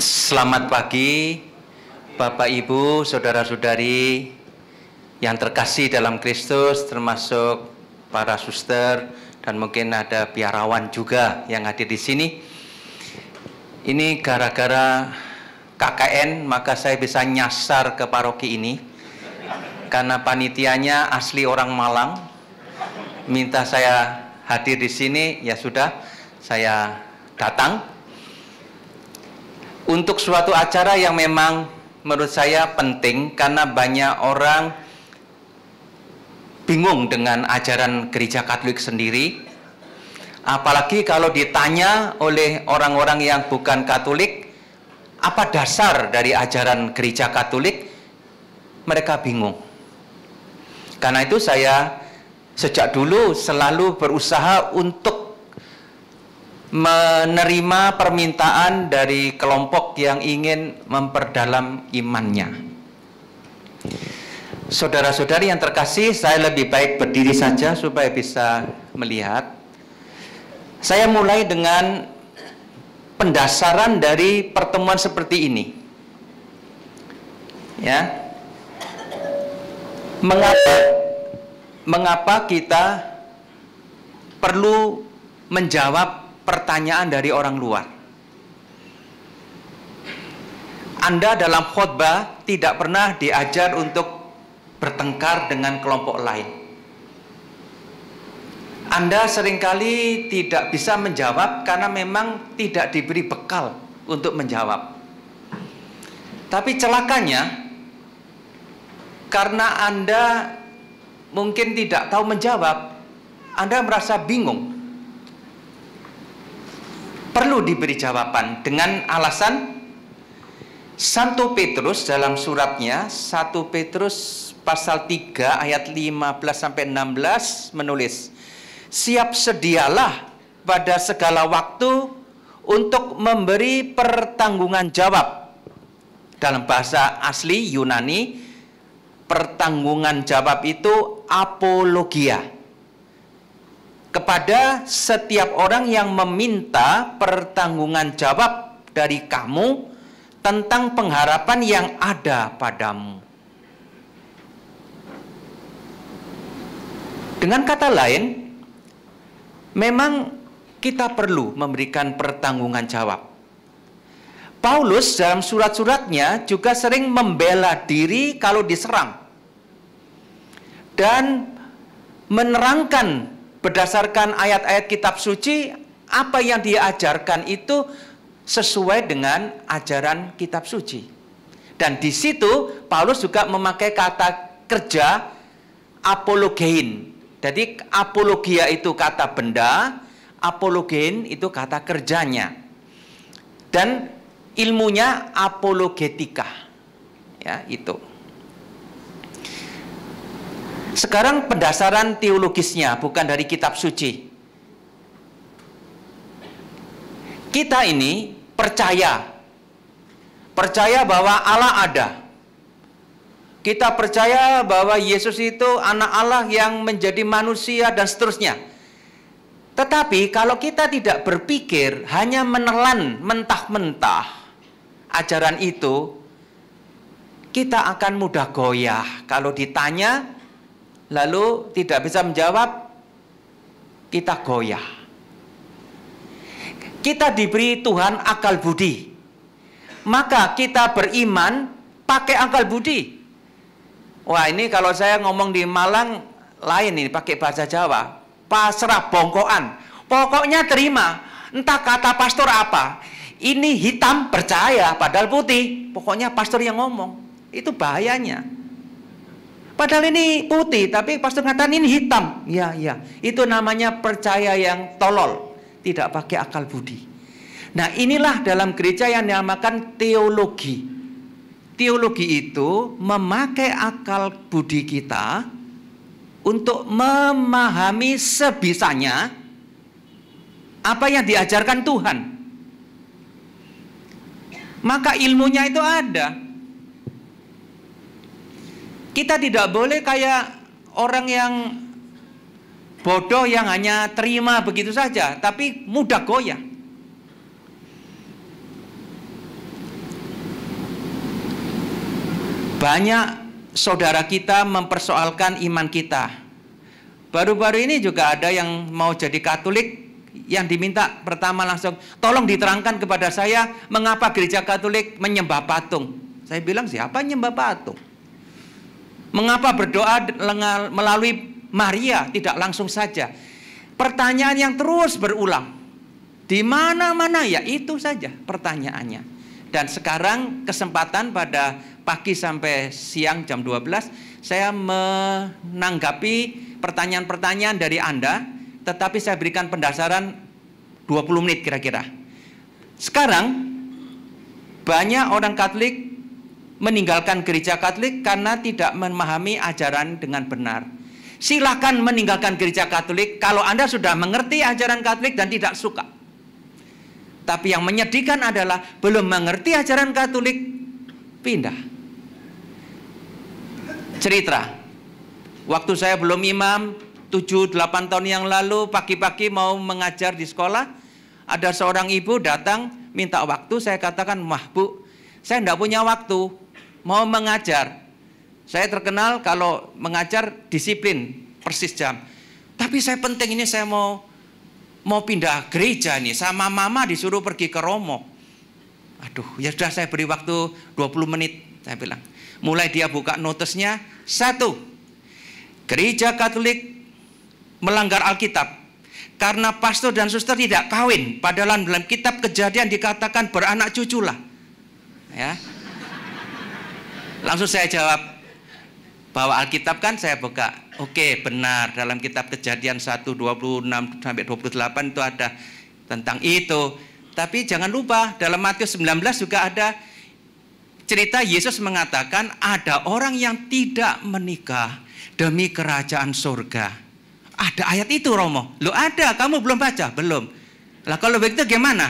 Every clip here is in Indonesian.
Selamat pagi, Bapak Ibu, saudara-saudari yang terkasih dalam Kristus, termasuk para suster dan mungkin ada biarawan juga yang hadir di sini. Ini gara-gara KKN, maka saya bisa nyasar ke paroki ini karena panitianya asli orang Malang. Minta saya hadir di sini, ya sudah, saya datang untuk suatu acara yang memang menurut saya penting karena banyak orang bingung dengan ajaran gereja Katolik sendiri. Apalagi kalau ditanya oleh orang-orang yang bukan Katolik, apa dasar dari ajaran gereja Katolik? Mereka bingung. Karena itu saya sejak dulu selalu berusaha untuk menerima permintaan dari kelompok yang ingin memperdalam imannya. Saudara-saudari yang terkasih, saya lebih baik berdiri saja supaya bisa melihat. Saya mulai dengan pendasaran dari pertemuan seperti ini. Ya. Mengapa mengapa kita perlu menjawab pertanyaan dari orang luar. Anda dalam khutbah tidak pernah diajar untuk bertengkar dengan kelompok lain. Anda seringkali tidak bisa menjawab karena memang tidak diberi bekal untuk menjawab. Tapi celakanya, karena Anda mungkin tidak tahu menjawab, Anda merasa bingung perlu diberi jawaban dengan alasan Santo Petrus dalam suratnya 1 Petrus pasal 3 ayat 15 sampai 16 menulis siap sedialah pada segala waktu untuk memberi pertanggungan jawab dalam bahasa asli Yunani pertanggungan jawab itu apologia kepada setiap orang yang meminta pertanggungan jawab dari kamu tentang pengharapan yang ada padamu. Dengan kata lain, memang kita perlu memberikan pertanggungan jawab. Paulus dalam surat-suratnya juga sering membela diri kalau diserang dan menerangkan berdasarkan ayat-ayat kitab suci, apa yang dia ajarkan itu sesuai dengan ajaran kitab suci. Dan di situ Paulus juga memakai kata kerja apologein. Jadi apologia itu kata benda, apologein itu kata kerjanya. Dan ilmunya apologetika. Ya, itu sekarang pendasaran teologisnya bukan dari kitab suci. Kita ini percaya percaya bahwa Allah ada. Kita percaya bahwa Yesus itu anak Allah yang menjadi manusia dan seterusnya. Tetapi kalau kita tidak berpikir hanya menelan mentah-mentah ajaran itu, kita akan mudah goyah kalau ditanya lalu tidak bisa menjawab, kita goyah. Kita diberi Tuhan akal budi. Maka kita beriman pakai akal budi. Wah ini kalau saya ngomong di Malang lain ini pakai bahasa Jawa. Pasrah bongkoan. Pokoknya terima. Entah kata pastor apa. Ini hitam percaya padahal putih. Pokoknya pastor yang ngomong. Itu bahayanya. Padahal ini putih, tapi pastor mengatakan ini hitam. Ya, ya. Itu namanya percaya yang tolol, tidak pakai akal budi. Nah, inilah dalam gereja yang dinamakan teologi. Teologi itu memakai akal budi kita untuk memahami sebisanya apa yang diajarkan Tuhan. Maka ilmunya itu ada, kita tidak boleh kayak orang yang bodoh yang hanya terima begitu saja, tapi mudah goyah. Banyak saudara kita mempersoalkan iman kita. Baru-baru ini juga ada yang mau jadi Katolik, yang diminta pertama langsung tolong diterangkan kepada saya mengapa gereja Katolik menyembah patung. Saya bilang siapa nyembah patung? Mengapa berdoa melalui Maria tidak langsung saja? Pertanyaan yang terus berulang. Di mana-mana ya itu saja pertanyaannya. Dan sekarang kesempatan pada pagi sampai siang jam 12 saya menanggapi pertanyaan-pertanyaan dari Anda tetapi saya berikan pendasaran 20 menit kira-kira. Sekarang banyak orang Katolik meninggalkan gereja Katolik karena tidak memahami ajaran dengan benar. Silakan meninggalkan gereja Katolik kalau Anda sudah mengerti ajaran Katolik dan tidak suka. Tapi yang menyedihkan adalah belum mengerti ajaran Katolik, pindah. Cerita, waktu saya belum imam, 7-8 tahun yang lalu, pagi-pagi mau mengajar di sekolah, ada seorang ibu datang minta waktu, saya katakan, mah bu, saya tidak punya waktu mau mengajar. Saya terkenal kalau mengajar disiplin, persis jam. Tapi saya penting ini saya mau mau pindah gereja nih, sama mama disuruh pergi ke Romo. Aduh, ya sudah saya beri waktu 20 menit, saya bilang. Mulai dia buka notesnya satu, gereja Katolik melanggar Alkitab, karena pastor dan suster tidak kawin padahal dalam kitab kejadian dikatakan beranak cuculah ya Langsung saya jawab, bahwa Alkitab kan saya buka. Oke, benar. Dalam kitab kejadian 1, 26 sampai 28 itu ada tentang itu. Tapi jangan lupa, dalam Matius 19 juga ada cerita Yesus mengatakan ada orang yang tidak menikah demi kerajaan surga. Ada ayat itu, Romo. lu ada, kamu belum baca? Belum. Lah kalau begitu gimana?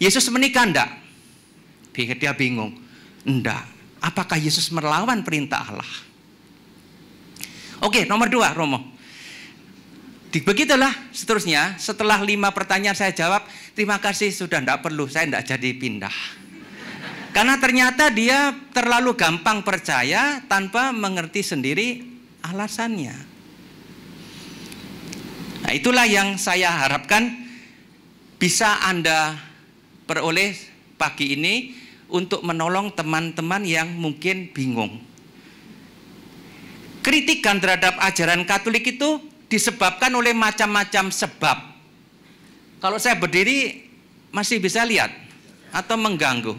Yesus menikah enggak? Dia bingung. Enggak. Apakah Yesus melawan perintah Allah? Oke, nomor dua, Romo. Begitulah seterusnya. Setelah lima pertanyaan saya jawab, terima kasih sudah tidak perlu, saya tidak jadi pindah. Karena ternyata dia terlalu gampang percaya tanpa mengerti sendiri alasannya. Nah, itulah yang saya harapkan bisa Anda peroleh pagi ini untuk menolong teman-teman yang mungkin bingung. Kritikan terhadap ajaran Katolik itu disebabkan oleh macam-macam sebab. Kalau saya berdiri masih bisa lihat atau mengganggu.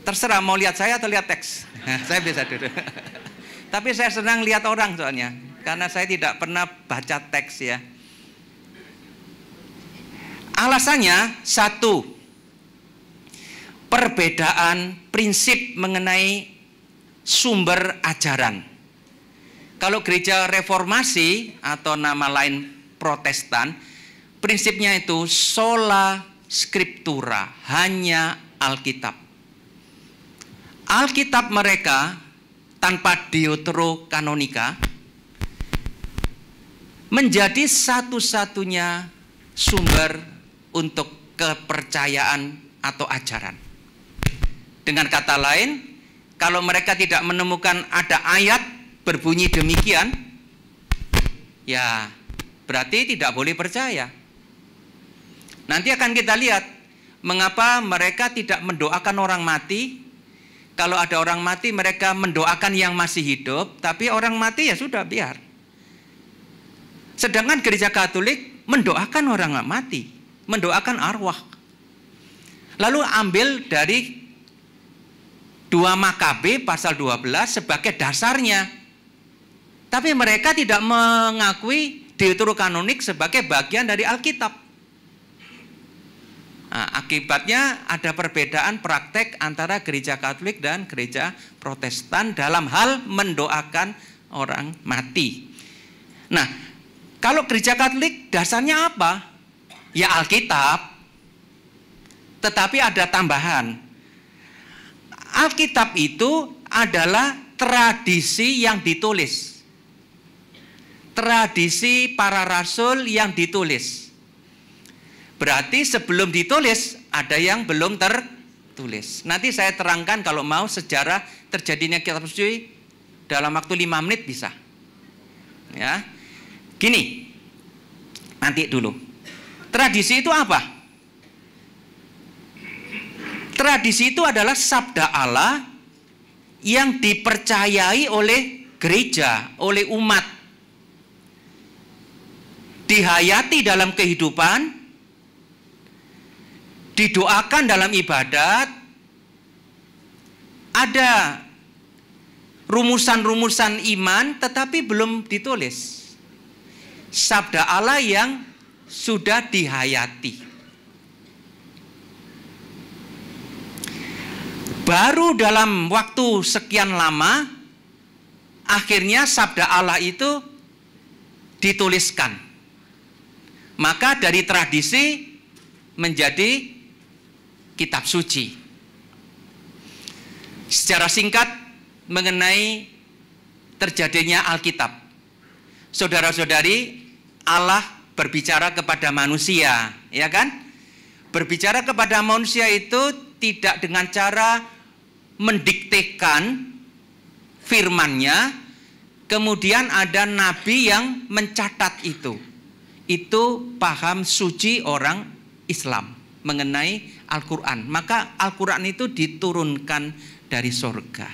Terserah mau lihat saya atau lihat teks. saya bisa duduk. Tapi saya senang lihat orang soalnya karena saya tidak pernah baca teks ya. Alasannya satu, perbedaan prinsip mengenai sumber ajaran. Kalau gereja reformasi atau nama lain protestan, prinsipnya itu sola scriptura, hanya Alkitab. Alkitab mereka tanpa deuterokanonika menjadi satu-satunya sumber untuk kepercayaan atau ajaran. Dengan kata lain, kalau mereka tidak menemukan ada ayat berbunyi demikian, ya berarti tidak boleh percaya. Nanti akan kita lihat mengapa mereka tidak mendoakan orang mati. Kalau ada orang mati, mereka mendoakan yang masih hidup, tapi orang mati ya sudah biar. Sedangkan gereja Katolik mendoakan orang mati, mendoakan arwah. Lalu ambil dari 2 Makabe pasal 12 sebagai dasarnya. Tapi mereka tidak mengakui Deuterokanonik sebagai bagian dari Alkitab. Nah, akibatnya ada perbedaan praktek antara gereja Katolik dan gereja Protestan dalam hal mendoakan orang mati. Nah, kalau gereja Katolik dasarnya apa? Ya Alkitab. Tetapi ada tambahan, Alkitab itu adalah tradisi yang ditulis. Tradisi para rasul yang ditulis. Berarti sebelum ditulis ada yang belum tertulis. Nanti saya terangkan kalau mau sejarah terjadinya kitab suci dalam waktu 5 menit bisa. Ya. Gini. Nanti dulu. Tradisi itu apa? Tradisi itu adalah sabda Allah yang dipercayai oleh gereja, oleh umat. Dihayati dalam kehidupan, didoakan dalam ibadat, ada rumusan-rumusan iman tetapi belum ditulis. Sabda Allah yang sudah dihayati. baru dalam waktu sekian lama akhirnya sabda Allah itu dituliskan. Maka dari tradisi menjadi kitab suci. Secara singkat mengenai terjadinya Alkitab. Saudara-saudari, Allah berbicara kepada manusia, ya kan? Berbicara kepada manusia itu tidak dengan cara mendiktekan firmannya, kemudian ada nabi yang mencatat itu. Itu paham suci orang Islam mengenai Al-Quran. Maka Al-Quran itu diturunkan dari surga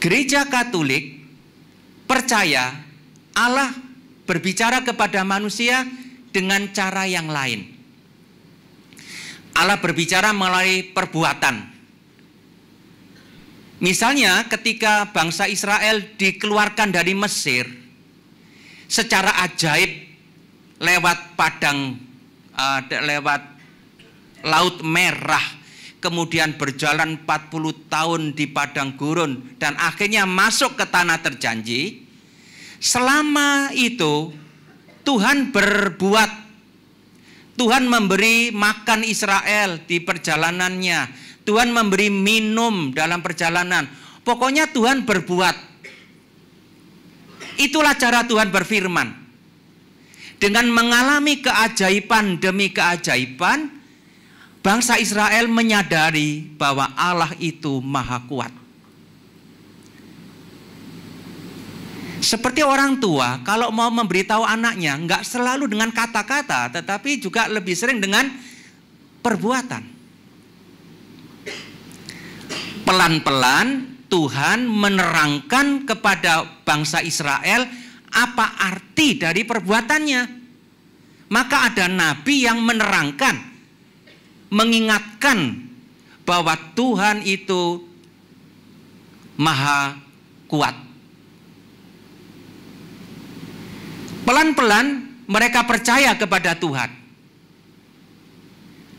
Gereja Katolik percaya Allah berbicara kepada manusia dengan cara yang lain. Allah berbicara melalui perbuatan, Misalnya ketika bangsa Israel dikeluarkan dari Mesir secara ajaib lewat padang uh, lewat laut merah kemudian berjalan 40 tahun di padang gurun dan akhirnya masuk ke tanah terjanji selama itu Tuhan berbuat Tuhan memberi makan Israel di perjalanannya Tuhan memberi minum dalam perjalanan. Pokoknya Tuhan berbuat. Itulah cara Tuhan berfirman. Dengan mengalami keajaiban demi keajaiban, bangsa Israel menyadari bahwa Allah itu maha kuat. Seperti orang tua, kalau mau memberitahu anaknya, nggak selalu dengan kata-kata, tetapi juga lebih sering dengan perbuatan pelan-pelan Tuhan menerangkan kepada bangsa Israel apa arti dari perbuatannya. Maka ada nabi yang menerangkan, mengingatkan bahwa Tuhan itu maha kuat. Pelan-pelan mereka percaya kepada Tuhan.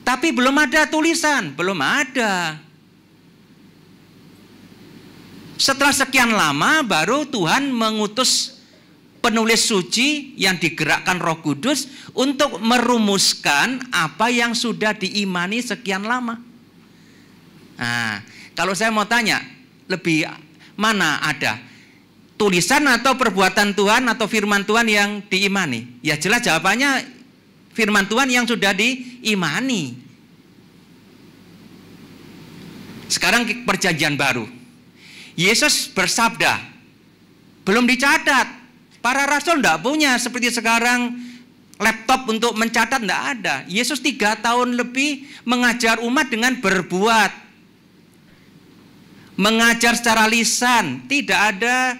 Tapi belum ada tulisan, belum ada setelah sekian lama baru Tuhan mengutus penulis suci yang digerakkan Roh Kudus untuk merumuskan apa yang sudah diimani sekian lama. Nah, kalau saya mau tanya, lebih mana ada tulisan atau perbuatan Tuhan atau firman Tuhan yang diimani? Ya jelas jawabannya firman Tuhan yang sudah diimani. Sekarang perjanjian baru. Yesus bersabda. Belum dicatat. Para rasul tidak punya seperti sekarang laptop untuk mencatat tidak ada. Yesus tiga tahun lebih mengajar umat dengan berbuat. Mengajar secara lisan. Tidak ada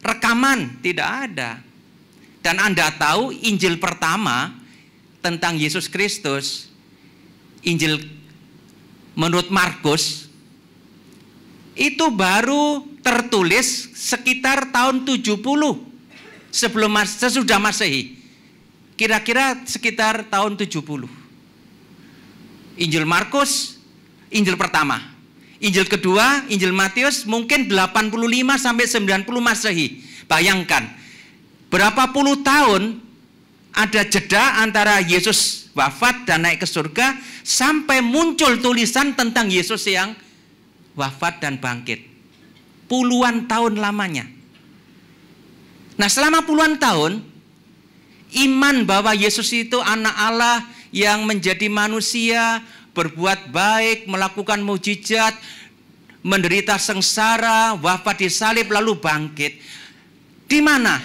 rekaman. Tidak ada. Dan Anda tahu Injil pertama tentang Yesus Kristus, Injil menurut Markus itu baru tertulis sekitar tahun 70 sebelum sesudah Masehi. Kira-kira sekitar tahun 70. Injil Markus, Injil pertama. Injil kedua, Injil Matius mungkin 85 sampai 90 Masehi. Bayangkan, berapa puluh tahun ada jeda antara Yesus wafat dan naik ke surga sampai muncul tulisan tentang Yesus yang wafat dan bangkit. Puluhan tahun lamanya. Nah selama puluhan tahun, iman bahwa Yesus itu anak Allah yang menjadi manusia, berbuat baik, melakukan mujizat, menderita sengsara, wafat di salib, lalu bangkit. Di mana?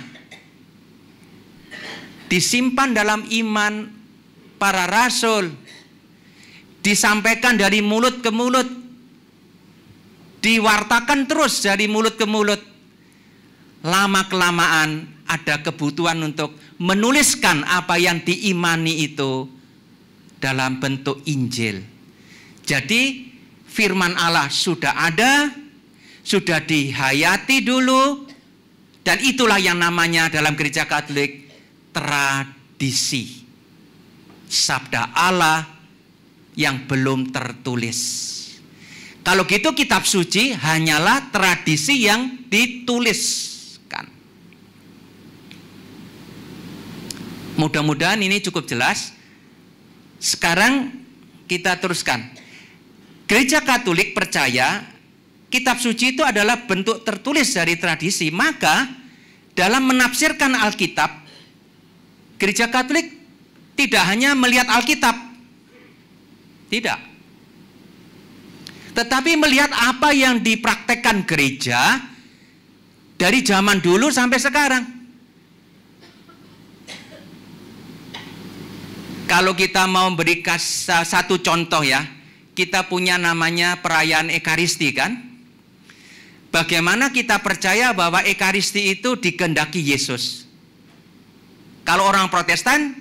Disimpan dalam iman para rasul. Disampaikan dari mulut ke mulut diwartakan terus dari mulut ke mulut. Lama kelamaan ada kebutuhan untuk menuliskan apa yang diimani itu dalam bentuk Injil. Jadi firman Allah sudah ada, sudah dihayati dulu, dan itulah yang namanya dalam gereja Katolik tradisi. Sabda Allah yang belum tertulis. Kalau gitu kitab suci hanyalah tradisi yang dituliskan. Mudah-mudahan ini cukup jelas. Sekarang kita teruskan. Gereja Katolik percaya kitab suci itu adalah bentuk tertulis dari tradisi, maka dalam menafsirkan Alkitab gereja Katolik tidak hanya melihat Alkitab. Tidak tetapi melihat apa yang dipraktekkan gereja dari zaman dulu sampai sekarang. Kalau kita mau berikan satu contoh ya, kita punya namanya perayaan Ekaristi kan? Bagaimana kita percaya bahwa Ekaristi itu dikendaki Yesus? Kalau orang Protestan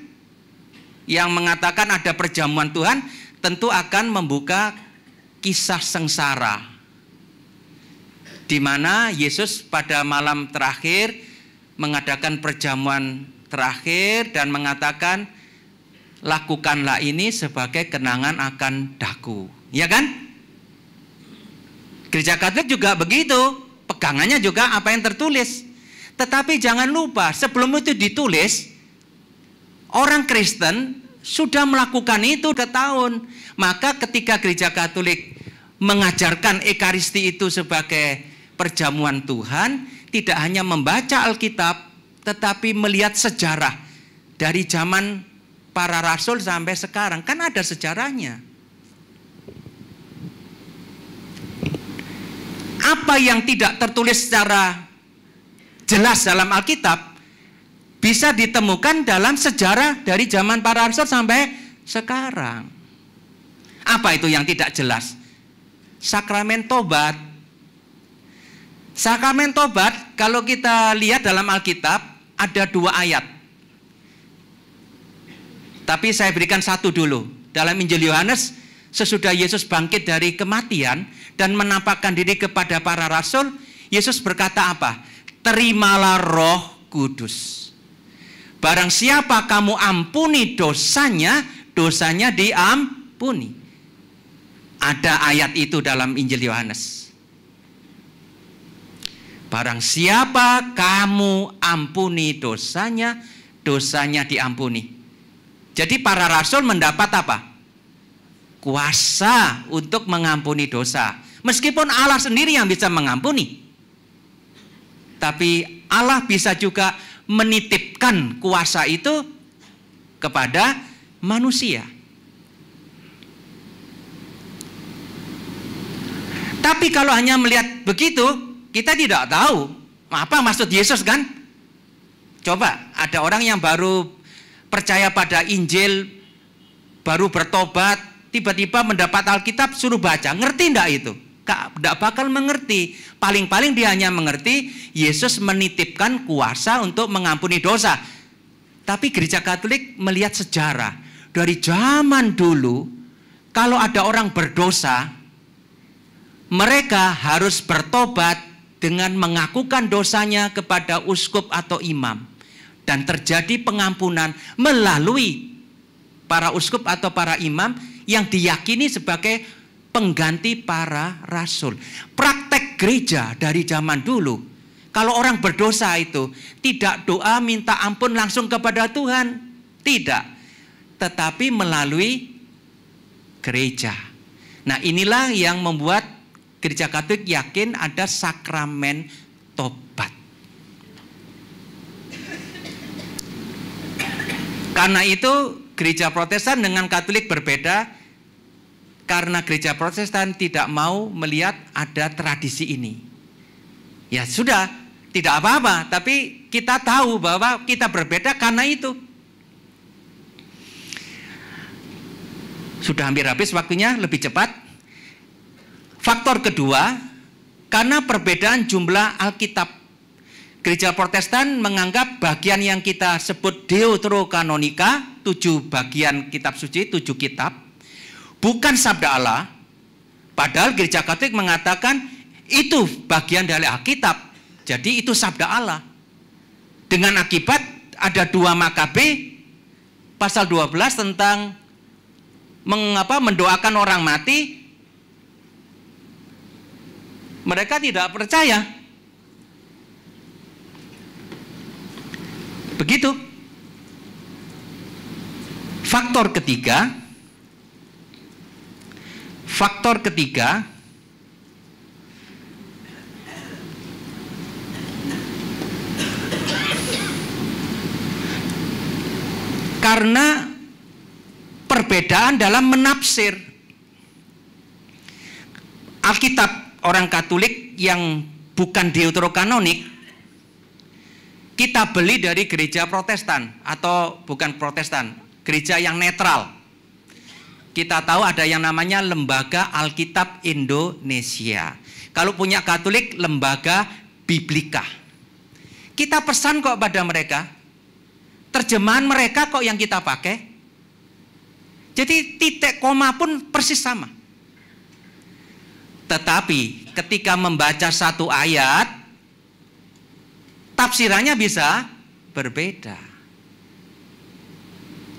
yang mengatakan ada perjamuan Tuhan, tentu akan membuka kisah sengsara di mana Yesus pada malam terakhir mengadakan perjamuan terakhir dan mengatakan lakukanlah ini sebagai kenangan akan daku. Ya kan? Gereja Katolik juga begitu. Pegangannya juga apa yang tertulis. Tetapi jangan lupa sebelum itu ditulis orang Kristen sudah melakukan itu ke tahun. Maka ketika gereja Katolik mengajarkan Ekaristi itu sebagai perjamuan Tuhan, tidak hanya membaca Alkitab, tetapi melihat sejarah dari zaman para rasul sampai sekarang. Kan ada sejarahnya. Apa yang tidak tertulis secara jelas dalam Alkitab bisa ditemukan dalam sejarah dari zaman para rasul sampai sekarang. Apa itu yang tidak jelas? sakramen tobat. Sakramen tobat kalau kita lihat dalam Alkitab ada dua ayat. Tapi saya berikan satu dulu. Dalam Injil Yohanes sesudah Yesus bangkit dari kematian dan menampakkan diri kepada para rasul, Yesus berkata apa? Terimalah Roh Kudus. Barang siapa kamu ampuni dosanya, dosanya diampuni. Ada ayat itu dalam Injil Yohanes. Barang siapa kamu ampuni dosanya, dosanya diampuni. Jadi para rasul mendapat apa? Kuasa untuk mengampuni dosa. Meskipun Allah sendiri yang bisa mengampuni. Tapi Allah bisa juga menitipkan kuasa itu kepada manusia. Tapi kalau hanya melihat begitu, kita tidak tahu apa maksud Yesus kan? Coba, ada orang yang baru percaya pada Injil, baru bertobat, tiba-tiba mendapat Alkitab, suruh baca. Ngerti enggak itu? Tidak bakal mengerti. Paling-paling dia hanya mengerti Yesus menitipkan kuasa untuk mengampuni dosa. Tapi gereja Katolik melihat sejarah. Dari zaman dulu, kalau ada orang berdosa, mereka harus bertobat dengan mengakukan dosanya kepada uskup atau imam dan terjadi pengampunan melalui para uskup atau para imam yang diyakini sebagai pengganti para rasul. Praktek gereja dari zaman dulu. Kalau orang berdosa itu tidak doa minta ampun langsung kepada Tuhan, tidak. Tetapi melalui gereja. Nah, inilah yang membuat gereja Katolik yakin ada sakramen tobat. Karena itu gereja Protestan dengan Katolik berbeda karena gereja Protestan tidak mau melihat ada tradisi ini. Ya sudah, tidak apa-apa, tapi kita tahu bahwa kita berbeda karena itu. Sudah hampir habis waktunya, lebih cepat. Faktor kedua, karena perbedaan jumlah Alkitab. Gereja Protestan menganggap bagian yang kita sebut Deuterokanonika, tujuh bagian kitab suci, tujuh kitab, bukan sabda Allah. Padahal gereja Katolik mengatakan itu bagian dari Alkitab. Jadi itu sabda Allah. Dengan akibat ada dua Makabe pasal 12 tentang mengapa mendoakan orang mati mereka tidak percaya. Begitu. Faktor ketiga, faktor ketiga karena perbedaan dalam menafsir Alkitab orang Katolik yang bukan deuterokanonik kita beli dari gereja Protestan atau bukan Protestan, gereja yang netral. Kita tahu ada yang namanya Lembaga Alkitab Indonesia. Kalau punya Katolik, Lembaga Biblika. Kita pesan kok pada mereka, terjemahan mereka kok yang kita pakai. Jadi titik koma pun persis sama. Tetapi ketika membaca satu ayat, tafsirannya bisa berbeda.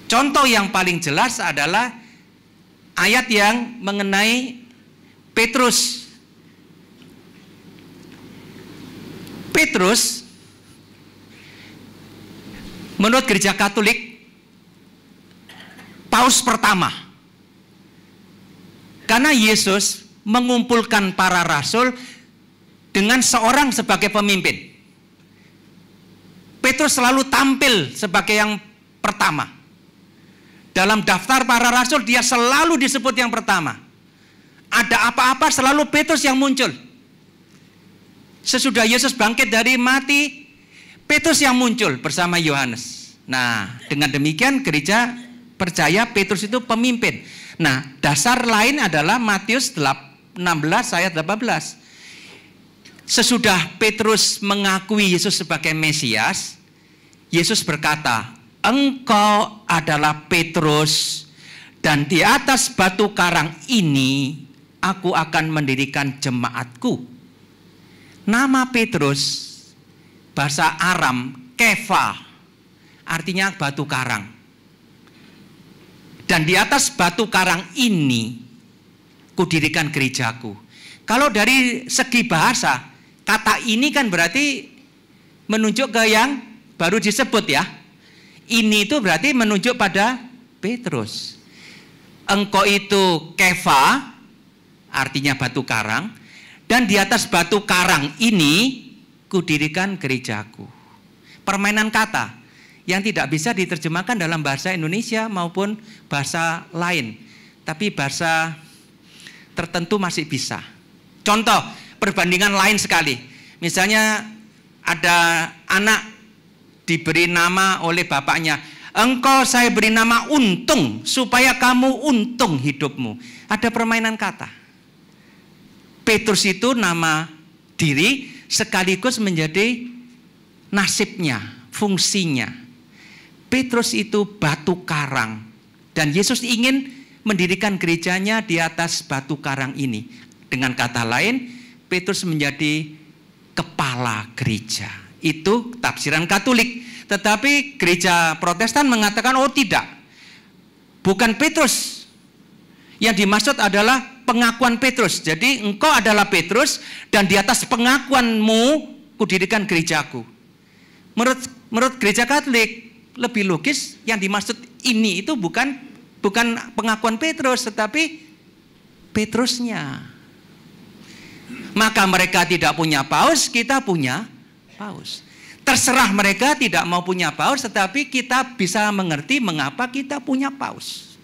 Contoh yang paling jelas adalah ayat yang mengenai Petrus. Petrus menurut gereja Katolik paus pertama. Karena Yesus mengumpulkan para rasul dengan seorang sebagai pemimpin. Petrus selalu tampil sebagai yang pertama. Dalam daftar para rasul dia selalu disebut yang pertama. Ada apa-apa selalu Petrus yang muncul. Sesudah Yesus bangkit dari mati, Petrus yang muncul bersama Yohanes. Nah, dengan demikian gereja percaya Petrus itu pemimpin. Nah, dasar lain adalah Matius 8 16 ayat 18. Sesudah Petrus mengakui Yesus sebagai Mesias, Yesus berkata, "Engkau adalah Petrus, dan di atas batu karang ini aku akan mendirikan jemaatku." Nama Petrus bahasa Aram Kefa artinya batu karang. Dan di atas batu karang ini kudirikan gerejaku. Kalau dari segi bahasa, kata ini kan berarti menunjuk ke yang baru disebut ya. Ini itu berarti menunjuk pada Petrus. Engkau itu kefa, artinya batu karang, dan di atas batu karang ini kudirikan gerejaku. Permainan kata yang tidak bisa diterjemahkan dalam bahasa Indonesia maupun bahasa lain. Tapi bahasa tertentu masih bisa. Contoh, perbandingan lain sekali. Misalnya ada anak diberi nama oleh bapaknya, engkau saya beri nama untung supaya kamu untung hidupmu. Ada permainan kata. Petrus itu nama diri sekaligus menjadi nasibnya, fungsinya. Petrus itu batu karang dan Yesus ingin mendirikan gerejanya di atas batu karang ini. Dengan kata lain, Petrus menjadi kepala gereja. Itu tafsiran Katolik. Tetapi gereja Protestan mengatakan oh tidak. Bukan Petrus. Yang dimaksud adalah pengakuan Petrus. Jadi engkau adalah Petrus dan di atas pengakuanmu kudirikan gerejaku. Menurut menurut gereja Katolik lebih logis yang dimaksud ini itu bukan Bukan pengakuan Petrus, tetapi Petrusnya. Maka mereka tidak punya paus, kita punya paus. Terserah mereka tidak mau punya paus, tetapi kita bisa mengerti mengapa kita punya paus.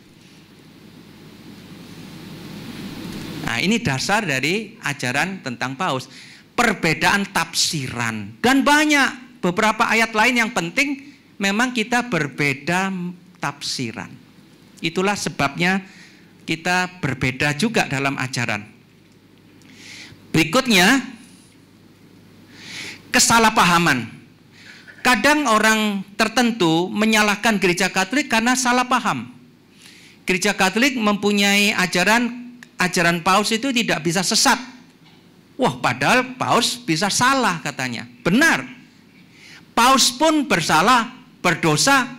Nah, ini dasar dari ajaran tentang paus. Perbedaan tafsiran dan banyak beberapa ayat lain yang penting memang kita berbeda tafsiran. Itulah sebabnya kita berbeda juga dalam ajaran. Berikutnya, kesalahpahaman. Kadang orang tertentu menyalahkan gereja Katolik karena salah paham. Gereja Katolik mempunyai ajaran ajaran Paus itu tidak bisa sesat. Wah, padahal Paus bisa salah katanya. Benar. Paus pun bersalah, berdosa.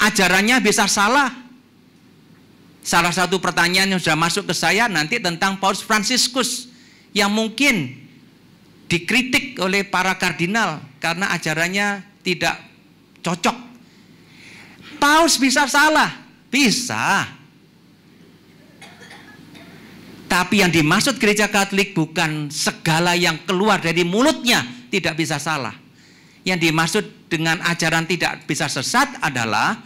Ajarannya bisa salah, Salah satu pertanyaan yang sudah masuk ke saya nanti tentang Paus Franciscus yang mungkin dikritik oleh para kardinal karena ajarannya tidak cocok. Paus bisa salah, bisa. Tapi yang dimaksud gereja Katolik bukan segala yang keluar dari mulutnya tidak bisa salah. Yang dimaksud dengan ajaran tidak bisa sesat adalah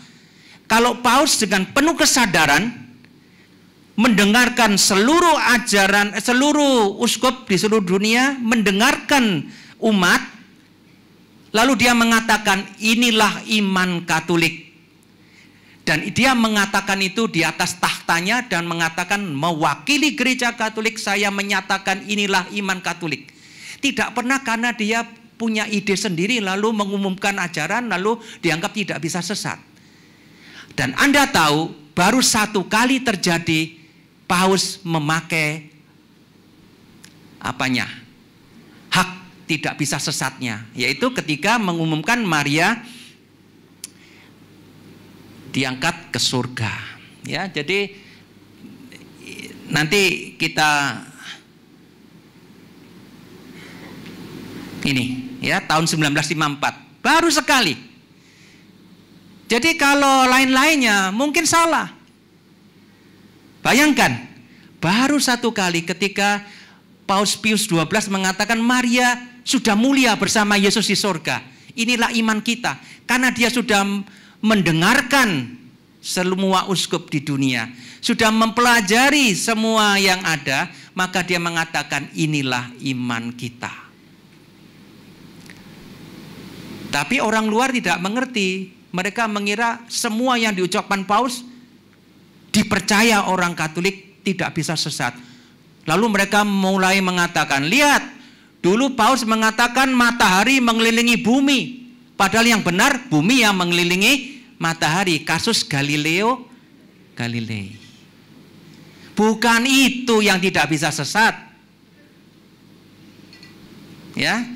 kalau Paus dengan penuh kesadaran mendengarkan seluruh ajaran eh, seluruh uskup di seluruh dunia mendengarkan umat lalu dia mengatakan inilah iman Katolik dan dia mengatakan itu di atas tahtanya dan mengatakan mewakili gereja Katolik saya menyatakan inilah iman Katolik tidak pernah karena dia punya ide sendiri lalu mengumumkan ajaran lalu dianggap tidak bisa sesat dan Anda tahu baru satu kali terjadi Paus memakai apanya? Hak tidak bisa sesatnya, yaitu ketika mengumumkan Maria diangkat ke surga. Ya, jadi nanti kita ini ya tahun 1954 baru sekali jadi kalau lain-lainnya mungkin salah Bayangkan, baru satu kali ketika Paus Pius 12 mengatakan Maria sudah mulia bersama Yesus di sorga. Inilah iman kita. Karena dia sudah mendengarkan semua uskup di dunia. Sudah mempelajari semua yang ada. Maka dia mengatakan inilah iman kita. Tapi orang luar tidak mengerti. Mereka mengira semua yang diucapkan Paus dipercaya orang Katolik tidak bisa sesat. Lalu mereka mulai mengatakan, lihat, dulu Paus mengatakan matahari mengelilingi bumi. Padahal yang benar, bumi yang mengelilingi matahari. Kasus Galileo Galilei. Bukan itu yang tidak bisa sesat. Ya.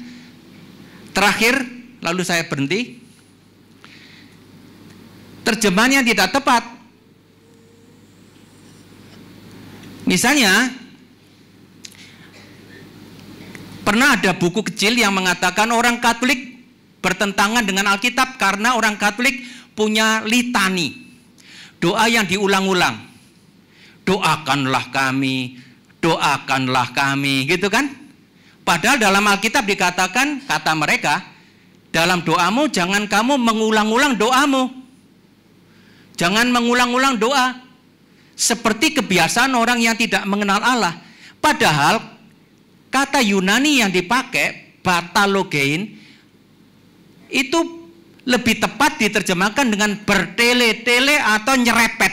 Terakhir, lalu saya berhenti. Terjemahannya tidak tepat Misalnya, pernah ada buku kecil yang mengatakan orang Katolik bertentangan dengan Alkitab karena orang Katolik punya litani. Doa yang diulang-ulang. Doakanlah kami, doakanlah kami, gitu kan? Padahal dalam Alkitab dikatakan, kata mereka, dalam doamu jangan kamu mengulang-ulang doamu. Jangan mengulang-ulang doa, seperti kebiasaan orang yang tidak mengenal Allah. Padahal kata Yunani yang dipakai batalogein itu lebih tepat diterjemahkan dengan bertele-tele atau nyerepet.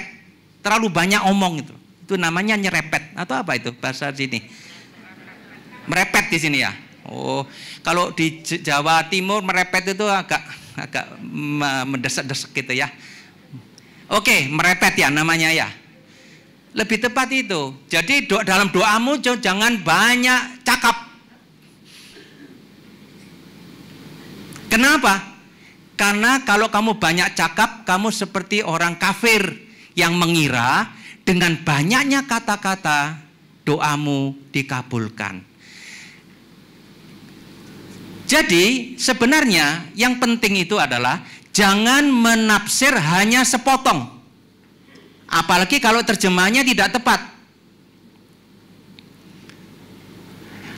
Terlalu banyak omong itu. Itu namanya nyerepet atau apa itu bahasa sini? Merepet di sini ya. Oh, kalau di Jawa Timur merepet itu agak agak mendesak-desak gitu ya. Oke, merepet ya namanya ya lebih tepat itu. Jadi do dalam doamu jangan banyak cakap. Kenapa? Karena kalau kamu banyak cakap, kamu seperti orang kafir yang mengira dengan banyaknya kata-kata doamu dikabulkan. Jadi sebenarnya yang penting itu adalah jangan menafsir hanya sepotong. Apalagi kalau terjemahnya tidak tepat.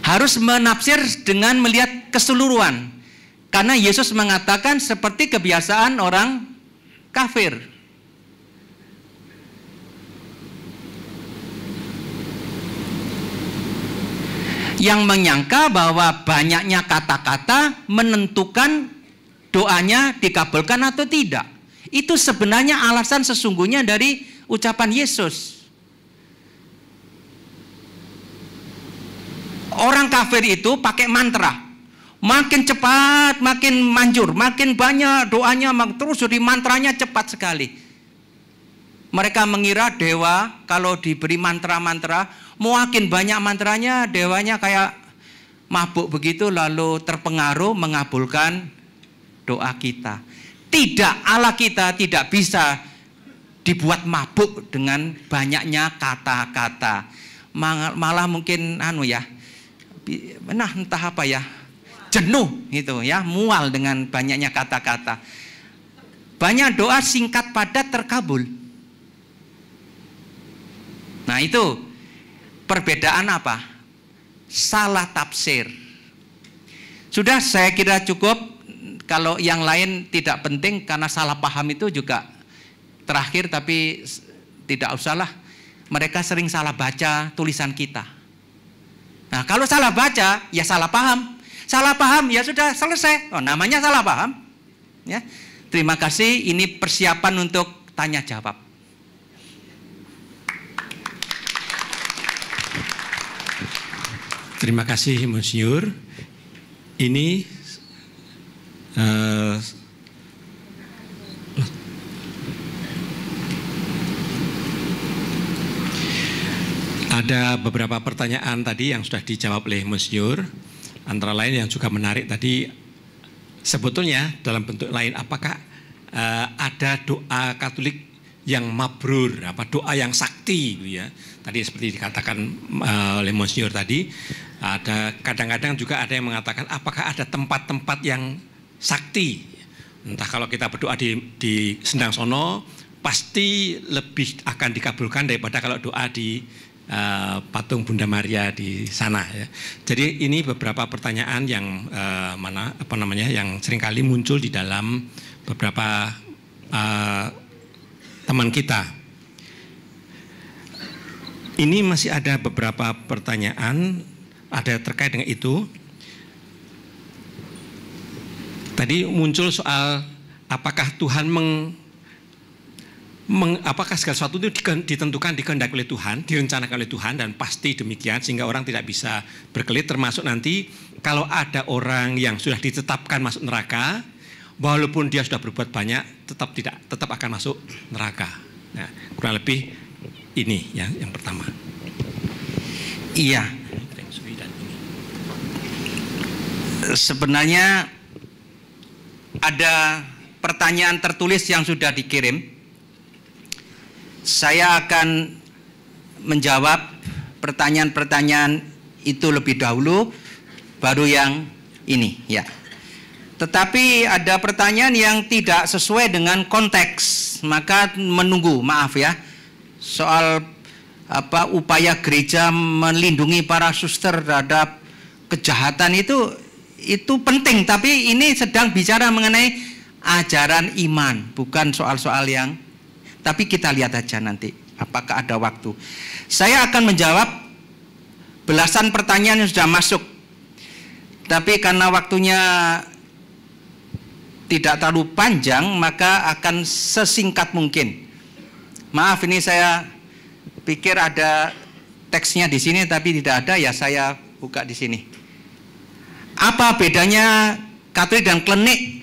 Harus menafsir dengan melihat keseluruhan. Karena Yesus mengatakan seperti kebiasaan orang kafir. Yang menyangka bahwa banyaknya kata-kata menentukan doanya dikabulkan atau tidak. Itu sebenarnya alasan sesungguhnya dari ucapan Yesus. Orang kafir itu pakai mantra. Makin cepat, makin manjur, makin banyak doanya, terus di mantranya cepat sekali. Mereka mengira dewa kalau diberi mantra-mantra, makin banyak mantranya, dewanya kayak mabuk begitu lalu terpengaruh mengabulkan doa kita. Tidak, Allah kita tidak bisa dibuat mabuk dengan banyaknya kata-kata. Malah mungkin anu ya, nah entah apa ya, jenuh gitu ya, mual dengan banyaknya kata-kata. Banyak doa singkat padat terkabul. Nah itu perbedaan apa? Salah tafsir. Sudah saya kira cukup kalau yang lain tidak penting karena salah paham itu juga terakhir tapi tidak usahlah. Mereka sering salah baca tulisan kita. Nah, kalau salah baca, ya salah paham. Salah paham, ya sudah selesai. Oh, namanya salah paham. Ya. Terima kasih, ini persiapan untuk tanya jawab. Terima kasih, Monsieur. Ini uh, Ada beberapa pertanyaan tadi yang sudah dijawab oleh Monsieur. antara lain yang juga menarik tadi sebetulnya dalam bentuk lain apakah uh, ada doa Katolik yang mabrur, apa doa yang sakti gitu ya. Tadi seperti dikatakan uh, oleh Monsieur tadi, ada kadang-kadang juga ada yang mengatakan apakah ada tempat-tempat yang sakti. Entah kalau kita berdoa di, di Sendang Sono, pasti lebih akan dikabulkan daripada kalau doa di uh, patung Bunda Maria di sana. Ya. Jadi ini beberapa pertanyaan yang uh, mana apa namanya yang seringkali muncul di dalam beberapa uh, teman kita. Ini masih ada beberapa pertanyaan ada terkait dengan itu. Tadi muncul soal apakah Tuhan meng meng, apakah segala sesuatu itu ditentukan dikehendaki oleh Tuhan, direncanakan oleh Tuhan dan pasti demikian sehingga orang tidak bisa berkelit termasuk nanti kalau ada orang yang sudah ditetapkan masuk neraka walaupun dia sudah berbuat banyak tetap tidak tetap akan masuk neraka. Nah, kurang lebih ini ya yang pertama. Iya. Sebenarnya ada pertanyaan tertulis yang sudah dikirim saya akan menjawab pertanyaan-pertanyaan itu lebih dahulu baru yang ini ya. Tetapi ada pertanyaan yang tidak sesuai dengan konteks, maka menunggu, maaf ya. Soal apa upaya gereja melindungi para suster terhadap kejahatan itu itu penting, tapi ini sedang bicara mengenai ajaran iman, bukan soal-soal yang tapi kita lihat aja nanti apakah ada waktu. Saya akan menjawab belasan pertanyaan yang sudah masuk. Tapi karena waktunya tidak terlalu panjang, maka akan sesingkat mungkin. Maaf ini saya pikir ada teksnya di sini tapi tidak ada ya saya buka di sini. Apa bedanya Katolik dan klinik?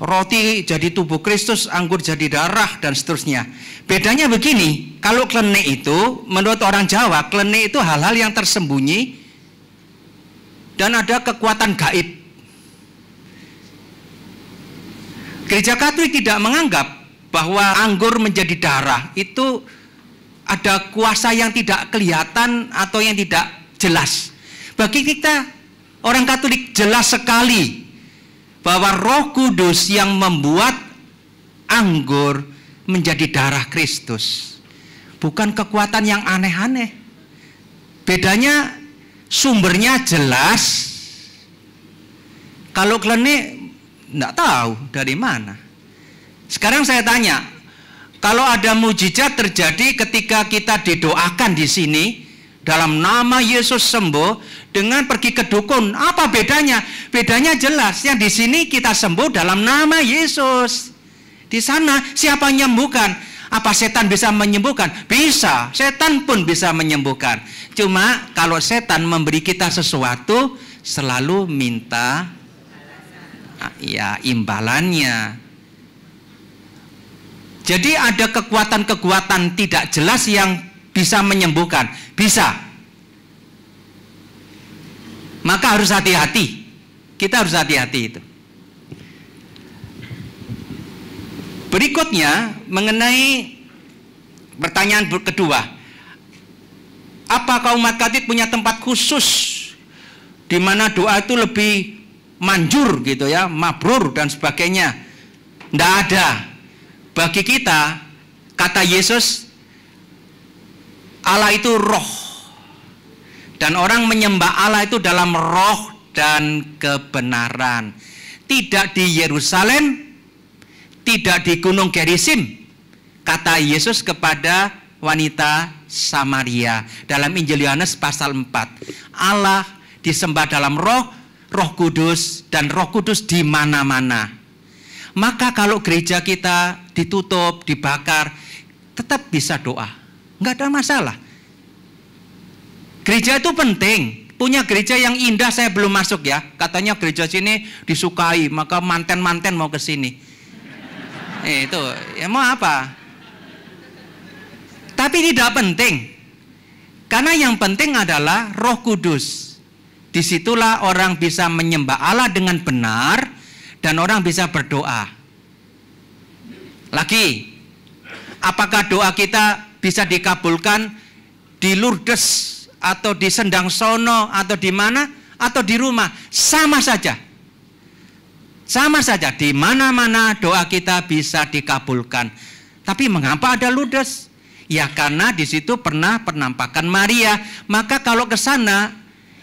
roti jadi tubuh Kristus, anggur jadi darah, dan seterusnya. Bedanya begini, kalau klenik itu, menurut orang Jawa, klenik itu hal-hal yang tersembunyi dan ada kekuatan gaib. Gereja Katolik tidak menganggap bahwa anggur menjadi darah itu ada kuasa yang tidak kelihatan atau yang tidak jelas. Bagi kita orang Katolik jelas sekali bahwa Roh Kudus yang membuat anggur menjadi darah Kristus, bukan kekuatan yang aneh-aneh. Bedanya sumbernya jelas. Kalau klenik nggak tahu dari mana. Sekarang saya tanya, kalau ada mujizat terjadi ketika kita didoakan di sini dalam nama Yesus sembuh, dengan pergi ke dukun. Apa bedanya? Bedanya jelas. Yang di sini kita sembuh dalam nama Yesus. Di sana siapa yang menyembuhkan? Apa setan bisa menyembuhkan? Bisa. Setan pun bisa menyembuhkan. Cuma kalau setan memberi kita sesuatu selalu minta ah, ya imbalannya. Jadi ada kekuatan-kekuatan tidak jelas yang bisa menyembuhkan. Bisa, maka harus hati-hati. Kita harus hati-hati itu. Berikutnya mengenai pertanyaan kedua. apakah umat makatit punya tempat khusus di mana doa itu lebih manjur gitu ya, mabrur dan sebagainya? Tidak ada. Bagi kita, kata Yesus, Allah itu roh dan orang menyembah Allah itu dalam roh dan kebenaran. Tidak di Yerusalem, tidak di Gunung Gerizim, kata Yesus kepada wanita Samaria dalam Injil Yohanes pasal 4. Allah disembah dalam roh, roh kudus, dan roh kudus di mana-mana. Maka kalau gereja kita ditutup, dibakar, tetap bisa doa. Nggak ada masalah. Gereja itu penting. Punya gereja yang indah saya belum masuk ya. Katanya gereja sini disukai, maka manten-manten mau ke sini. Eh, itu ya mau apa? Tapi tidak penting. Karena yang penting adalah Roh Kudus. Disitulah orang bisa menyembah Allah dengan benar dan orang bisa berdoa. Lagi, apakah doa kita bisa dikabulkan di Lourdes atau di sendang sono atau di mana atau di rumah sama saja. Sama saja di mana-mana doa kita bisa dikabulkan. Tapi mengapa ada ludes? Ya karena di situ pernah penampakan Maria. Maka kalau ke sana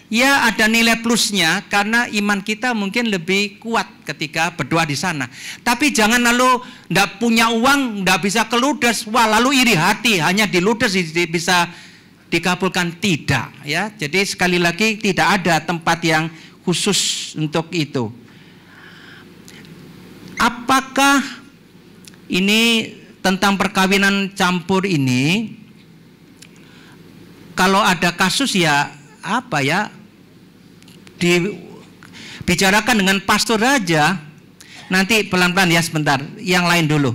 ya ada nilai plusnya karena iman kita mungkin lebih kuat ketika berdoa di sana. Tapi jangan lalu tidak punya uang, tidak bisa ke Ludes wah lalu iri hati hanya di Ludes bisa dikabulkan tidak ya. Jadi sekali lagi tidak ada tempat yang khusus untuk itu. Apakah ini tentang perkawinan campur ini kalau ada kasus ya apa ya dibicarakan dengan pastor aja nanti pelan-pelan ya sebentar yang lain dulu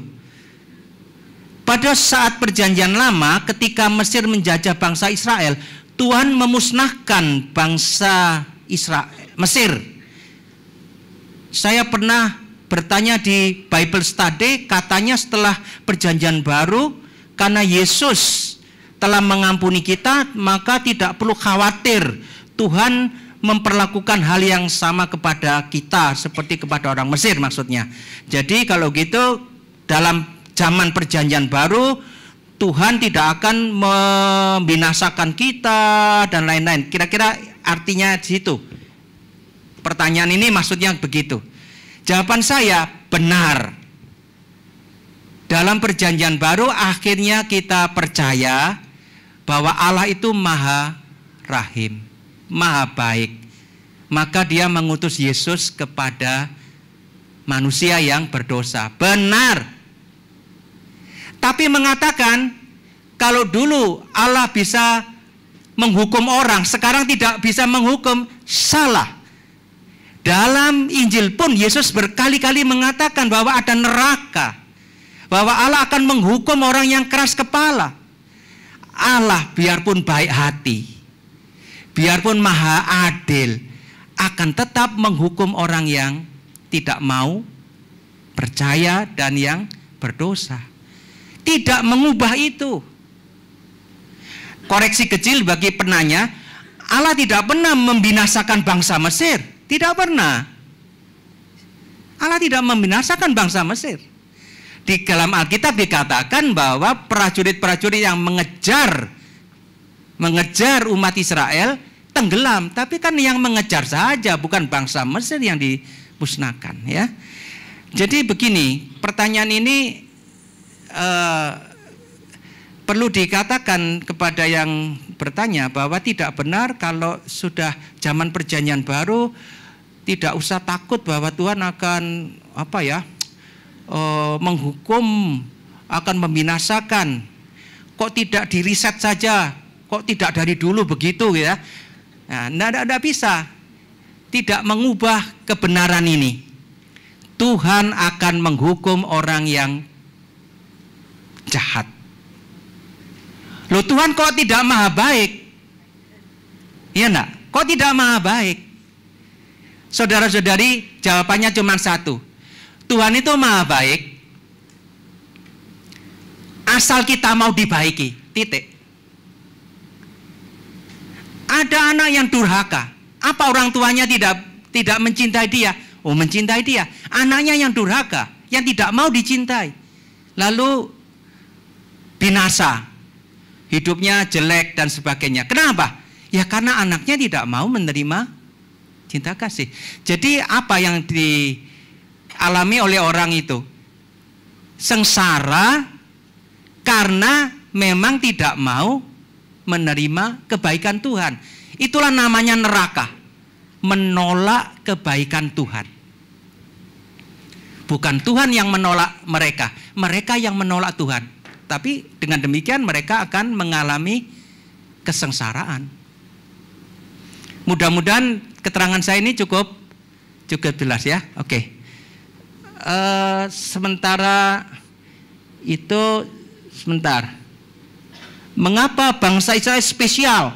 pada saat perjanjian lama ketika Mesir menjajah bangsa Israel, Tuhan memusnahkan bangsa Israel, Mesir. Saya pernah bertanya di Bible Study, katanya setelah perjanjian baru, karena Yesus telah mengampuni kita, maka tidak perlu khawatir Tuhan memperlakukan hal yang sama kepada kita seperti kepada orang Mesir maksudnya. Jadi kalau gitu dalam zaman perjanjian baru Tuhan tidak akan membinasakan kita dan lain-lain. Kira-kira artinya di situ. Pertanyaan ini maksudnya begitu. Jawaban saya benar. Dalam perjanjian baru akhirnya kita percaya bahwa Allah itu maha rahim, maha baik. Maka dia mengutus Yesus kepada manusia yang berdosa. Benar tapi mengatakan kalau dulu Allah bisa menghukum orang, sekarang tidak bisa menghukum, salah. Dalam Injil pun Yesus berkali-kali mengatakan bahwa ada neraka, bahwa Allah akan menghukum orang yang keras kepala. Allah biarpun baik hati, biarpun maha adil, akan tetap menghukum orang yang tidak mau percaya dan yang berdosa tidak mengubah itu. Koreksi kecil bagi penanya, Allah tidak pernah membinasakan bangsa Mesir, tidak pernah. Allah tidak membinasakan bangsa Mesir. Di dalam Alkitab dikatakan bahwa prajurit-prajurit yang mengejar mengejar umat Israel tenggelam, tapi kan yang mengejar saja bukan bangsa Mesir yang dimusnahkan ya. Jadi begini, pertanyaan ini Eh, perlu dikatakan kepada yang bertanya bahwa tidak benar kalau sudah zaman perjanjian baru tidak usah takut bahwa Tuhan akan apa ya eh, menghukum akan membinasakan kok tidak diriset saja kok tidak dari dulu begitu ya nah tidak bisa tidak mengubah kebenaran ini Tuhan akan menghukum orang yang jahat. Loh Tuhan kok tidak maha baik? Iya nak? Kok tidak maha baik? Saudara-saudari, jawabannya cuma satu. Tuhan itu maha baik. Asal kita mau dibaiki. Titik. Ada anak yang durhaka. Apa orang tuanya tidak tidak mencintai dia? Oh, mencintai dia. Anaknya yang durhaka, yang tidak mau dicintai. Lalu binasa, hidupnya jelek dan sebagainya. Kenapa? Ya karena anaknya tidak mau menerima cinta kasih. Jadi apa yang dialami oleh orang itu? Sengsara karena memang tidak mau menerima kebaikan Tuhan. Itulah namanya neraka. Menolak kebaikan Tuhan. Bukan Tuhan yang menolak mereka, mereka yang menolak Tuhan tapi dengan demikian mereka akan mengalami kesengsaraan. Mudah-mudahan keterangan saya ini cukup cukup jelas ya. Oke. Okay. Uh, eh, sementara itu sebentar. Mengapa bangsa Israel spesial?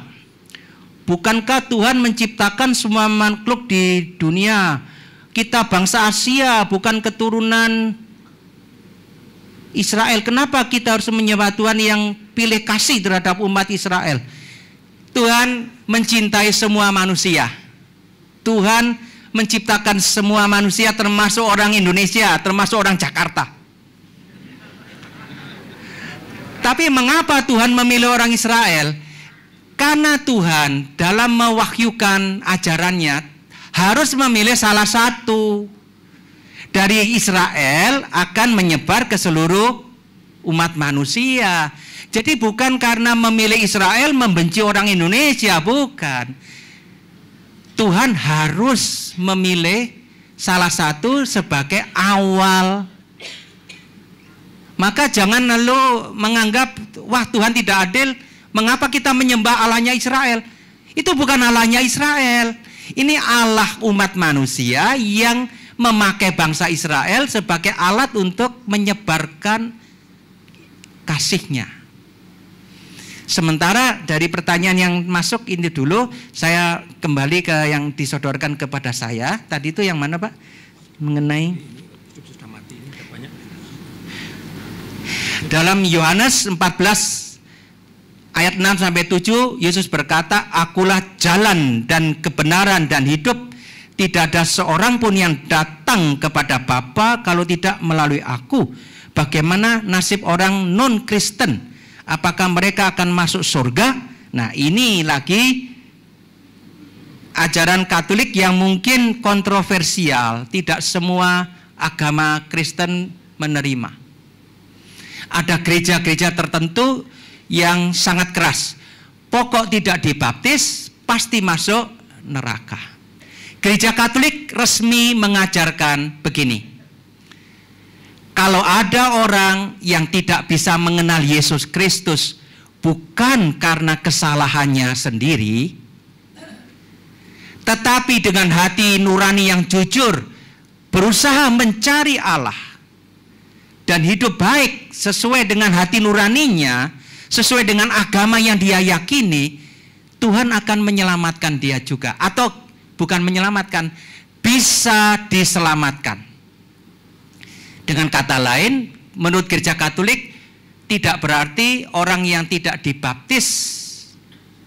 Bukankah Tuhan menciptakan semua makhluk di dunia? Kita bangsa Asia, bukan keturunan Israel. Kenapa kita harus menyembah Tuhan yang pilih kasih terhadap umat Israel? Tuhan mencintai semua manusia. Tuhan menciptakan semua manusia termasuk orang Indonesia, termasuk orang Jakarta. Tapi mengapa Tuhan memilih orang Israel? Karena Tuhan dalam mewahyukan ajarannya harus memilih salah satu dari Israel akan menyebar ke seluruh umat manusia. Jadi bukan karena memilih Israel membenci orang Indonesia, bukan. Tuhan harus memilih salah satu sebagai awal. Maka jangan lalu menganggap wah Tuhan tidak adil, mengapa kita menyembah Allahnya Israel? Itu bukan Allahnya Israel. Ini Allah umat manusia yang memakai bangsa Israel sebagai alat untuk menyebarkan kasihnya. Sementara dari pertanyaan yang masuk ini dulu, saya kembali ke yang disodorkan kepada saya. Tadi itu yang mana Pak? Mengenai Dalam Yohanes 14 ayat 6 sampai 7 Yesus berkata, "Akulah jalan dan kebenaran dan hidup. Tidak ada seorang pun yang datang kepada Bapa kalau tidak melalui aku. Bagaimana nasib orang non-Kristen? Apakah mereka akan masuk surga? Nah, ini lagi ajaran Katolik yang mungkin kontroversial, tidak semua agama Kristen menerima. Ada gereja-gereja tertentu yang sangat keras. Pokok tidak dibaptis pasti masuk neraka. Gereja Katolik resmi mengajarkan begini. Kalau ada orang yang tidak bisa mengenal Yesus Kristus bukan karena kesalahannya sendiri, tetapi dengan hati nurani yang jujur berusaha mencari Allah dan hidup baik sesuai dengan hati nuraninya, sesuai dengan agama yang dia yakini, Tuhan akan menyelamatkan dia juga. Atau bukan menyelamatkan, bisa diselamatkan. Dengan kata lain, menurut gereja Katolik tidak berarti orang yang tidak dibaptis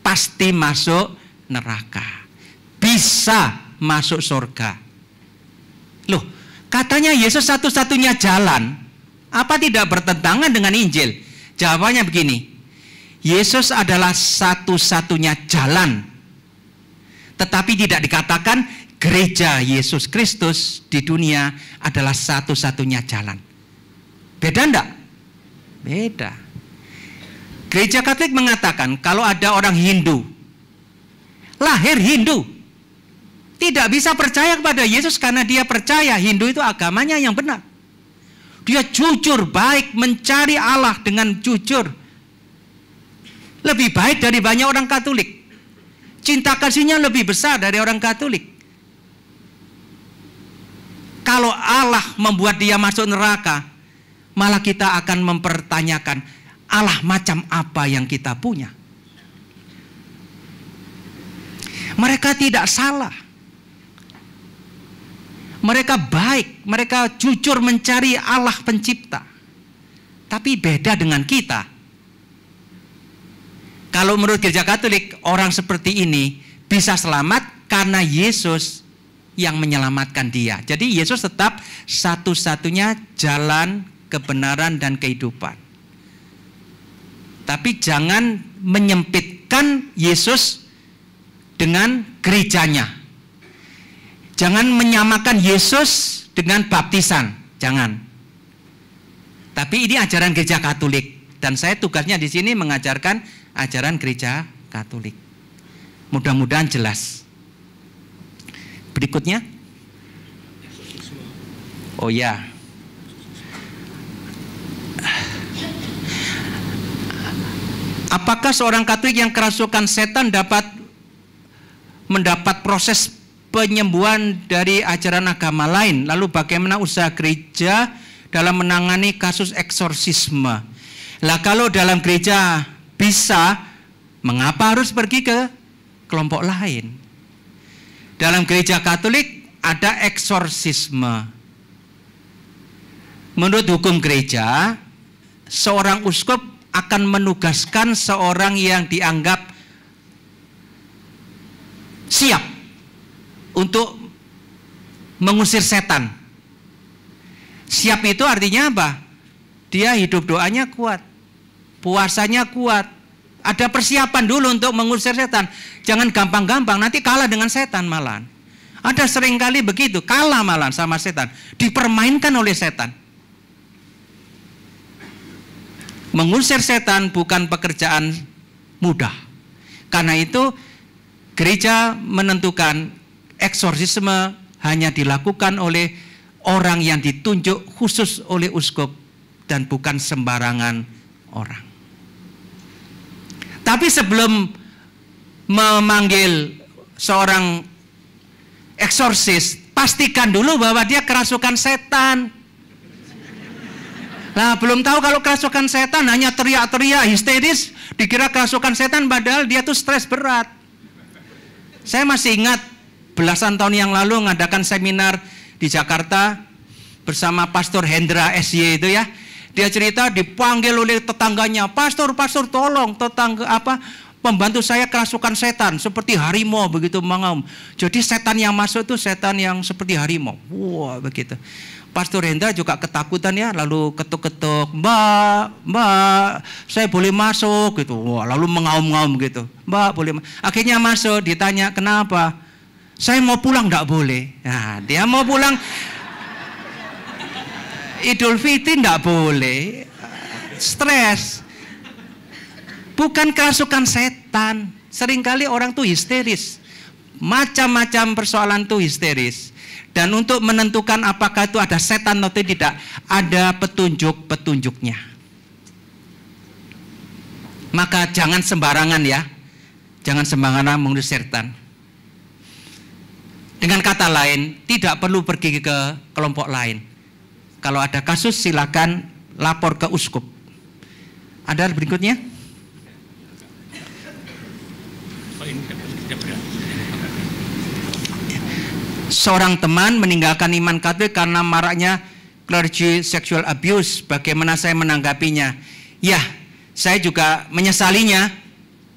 pasti masuk neraka. Bisa masuk surga. Loh, katanya Yesus satu-satunya jalan. Apa tidak bertentangan dengan Injil? Jawabannya begini. Yesus adalah satu-satunya jalan tetapi tidak dikatakan gereja Yesus Kristus di dunia adalah satu-satunya jalan. Beda enggak? Beda. Gereja Katolik mengatakan kalau ada orang Hindu, lahir Hindu, tidak bisa percaya kepada Yesus karena dia percaya Hindu itu agamanya yang benar. Dia jujur baik mencari Allah dengan jujur. Lebih baik dari banyak orang Katolik. Cinta kasihnya lebih besar dari orang Katolik. Kalau Allah membuat dia masuk neraka, malah kita akan mempertanyakan Allah macam apa yang kita punya. Mereka tidak salah. Mereka baik, mereka jujur mencari Allah pencipta. Tapi beda dengan kita kalau menurut gereja Katolik, orang seperti ini bisa selamat karena Yesus yang menyelamatkan dia. Jadi Yesus tetap satu-satunya jalan kebenaran dan kehidupan. Tapi jangan menyempitkan Yesus dengan gerejanya. Jangan menyamakan Yesus dengan baptisan, jangan. Tapi ini ajaran gereja Katolik dan saya tugasnya di sini mengajarkan ajaran gereja Katolik. Mudah-mudahan jelas. Berikutnya. Oh ya. Apakah seorang Katolik yang kerasukan setan dapat mendapat proses penyembuhan dari ajaran agama lain? Lalu bagaimana usaha gereja dalam menangani kasus eksorsisme? Lah kalau dalam gereja bisa, mengapa harus pergi ke kelompok lain? Dalam gereja Katolik ada eksorsisme. Menurut hukum gereja, seorang uskup akan menugaskan seorang yang dianggap siap untuk mengusir setan. Siap itu artinya apa? Dia hidup doanya kuat puasanya kuat. Ada persiapan dulu untuk mengusir setan. Jangan gampang-gampang, nanti kalah dengan setan malan. Ada seringkali begitu, kalah malan sama setan. Dipermainkan oleh setan. Mengusir setan bukan pekerjaan mudah. Karena itu gereja menentukan eksorsisme hanya dilakukan oleh orang yang ditunjuk khusus oleh uskup dan bukan sembarangan orang. Tapi sebelum memanggil seorang eksorsis, pastikan dulu bahwa dia kerasukan setan. Nah, belum tahu kalau kerasukan setan hanya teriak-teriak histeris, dikira kerasukan setan padahal dia tuh stres berat. Saya masih ingat belasan tahun yang lalu mengadakan seminar di Jakarta bersama Pastor Hendra SY itu ya. Dia cerita dipanggil oleh tetangganya, "Pastor, pastor tolong tetangga apa pembantu saya kerasukan setan seperti harimau begitu mengaum." Jadi setan yang masuk itu setan yang seperti harimau. Wah, begitu. Pastor Hendra juga ketakutan ya, lalu ketuk-ketuk, "Mbak, Mbak, saya boleh masuk?" gitu. Wah, lalu mengaum-ngaum gitu. "Mbak, boleh." Ma-. Akhirnya masuk, ditanya, "Kenapa?" "Saya mau pulang, tidak boleh." Nah, dia mau pulang Idul Fitri tidak boleh. Stres. Bukan kerasukan setan. Seringkali orang tuh histeris. Macam-macam persoalan tuh histeris. Dan untuk menentukan apakah itu ada setan atau tidak, ada petunjuk-petunjuknya. Maka jangan sembarangan ya. Jangan sembarangan mengurus setan. Dengan kata lain, tidak perlu pergi ke kelompok lain kalau ada kasus silakan lapor ke uskup. Ada berikutnya? Seorang teman meninggalkan iman Katolik karena maraknya clergy sexual abuse. Bagaimana saya menanggapinya? Ya, saya juga menyesalinya.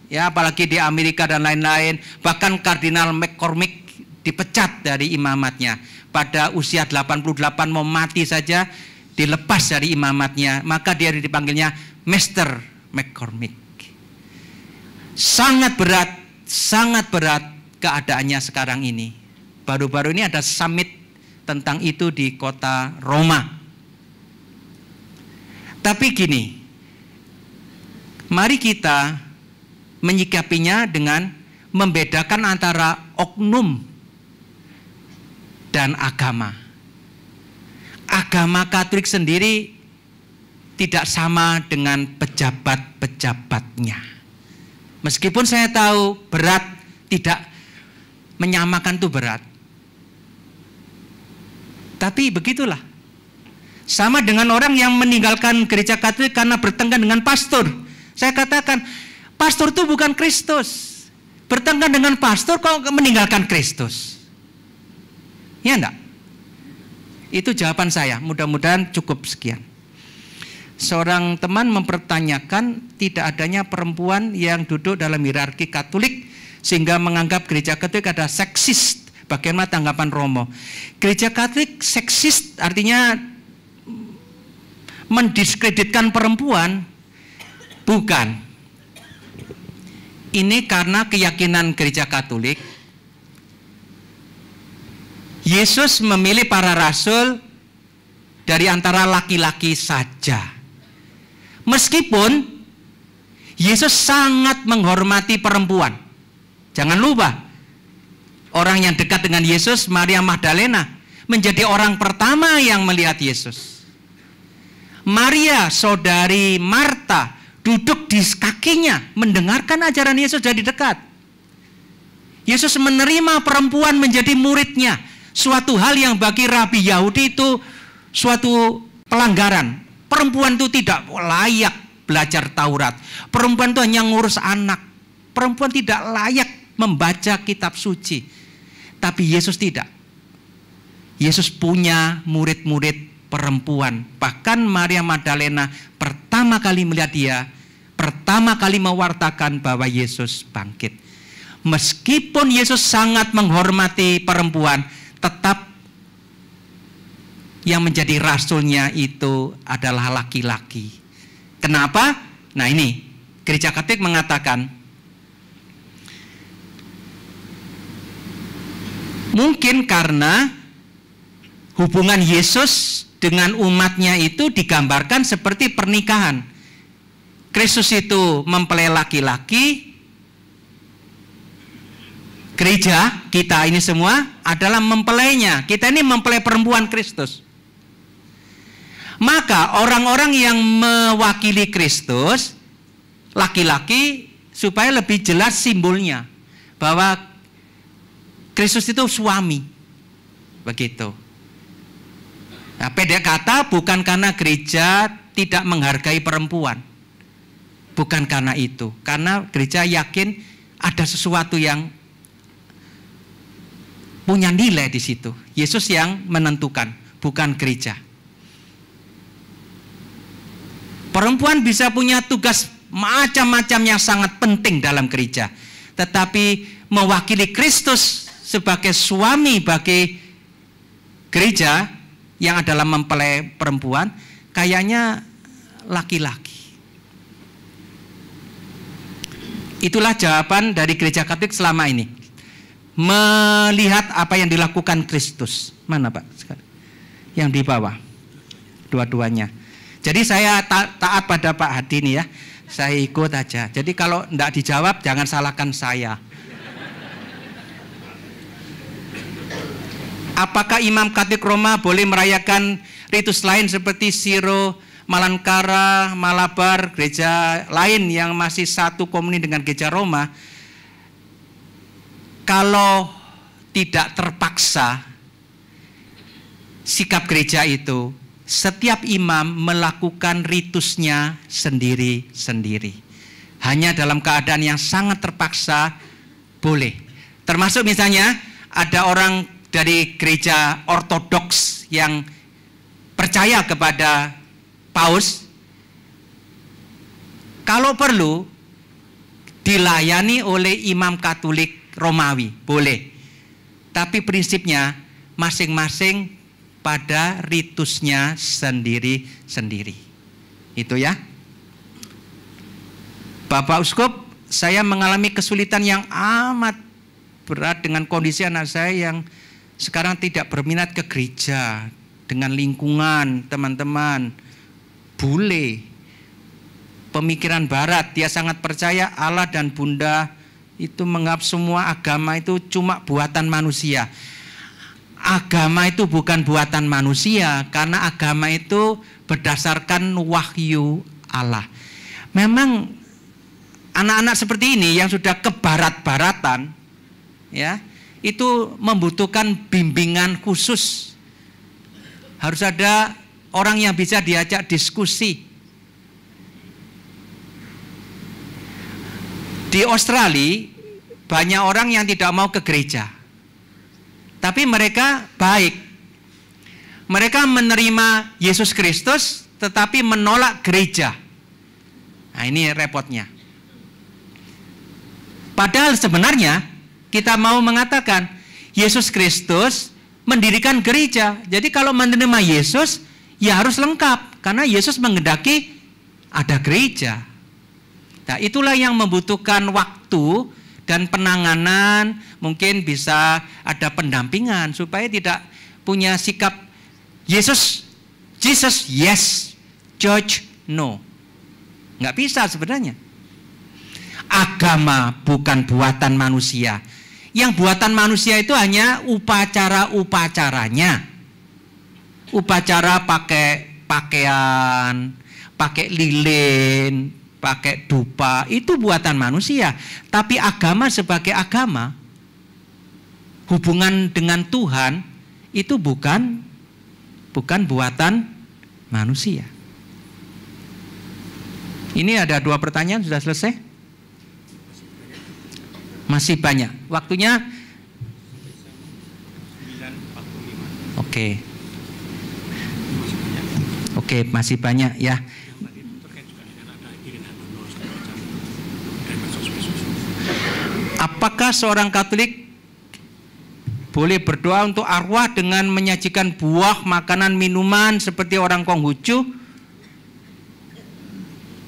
Ya, apalagi di Amerika dan lain-lain. Bahkan Kardinal McCormick dipecat dari imamatnya pada usia 88 mau mati saja dilepas dari imamatnya maka dia dipanggilnya Master McCormick sangat berat sangat berat keadaannya sekarang ini baru-baru ini ada summit tentang itu di kota Roma tapi gini mari kita menyikapinya dengan membedakan antara oknum dan agama. Agama Katolik sendiri tidak sama dengan pejabat-pejabatnya. Meskipun saya tahu berat, tidak menyamakan itu berat. Tapi begitulah. Sama dengan orang yang meninggalkan gereja Katolik karena bertengkar dengan pastor. Saya katakan, pastor itu bukan Kristus. Bertengkar dengan pastor kok meninggalkan Kristus. Ya enggak? Itu jawaban saya. Mudah-mudahan cukup sekian. Seorang teman mempertanyakan tidak adanya perempuan yang duduk dalam hierarki Katolik sehingga menganggap gereja Katolik ada seksis. Bagaimana tanggapan Romo? Gereja Katolik seksis artinya mendiskreditkan perempuan bukan. Ini karena keyakinan gereja Katolik Yesus memilih para rasul dari antara laki-laki saja. Meskipun Yesus sangat menghormati perempuan. Jangan lupa, orang yang dekat dengan Yesus, Maria Magdalena, menjadi orang pertama yang melihat Yesus. Maria, saudari Marta, duduk di kakinya, mendengarkan ajaran Yesus jadi dekat. Yesus menerima perempuan menjadi muridnya, Suatu hal yang bagi Rabi Yahudi itu suatu pelanggaran. Perempuan itu tidak layak belajar Taurat. Perempuan itu hanya ngurus anak. Perempuan tidak layak membaca kitab suci. Tapi Yesus tidak. Yesus punya murid-murid perempuan. Bahkan Maria Magdalena pertama kali melihat dia, pertama kali mewartakan bahwa Yesus bangkit. Meskipun Yesus sangat menghormati perempuan, tetap yang menjadi rasulnya itu adalah laki-laki. Kenapa? Nah ini, gereja katolik mengatakan, mungkin karena hubungan Yesus dengan umatnya itu digambarkan seperti pernikahan. Kristus itu mempelai laki-laki, gereja kita ini semua adalah mempelainya. Kita ini mempelai perempuan Kristus. Maka orang-orang yang mewakili Kristus, laki-laki supaya lebih jelas simbolnya bahwa Kristus itu suami. Begitu. Nah, pendek kata bukan karena gereja tidak menghargai perempuan. Bukan karena itu, karena gereja yakin ada sesuatu yang punya nilai di situ. Yesus yang menentukan, bukan gereja. Perempuan bisa punya tugas macam-macam yang sangat penting dalam gereja, tetapi mewakili Kristus sebagai suami bagi gereja yang adalah mempelai perempuan, kayaknya laki-laki. Itulah jawaban dari gereja Katolik selama ini melihat apa yang dilakukan Kristus. Mana Pak? Yang di bawah. Dua-duanya. Jadi saya ta taat pada Pak Hadi ini ya. Saya ikut aja. Jadi kalau tidak dijawab jangan salahkan saya. Apakah Imam Katik Roma boleh merayakan ritus lain seperti Siro, Malankara, Malabar, gereja lain yang masih satu komuni dengan gereja Roma? kalau tidak terpaksa sikap gereja itu setiap imam melakukan ritusnya sendiri-sendiri. Hanya dalam keadaan yang sangat terpaksa boleh. Termasuk misalnya ada orang dari gereja ortodoks yang percaya kepada paus kalau perlu dilayani oleh imam Katolik Romawi, boleh. Tapi prinsipnya masing-masing pada ritusnya sendiri-sendiri. Itu ya. Bapak Uskup, saya mengalami kesulitan yang amat berat dengan kondisi anak saya yang sekarang tidak berminat ke gereja dengan lingkungan teman-teman boleh pemikiran barat dia sangat percaya Allah dan Bunda itu menganggap semua agama itu cuma buatan manusia. Agama itu bukan buatan manusia karena agama itu berdasarkan wahyu Allah. Memang anak-anak seperti ini yang sudah ke barat baratan ya, itu membutuhkan bimbingan khusus. Harus ada orang yang bisa diajak diskusi Di Australia banyak orang yang tidak mau ke gereja. Tapi mereka baik. Mereka menerima Yesus Kristus tetapi menolak gereja. Nah, ini repotnya. Padahal sebenarnya kita mau mengatakan Yesus Kristus mendirikan gereja. Jadi kalau menerima Yesus ya harus lengkap karena Yesus mengendaki ada gereja. Nah, itulah yang membutuhkan waktu dan penanganan, mungkin bisa ada pendampingan supaya tidak punya sikap Yesus, Jesus yes, George no. Nggak bisa sebenarnya. Agama bukan buatan manusia. Yang buatan manusia itu hanya upacara-upacaranya. Upacara pakai pakaian, pakai lilin, pakai dupa, itu buatan manusia. Tapi agama sebagai agama, hubungan dengan Tuhan itu bukan bukan buatan manusia. Ini ada dua pertanyaan sudah selesai? Masih banyak. Waktunya Oke. Okay. Oke, okay, masih banyak ya. Apakah seorang Katolik boleh berdoa untuk arwah dengan menyajikan buah, makanan, minuman seperti orang Konghucu?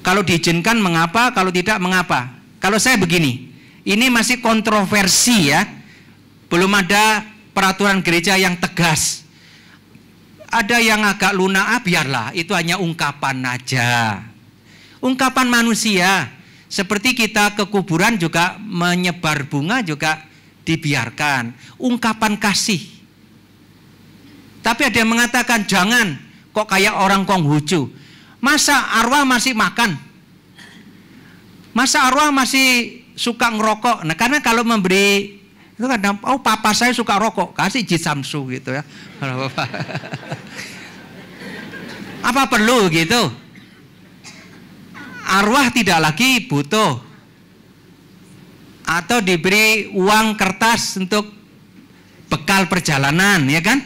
Kalau diizinkan mengapa, kalau tidak mengapa? Kalau saya begini, ini masih kontroversi ya. Belum ada peraturan gereja yang tegas. Ada yang agak lunak, ah, biarlah, itu hanya ungkapan aja. Ungkapan manusia seperti kita ke kuburan juga menyebar bunga juga dibiarkan. Ungkapan kasih. Tapi ada yang mengatakan jangan kok kayak orang Konghucu. Masa arwah masih makan? Masa arwah masih suka ngerokok? Nah, karena kalau memberi itu kadang oh papa saya suka rokok kasih jisamsu gitu ya apa perlu gitu arwah tidak lagi butuh atau diberi uang kertas untuk bekal perjalanan, ya kan?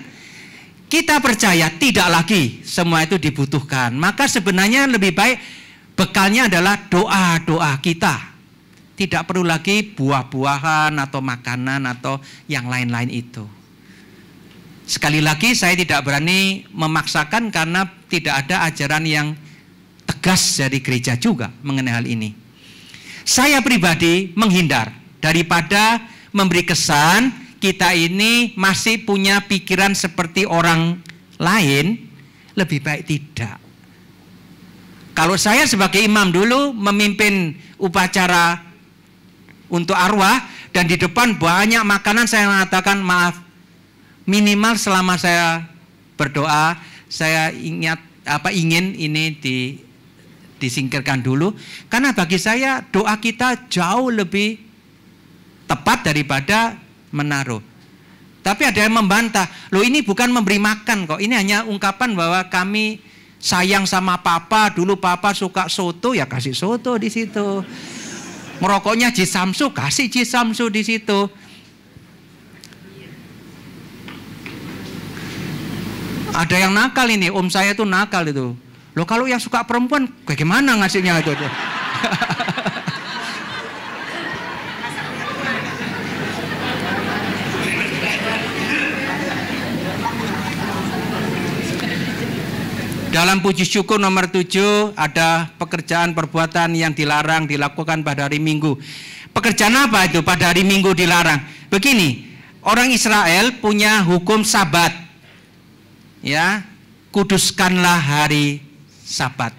Kita percaya tidak lagi semua itu dibutuhkan. Maka sebenarnya lebih baik bekalnya adalah doa-doa kita. Tidak perlu lagi buah-buahan atau makanan atau yang lain-lain itu. Sekali lagi saya tidak berani memaksakan karena tidak ada ajaran yang tegas dari gereja juga mengenai hal ini. Saya pribadi menghindar daripada memberi kesan kita ini masih punya pikiran seperti orang lain, lebih baik tidak. Kalau saya sebagai imam dulu memimpin upacara untuk arwah dan di depan banyak makanan saya mengatakan maaf minimal selama saya berdoa saya ingat apa ingin ini di disingkirkan dulu karena bagi saya doa kita jauh lebih tepat daripada menaruh. Tapi ada yang membantah, loh ini bukan memberi makan kok, ini hanya ungkapan bahwa kami sayang sama papa, dulu papa suka soto ya kasih soto di situ. Merokoknya jisamsu, kasih jisamsu di situ. Ada yang nakal ini, om saya tuh nakal itu. Loh kalau yang suka perempuan bagaimana ngasihnya itu? itu? Dalam puji syukur nomor tujuh ada pekerjaan perbuatan yang dilarang dilakukan pada hari Minggu. Pekerjaan apa itu pada hari Minggu dilarang? Begini, orang Israel punya hukum sabat. Ya, kuduskanlah hari Sabat.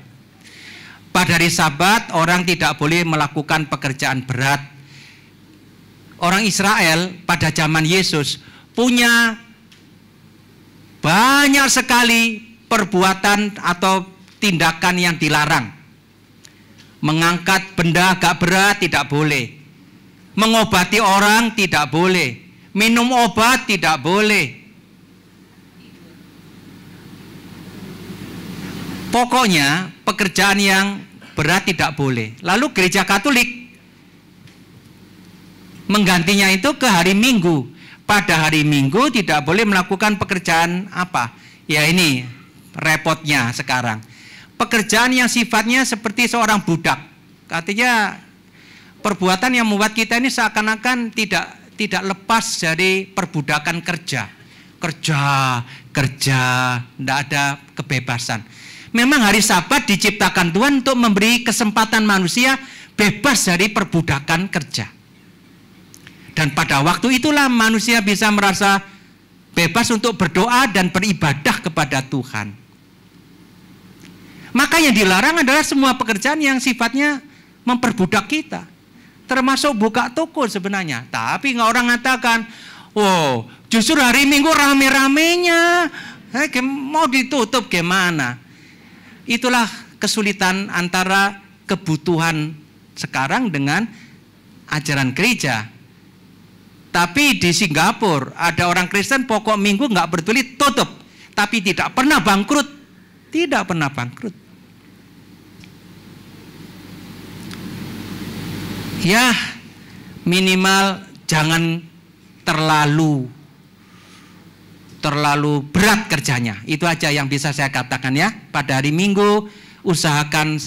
Pada hari Sabat orang tidak boleh melakukan pekerjaan berat. Orang Israel pada zaman Yesus punya banyak sekali perbuatan atau tindakan yang dilarang. Mengangkat benda agak berat tidak boleh. Mengobati orang tidak boleh. Minum obat tidak boleh. Pokoknya pekerjaan yang berat tidak boleh. Lalu gereja Katolik menggantinya itu ke hari Minggu. Pada hari Minggu tidak boleh melakukan pekerjaan apa? Ya ini repotnya sekarang. Pekerjaan yang sifatnya seperti seorang budak. Artinya perbuatan yang membuat kita ini seakan-akan tidak tidak lepas dari perbudakan kerja. Kerja, kerja, tidak ada kebebasan. Memang hari Sabat diciptakan Tuhan untuk memberi kesempatan manusia bebas dari perbudakan kerja. Dan pada waktu itulah manusia bisa merasa bebas untuk berdoa dan beribadah kepada Tuhan. Maka yang dilarang adalah semua pekerjaan yang sifatnya memperbudak kita. Termasuk buka toko sebenarnya. Tapi nggak orang mengatakan, wow, justru hari Minggu rame-ramenya. Hey, eh, mau ditutup gimana? Itulah kesulitan antara kebutuhan sekarang dengan ajaran gereja. Tapi di Singapura ada orang Kristen pokok minggu nggak bertulis tutup, tapi tidak pernah bangkrut, tidak pernah bangkrut. Ya minimal jangan terlalu terlalu berat kerjanya. Itu aja yang bisa saya katakan ya. Pada hari Minggu usahakan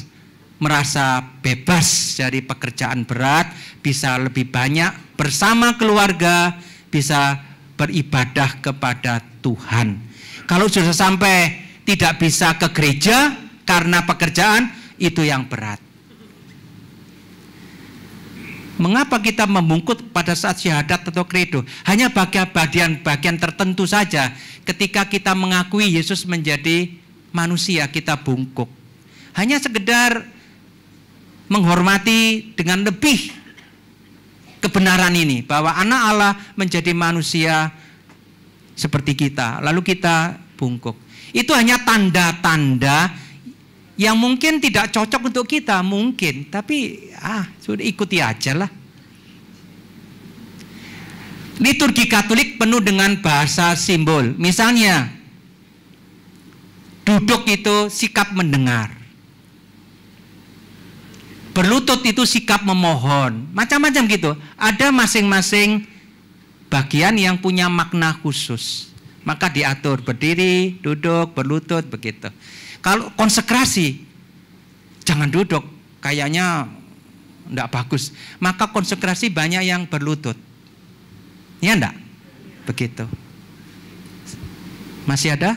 merasa bebas dari pekerjaan berat, bisa lebih banyak bersama keluarga, bisa beribadah kepada Tuhan. Kalau sudah sampai tidak bisa ke gereja karena pekerjaan, itu yang berat. Mengapa kita membungkut pada saat syahadat atau kredo? Hanya bagian-bagian tertentu saja. Ketika kita mengakui Yesus menjadi manusia, kita bungkuk. Hanya sekedar menghormati dengan lebih kebenaran ini. Bahwa anak Allah menjadi manusia seperti kita. Lalu kita bungkuk. Itu hanya tanda-tanda yang mungkin tidak cocok untuk kita, mungkin. Tapi ah, sudah ikuti aja lah. Liturgi Katolik penuh dengan bahasa simbol. Misalnya, duduk itu sikap mendengar. Berlutut itu sikap memohon. Macam-macam gitu. Ada masing-masing bagian yang punya makna khusus. Maka diatur berdiri, duduk, berlutut, begitu. Kalau konsekrasi, jangan duduk, kayaknya enggak bagus. Maka konsekrasi banyak yang berlutut. Ya enggak? Begitu. Masih ada?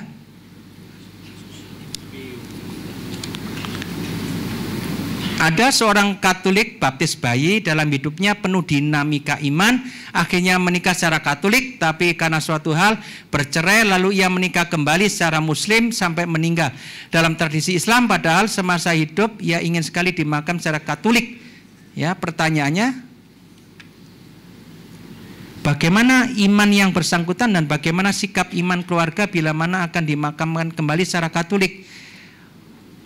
Ada seorang Katolik baptis bayi dalam hidupnya penuh dinamika iman, akhirnya menikah secara Katolik tapi karena suatu hal bercerai lalu ia menikah kembali secara Muslim sampai meninggal. Dalam tradisi Islam padahal semasa hidup ia ingin sekali dimakam secara Katolik. Ya, pertanyaannya Bagaimana iman yang bersangkutan dan bagaimana sikap iman keluarga bila mana akan dimakamkan kembali secara Katolik?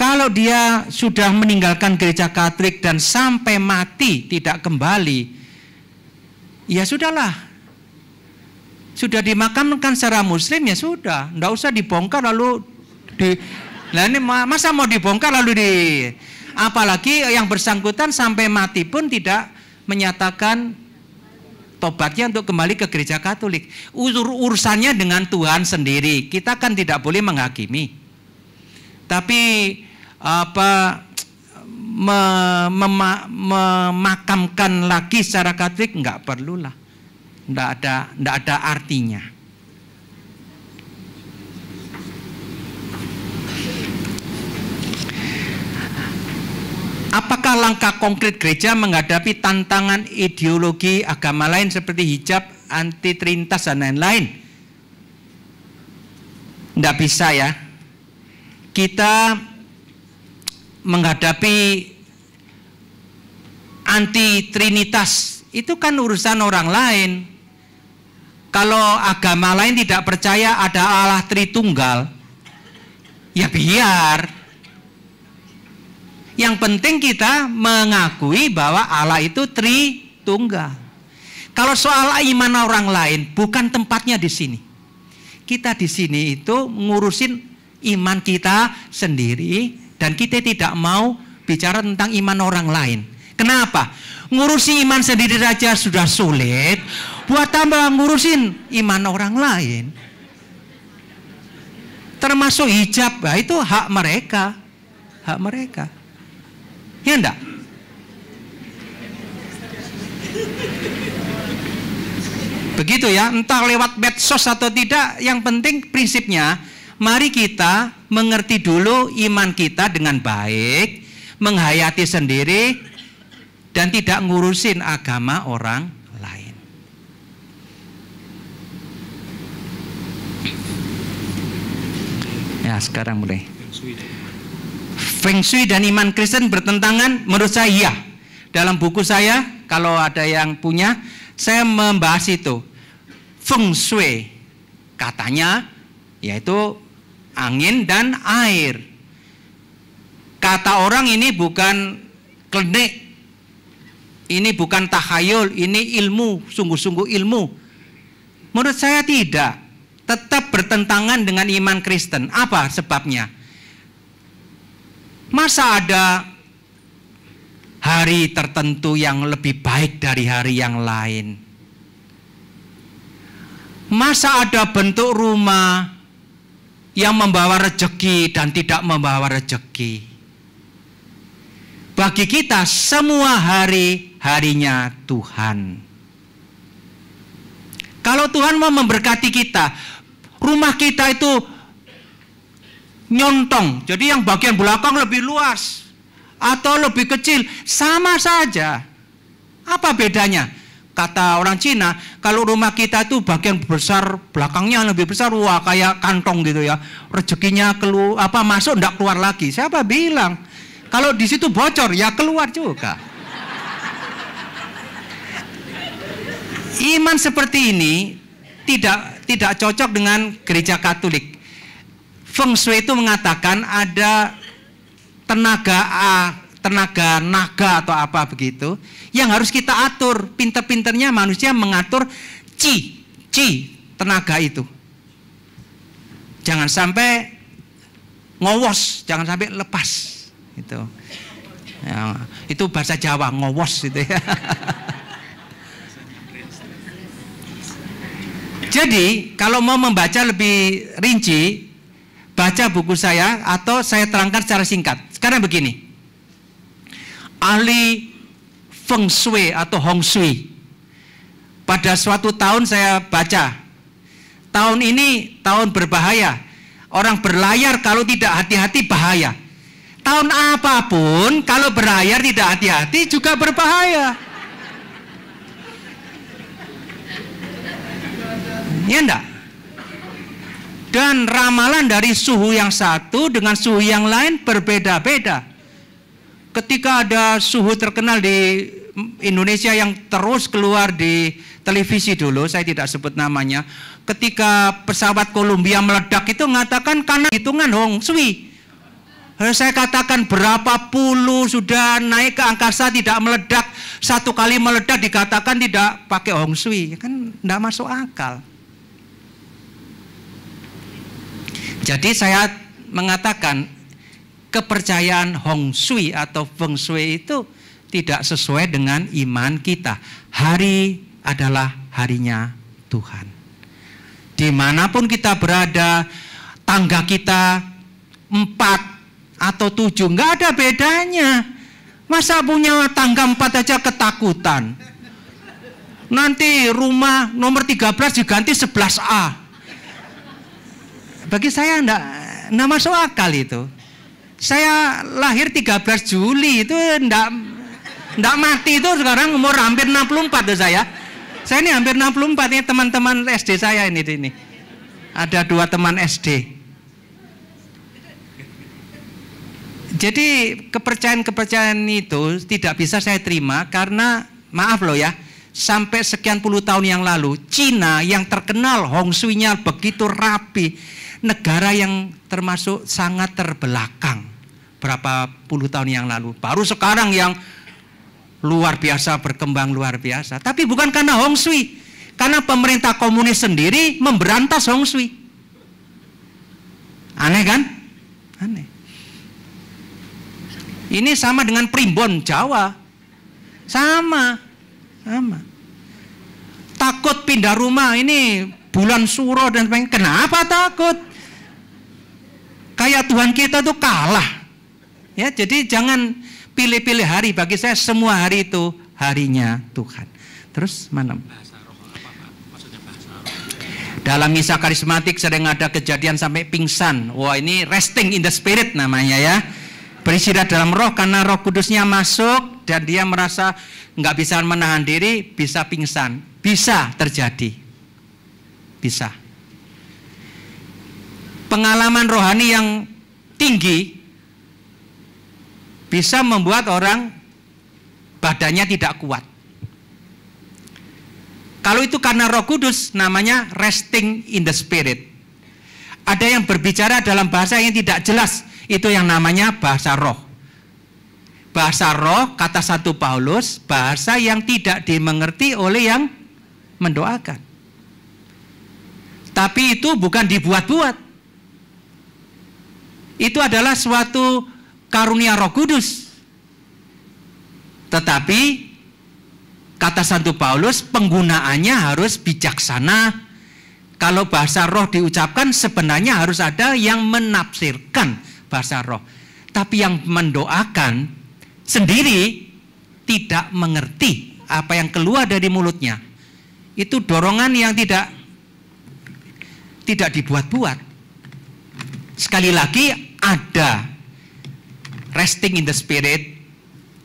Kalau dia sudah meninggalkan gereja Katolik dan sampai mati tidak kembali, ya sudahlah. Sudah dimakamkan secara muslim ya sudah, enggak usah dibongkar lalu di Nah ini masa mau dibongkar lalu di apalagi yang bersangkutan sampai mati pun tidak menyatakan tobatnya untuk kembali ke gereja Katolik. Ur urusannya dengan Tuhan sendiri. Kita kan tidak boleh menghakimi. Tapi apa memakamkan lagi secara katolik nggak perlulah nggak ada nggak ada artinya Apakah langkah konkret gereja menghadapi tantangan ideologi agama lain seperti hijab, anti trintas dan lain-lain? Tidak bisa ya. Kita menghadapi anti trinitas itu kan urusan orang lain. Kalau agama lain tidak percaya ada Allah Tritunggal, ya biar. Yang penting kita mengakui bahwa Allah itu Tritunggal. Kalau soal iman orang lain bukan tempatnya di sini. Kita di sini itu ngurusin iman kita sendiri dan kita tidak mau bicara tentang iman orang lain. Kenapa? Ngurusi iman sendiri saja sudah sulit. Buat tambah ngurusin iman orang lain. Termasuk hijab, nah itu hak mereka. Hak mereka. Ya enggak? Begitu ya, entah lewat medsos atau tidak, yang penting prinsipnya mari kita mengerti dulu iman kita dengan baik, menghayati sendiri, dan tidak ngurusin agama orang lain. Ya, sekarang mulai. Feng Shui dan iman Kristen bertentangan menurut saya iya. Dalam buku saya, kalau ada yang punya, saya membahas itu. Feng Shui katanya yaitu angin dan air. Kata orang ini bukan klinik, ini bukan tahayul, ini ilmu, sungguh-sungguh ilmu. Menurut saya tidak, tetap bertentangan dengan iman Kristen. Apa sebabnya? Masa ada hari tertentu yang lebih baik dari hari yang lain? Masa ada bentuk rumah yang membawa rejeki dan tidak membawa rejeki. Bagi kita semua hari harinya Tuhan. Kalau Tuhan mau memberkati kita, rumah kita itu nyontong. Jadi yang bagian belakang lebih luas atau lebih kecil, sama saja. Apa bedanya? Kata orang Cina, kalau rumah kita itu bagian besar belakangnya lebih besar, wah kayak kantong gitu ya. Rezekinya kelu apa masuk ndak keluar lagi. Siapa bilang? Kalau di situ bocor ya keluar juga. Iman seperti ini tidak tidak cocok dengan gereja Katolik. Feng Shui itu mengatakan ada tenaga A ah, tenaga naga atau apa begitu yang harus kita atur pinter-pinternya manusia mengatur ci ci tenaga itu jangan sampai ngowos jangan sampai lepas itu ya, itu bahasa Jawa ngowos itu ya Jadi kalau mau membaca lebih rinci, baca buku saya atau saya terangkan secara singkat. Sekarang begini, ahli feng shui atau hong shui. Pada suatu tahun saya baca, tahun ini tahun berbahaya. Orang berlayar kalau tidak hati-hati bahaya. Tahun apapun kalau berlayar tidak hati-hati juga berbahaya. Ya enggak? Dan ramalan dari suhu yang satu dengan suhu yang lain berbeda-beda ketika ada suhu terkenal di Indonesia yang terus keluar di televisi dulu, saya tidak sebut namanya, ketika pesawat Columbia meledak itu mengatakan karena hitungan Hong Sui. Eh, saya katakan berapa puluh sudah naik ke angkasa tidak meledak, satu kali meledak dikatakan tidak pakai Hong Sui, kan tidak masuk akal. Jadi saya mengatakan kepercayaan Hong Sui atau Feng Shui itu tidak sesuai dengan iman kita. Hari adalah harinya Tuhan. Dimanapun kita berada, tangga kita empat atau tujuh, nggak ada bedanya. Masa punya tangga empat aja ketakutan. Nanti rumah nomor 13 diganti 11A. Bagi saya enggak, enggak masuk akal itu. Saya lahir 13 Juli itu ndak ndak mati itu sekarang umur hampir 64 tuh saya. Saya ini hampir 64 ini teman-teman SD saya ini ini. Ada dua teman SD. Jadi kepercayaan-kepercayaan itu tidak bisa saya terima karena maaf loh ya, sampai sekian puluh tahun yang lalu Cina yang terkenal Hong Shui-nya begitu rapi, negara yang termasuk sangat terbelakang berapa puluh tahun yang lalu. Baru sekarang yang luar biasa berkembang luar biasa. Tapi bukan karena Hong Sui, karena pemerintah komunis sendiri memberantas Hong Sui. Aneh kan? Aneh. Ini sama dengan primbon Jawa. Sama. Sama. Takut pindah rumah ini bulan suro dan sebagainya. Kenapa takut? Kayak Tuhan kita tuh kalah Ya, jadi jangan pilih-pilih hari. Bagi saya semua hari itu harinya Tuhan. Terus mana? Dalam misa karismatik sering ada kejadian sampai pingsan. Wah ini resting in the spirit namanya ya. Beristirahat dalam roh karena roh kudusnya masuk dan dia merasa nggak bisa menahan diri, bisa pingsan. Bisa terjadi. Bisa. Pengalaman rohani yang tinggi bisa membuat orang badannya tidak kuat. Kalau itu karena Roh Kudus namanya resting in the spirit. Ada yang berbicara dalam bahasa yang tidak jelas, itu yang namanya bahasa roh. Bahasa roh kata satu Paulus, bahasa yang tidak dimengerti oleh yang mendoakan. Tapi itu bukan dibuat-buat. Itu adalah suatu karunia Roh Kudus. Tetapi kata Santo Paulus penggunaannya harus bijaksana. Kalau bahasa roh diucapkan sebenarnya harus ada yang menafsirkan bahasa roh. Tapi yang mendoakan sendiri tidak mengerti apa yang keluar dari mulutnya. Itu dorongan yang tidak tidak dibuat-buat. Sekali lagi ada resting in the spirit,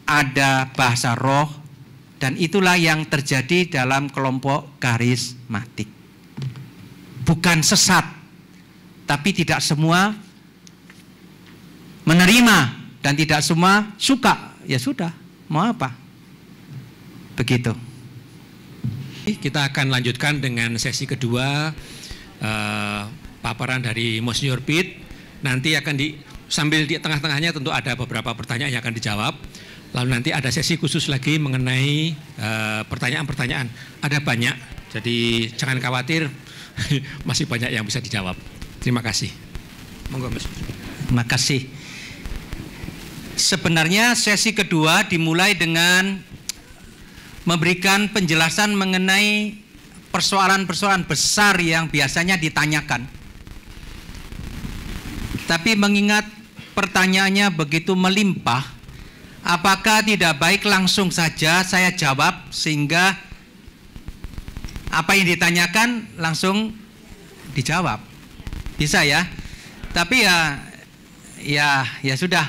ada bahasa roh, dan itulah yang terjadi dalam kelompok karismatik. Bukan sesat, tapi tidak semua menerima dan tidak semua suka. Ya sudah, mau apa? Begitu. Kita akan lanjutkan dengan sesi kedua uh, paparan dari Monsieur Pit. Nanti akan di sambil di tengah-tengahnya tentu ada beberapa pertanyaan yang akan dijawab. Lalu nanti ada sesi khusus lagi mengenai eh, pertanyaan-pertanyaan. Uh, ada banyak, jadi jangan khawatir masih banyak yang bisa dijawab. Terima kasih. Monggo Mas. Terima kasih. Sebenarnya sesi kedua dimulai dengan memberikan penjelasan mengenai persoalan-persoalan besar yang biasanya ditanyakan. Tapi mengingat pertanyaannya begitu melimpah, apakah tidak baik langsung saja saya jawab sehingga apa yang ditanyakan langsung dijawab? Bisa ya? Tapi ya ya ya sudah.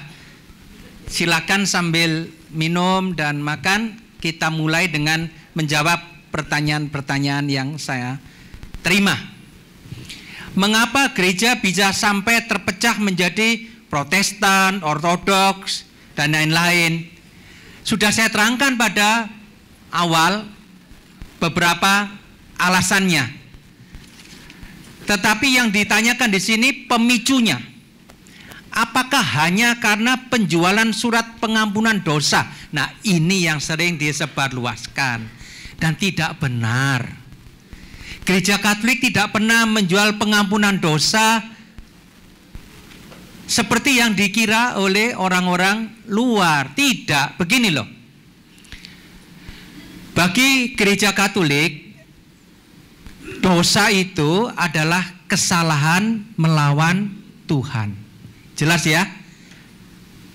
Silakan sambil minum dan makan kita mulai dengan menjawab pertanyaan-pertanyaan yang saya terima. Mengapa gereja bisa sampai terpecah menjadi Protestan, Ortodoks, dan lain-lain. Sudah saya terangkan pada awal beberapa alasannya. Tetapi yang ditanyakan di sini pemicunya. Apakah hanya karena penjualan surat pengampunan dosa? Nah, ini yang sering disebarluaskan dan tidak benar. Gereja Katolik tidak pernah menjual pengampunan dosa seperti yang dikira oleh orang-orang luar. Tidak, begini loh. Bagi gereja Katolik, dosa itu adalah kesalahan melawan Tuhan. Jelas ya?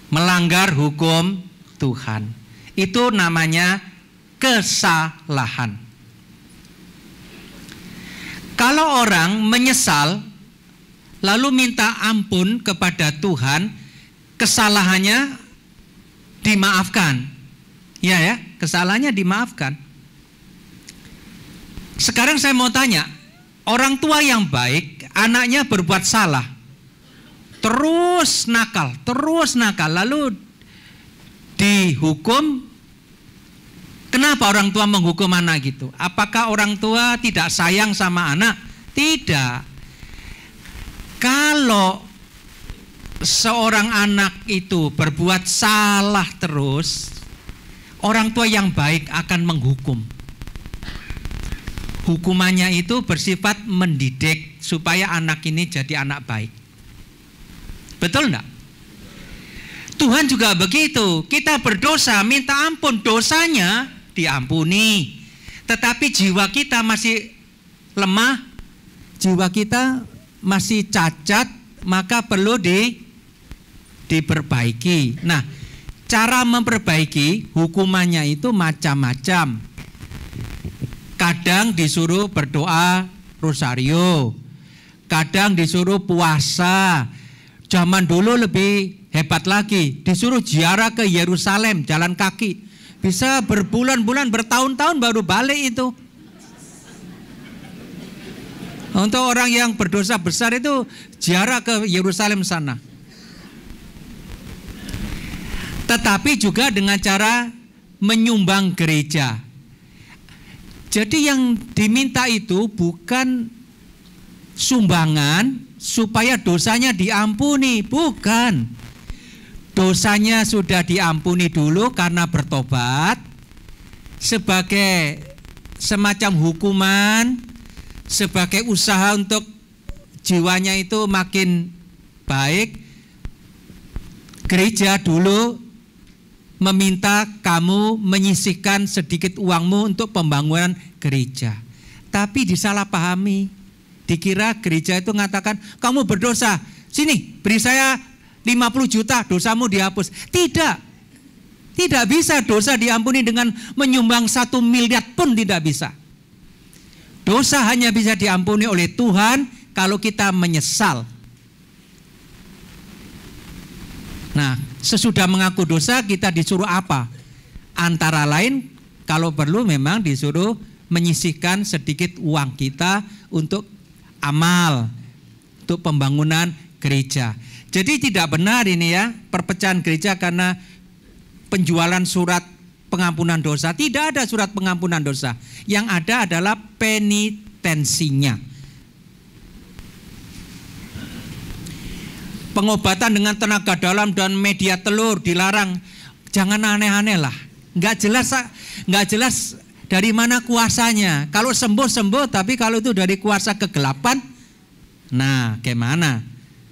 Melanggar hukum Tuhan. Itu namanya kesalahan. Kalau orang menyesal lalu minta ampun kepada Tuhan, kesalahannya dimaafkan. Ya ya, kesalahannya dimaafkan. Sekarang saya mau tanya, orang tua yang baik, anaknya berbuat salah. Terus nakal, terus nakal, lalu dihukum. Kenapa orang tua menghukum anak gitu? Apakah orang tua tidak sayang sama anak? Tidak kalau seorang anak itu berbuat salah terus, orang tua yang baik akan menghukum. Hukumannya itu bersifat mendidik supaya anak ini jadi anak baik. Betul enggak? Tuhan juga begitu. Kita berdosa, minta ampun dosanya diampuni. Tetapi jiwa kita masih lemah, jiwa kita masih cacat maka perlu di diperbaiki. Nah, cara memperbaiki hukumannya itu macam-macam. Kadang disuruh berdoa rosario, kadang disuruh puasa. Zaman dulu lebih hebat lagi, disuruh ziarah ke Yerusalem jalan kaki. Bisa berbulan-bulan, bertahun-tahun baru balik itu. Untuk orang yang berdosa besar itu jarak ke Yerusalem sana. Tetapi juga dengan cara menyumbang gereja. Jadi yang diminta itu bukan sumbangan supaya dosanya diampuni, bukan. Dosanya sudah diampuni dulu karena bertobat sebagai semacam hukuman sebagai usaha untuk jiwanya itu makin baik. Gereja dulu meminta kamu menyisihkan sedikit uangmu untuk pembangunan gereja. Tapi disalahpahami. Dikira gereja itu mengatakan, kamu berdosa. Sini, beri saya 50 juta, dosamu dihapus. Tidak. Tidak bisa dosa diampuni dengan menyumbang satu miliar pun tidak bisa. Dosa hanya bisa diampuni oleh Tuhan kalau kita menyesal. Nah, sesudah mengaku dosa kita disuruh apa? Antara lain kalau perlu memang disuruh menyisihkan sedikit uang kita untuk amal, untuk pembangunan gereja. Jadi tidak benar ini ya perpecahan gereja karena penjualan surat pengampunan dosa. Tidak ada surat pengampunan dosa. Yang ada adalah penitensinya. Pengobatan dengan tenaga dalam dan media telur dilarang. Jangan aneh-aneh lah. Nggak jelas, nggak jelas dari mana kuasanya. Kalau sembuh-sembuh, tapi kalau itu dari kuasa kegelapan, nah gimana?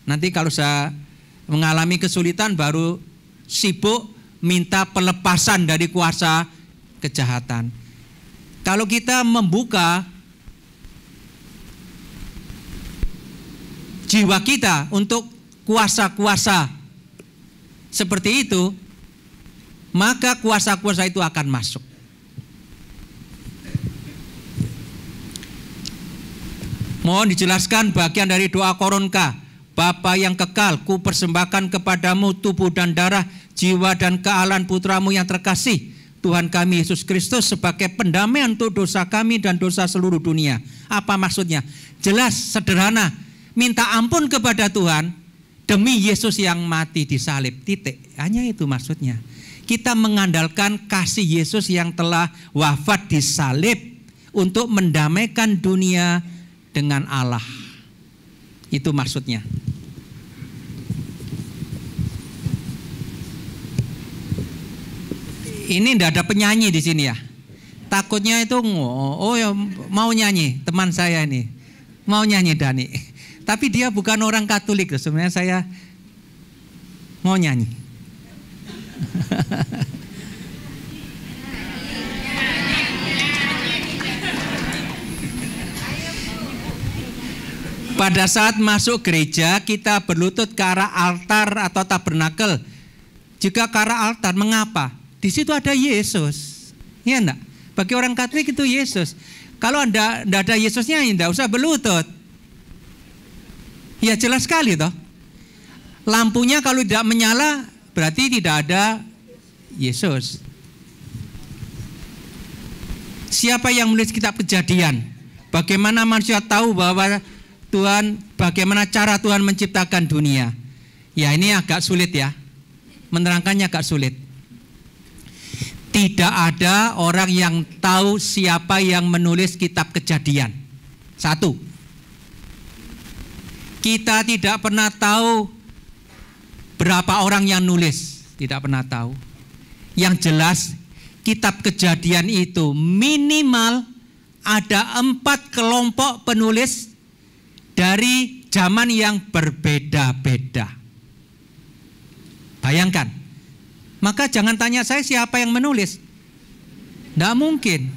Nanti kalau saya mengalami kesulitan baru sibuk minta pelepasan dari kuasa kejahatan. Kalau kita membuka jiwa kita untuk kuasa-kuasa seperti itu, maka kuasa-kuasa itu akan masuk. Mohon dijelaskan bagian dari doa koronka Bapa yang kekal, ku persembahkan kepadamu tubuh dan darah, jiwa dan kealan putramu yang terkasih, Tuhan kami Yesus Kristus sebagai pendamaian untuk dosa kami dan dosa seluruh dunia. Apa maksudnya? Jelas, sederhana. Minta ampun kepada Tuhan demi Yesus yang mati di salib. Titik. Hanya itu maksudnya. Kita mengandalkan kasih Yesus yang telah wafat di salib untuk mendamaikan dunia dengan Allah. Itu maksudnya. ini tidak ada penyanyi di sini ya. Takutnya itu oh, oh ya, mau nyanyi teman saya ini mau nyanyi Dani. Tapi dia bukan orang Katolik. Sebenarnya saya mau nyanyi. Pada saat masuk gereja, kita berlutut ke arah altar atau tabernakel. Jika ke arah altar, mengapa? Di situ ada Yesus. Iya enggak? Bagi orang Katolik itu Yesus. Kalau Anda enggak ada Yesusnya, ya enggak usah berlutut. Ya jelas sekali toh. Lampunya kalau tidak menyala berarti tidak ada Yesus. Siapa yang menulis kitab Kejadian? Bagaimana manusia tahu bahwa Tuhan bagaimana cara Tuhan menciptakan dunia? Ya ini agak sulit ya. Menerangkannya agak sulit. Tidak ada orang yang tahu siapa yang menulis kitab kejadian. Satu. Kita tidak pernah tahu berapa orang yang nulis, tidak pernah tahu. Yang jelas kitab kejadian itu minimal ada empat kelompok penulis dari zaman yang berbeda-beda. Bayangkan, maka jangan tanya saya siapa yang menulis. Tidak mungkin.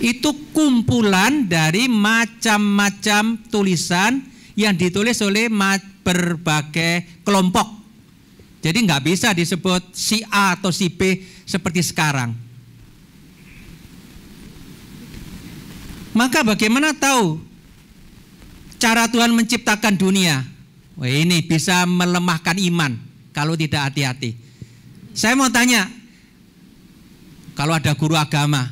Itu kumpulan dari macam-macam tulisan yang ditulis oleh berbagai kelompok. Jadi nggak bisa disebut si A atau si B seperti sekarang. Maka bagaimana tahu cara Tuhan menciptakan dunia? Wah, ini bisa melemahkan iman kalau tidak hati-hati. Saya mau tanya, kalau ada guru agama,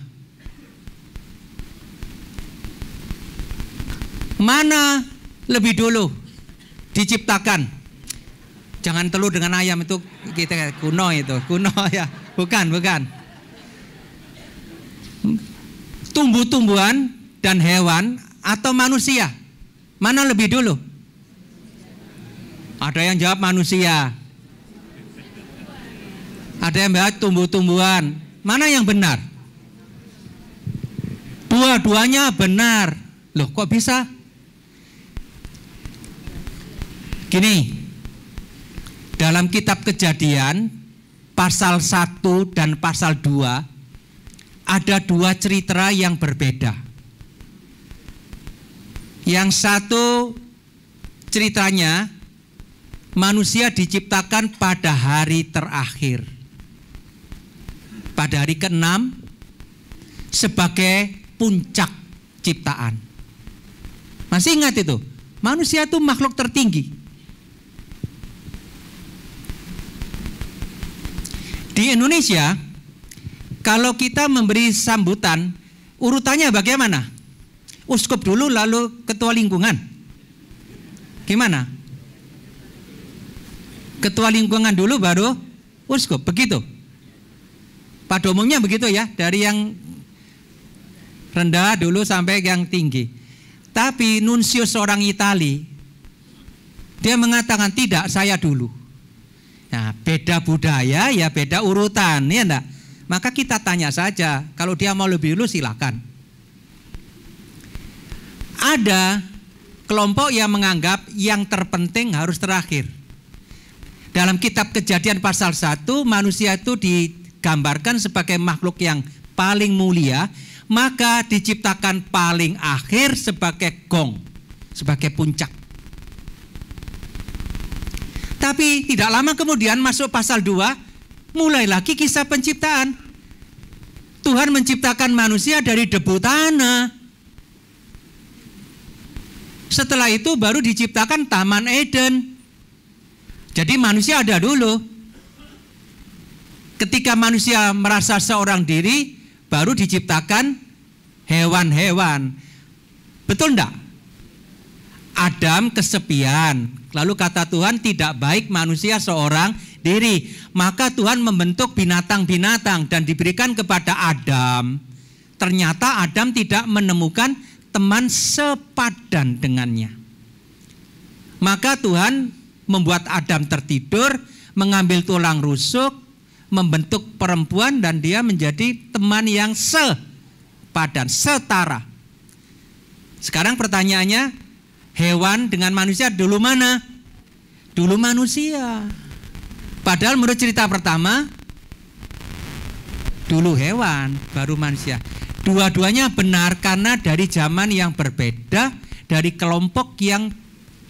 mana lebih dulu diciptakan? Jangan telur dengan ayam itu kita kuno itu, kuno ya, bukan, bukan. Tumbuh-tumbuhan dan hewan atau manusia? Mana lebih dulu? Ada yang jawab manusia ada yang bilang tumbuh-tumbuhan. Mana yang benar? Dua-duanya benar. Loh, kok bisa? Gini, dalam kitab kejadian, pasal 1 dan pasal 2, ada dua cerita yang berbeda. Yang satu ceritanya, manusia diciptakan pada hari terakhir pada hari ke-6 sebagai puncak ciptaan. Masih ingat itu? Manusia itu makhluk tertinggi. Di Indonesia, kalau kita memberi sambutan, urutannya bagaimana? Uskup dulu lalu ketua lingkungan. Gimana? Ketua lingkungan dulu baru uskup, begitu. Pada umumnya begitu ya, dari yang rendah dulu sampai yang tinggi. Tapi nunsius seorang Itali, dia mengatakan tidak saya dulu. Nah, beda budaya ya beda urutan, ya enggak? Maka kita tanya saja, kalau dia mau lebih dulu silakan. Ada kelompok yang menganggap yang terpenting harus terakhir. Dalam kitab Kejadian pasal 1 manusia itu di digambarkan sebagai makhluk yang paling mulia, maka diciptakan paling akhir sebagai gong, sebagai puncak. Tapi tidak lama kemudian masuk pasal 2, mulai lagi kisah penciptaan. Tuhan menciptakan manusia dari debu tanah. Setelah itu baru diciptakan Taman Eden. Jadi manusia ada dulu, ketika manusia merasa seorang diri, baru diciptakan hewan-hewan. Betul enggak? Adam kesepian. Lalu kata Tuhan tidak baik manusia seorang diri. Maka Tuhan membentuk binatang-binatang dan diberikan kepada Adam. Ternyata Adam tidak menemukan teman sepadan dengannya. Maka Tuhan membuat Adam tertidur, mengambil tulang rusuk, membentuk perempuan dan dia menjadi teman yang sepadan, setara. Sekarang pertanyaannya, hewan dengan manusia dulu mana? Dulu manusia. Padahal menurut cerita pertama, dulu hewan, baru manusia. Dua-duanya benar karena dari zaman yang berbeda, dari kelompok yang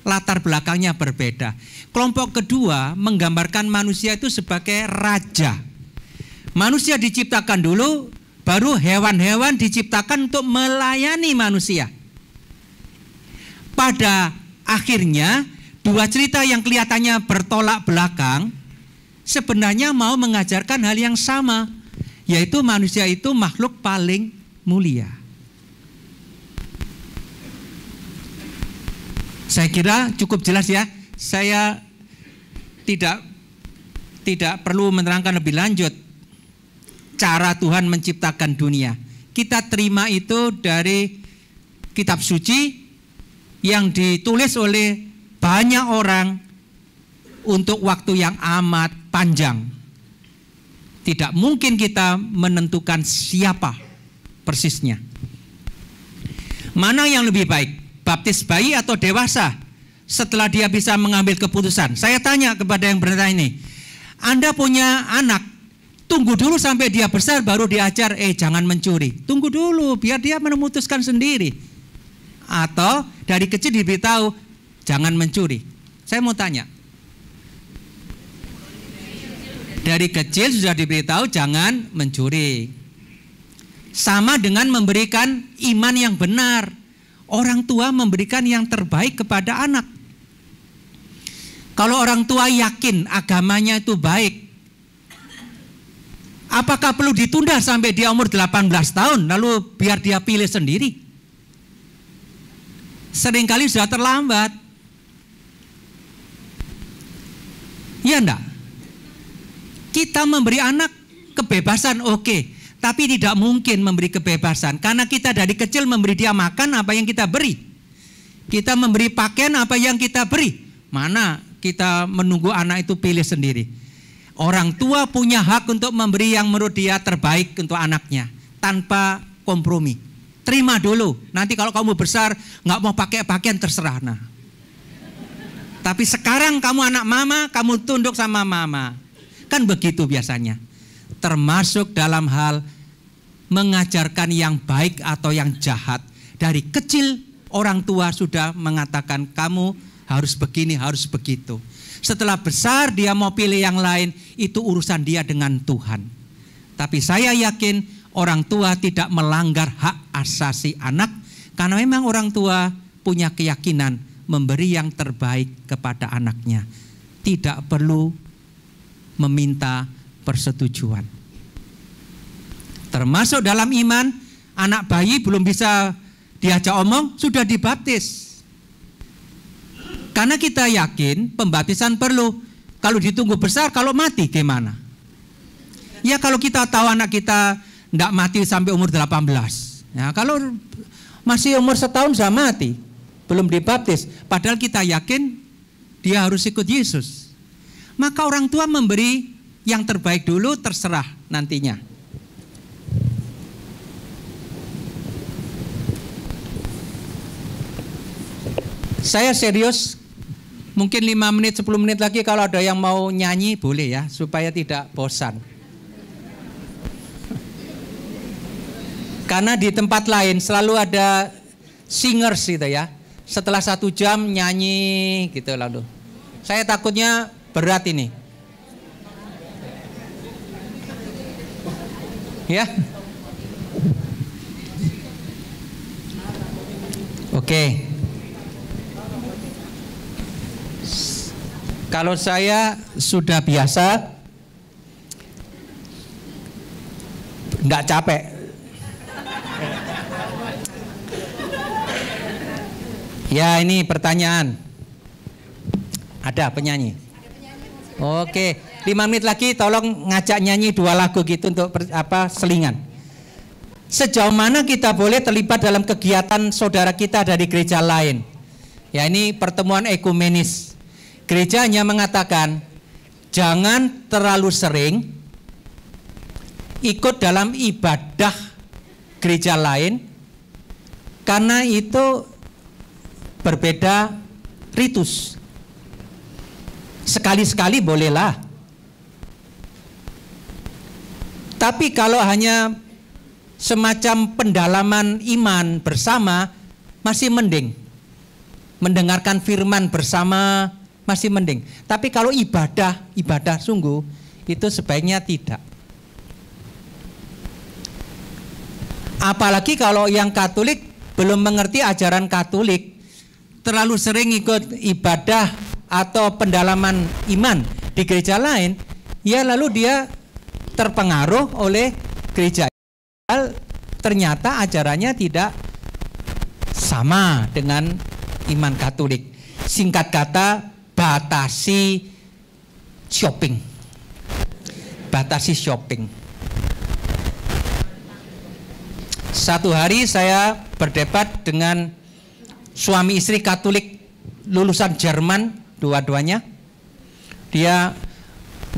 latar belakangnya berbeda. Kelompok kedua menggambarkan manusia itu sebagai raja. Manusia diciptakan dulu, baru hewan-hewan diciptakan untuk melayani manusia. Pada akhirnya, dua cerita yang kelihatannya bertolak belakang sebenarnya mau mengajarkan hal yang sama, yaitu manusia itu makhluk paling mulia. Saya kira cukup jelas ya. Saya tidak tidak perlu menerangkan lebih lanjut cara Tuhan menciptakan dunia. Kita terima itu dari kitab suci yang ditulis oleh banyak orang untuk waktu yang amat panjang. Tidak mungkin kita menentukan siapa persisnya. Mana yang lebih baik? baptis bayi atau dewasa setelah dia bisa mengambil keputusan. Saya tanya kepada yang bertanya ini, Anda punya anak, tunggu dulu sampai dia besar baru diajar, eh jangan mencuri. Tunggu dulu biar dia memutuskan sendiri. Atau dari kecil diberitahu, jangan mencuri. Saya mau tanya, dari kecil sudah diberitahu jangan mencuri. Sama dengan memberikan iman yang benar orang tua memberikan yang terbaik kepada anak. Kalau orang tua yakin agamanya itu baik, apakah perlu ditunda sampai dia umur 18 tahun lalu biar dia pilih sendiri? Seringkali sudah terlambat. Iya enggak? Kita memberi anak kebebasan oke, okay. Tapi tidak mungkin memberi kebebasan karena kita dari kecil memberi dia makan apa yang kita beri. Kita memberi pakaian apa yang kita beri. Mana kita menunggu anak itu pilih sendiri. Orang tua punya hak untuk memberi yang menurut dia terbaik untuk anaknya tanpa kompromi. Terima dulu. Nanti kalau kamu besar nggak mau pakai pakaian terserah. Nah, tapi sekarang kamu anak mama, kamu tunduk sama mama. Kan begitu biasanya termasuk dalam hal mengajarkan yang baik atau yang jahat. Dari kecil orang tua sudah mengatakan kamu harus begini, harus begitu. Setelah besar dia mau pilih yang lain, itu urusan dia dengan Tuhan. Tapi saya yakin orang tua tidak melanggar hak asasi anak karena memang orang tua punya keyakinan memberi yang terbaik kepada anaknya. Tidak perlu meminta persetujuan. Termasuk dalam iman, anak bayi belum bisa diajak omong, sudah dibaptis. Karena kita yakin pembaptisan perlu. Kalau ditunggu besar, kalau mati gimana? Ya kalau kita tahu anak kita tidak mati sampai umur 18. Ya, kalau masih umur setahun sudah mati, belum dibaptis. Padahal kita yakin dia harus ikut Yesus. Maka orang tua memberi yang terbaik dulu terserah nantinya. Saya serius, mungkin 5 menit, 10 menit lagi kalau ada yang mau nyanyi boleh ya, supaya tidak bosan. Karena di tempat lain selalu ada singers gitu ya. Setelah satu jam nyanyi gitu lalu. Saya takutnya berat ini. ya. Oke. Okay. Kalau saya sudah biasa enggak capek. Ya, ini pertanyaan. Ada penyanyi? Oke. Okay. 5 menit lagi tolong ngajak nyanyi dua lagu gitu untuk per, apa selingan. Sejauh mana kita boleh terlibat dalam kegiatan saudara kita dari gereja lain? Ya ini pertemuan ekumenis. Gereja hanya mengatakan jangan terlalu sering ikut dalam ibadah gereja lain karena itu berbeda ritus. Sekali-sekali bolehlah Tapi kalau hanya semacam pendalaman iman bersama masih mending. Mendengarkan firman bersama masih mending. Tapi kalau ibadah, ibadah sungguh itu sebaiknya tidak. Apalagi kalau yang Katolik belum mengerti ajaran Katolik, terlalu sering ikut ibadah atau pendalaman iman di gereja lain, ya lalu dia terpengaruh oleh gereja ternyata ajarannya tidak sama dengan iman Katolik. Singkat kata, batasi shopping. Batasi shopping. Satu hari saya berdebat dengan suami istri Katolik lulusan Jerman, dua-duanya. Dia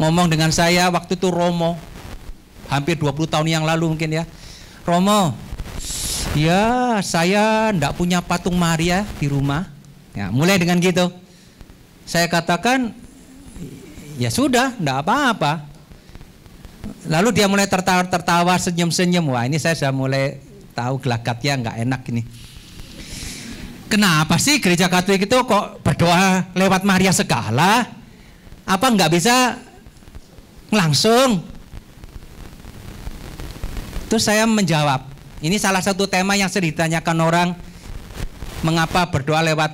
ngomong dengan saya waktu itu Romo, hampir 20 tahun yang lalu mungkin ya. Romo, ya saya tidak punya patung Maria di rumah. Ya, mulai dengan gitu. Saya katakan, ya sudah, tidak apa-apa. Lalu dia mulai tertawa-tertawa, senyum-senyum. Wah ini saya sudah mulai tahu gelagatnya nggak enak ini. Kenapa sih gereja Katolik itu kok berdoa lewat Maria segala? Apa nggak bisa langsung Terus saya menjawab, ini salah satu tema yang sering ditanyakan orang, mengapa berdoa lewat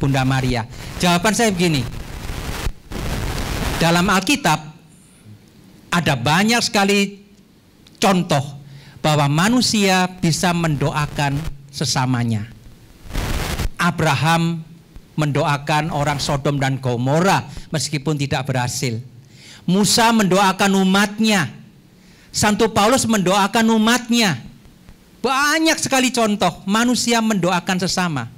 Bunda Maria. Jawaban saya begini, dalam Alkitab ada banyak sekali contoh bahwa manusia bisa mendoakan sesamanya. Abraham mendoakan orang Sodom dan Gomora meskipun tidak berhasil. Musa mendoakan umatnya Santo Paulus mendoakan umatnya. Banyak sekali contoh manusia mendoakan sesama.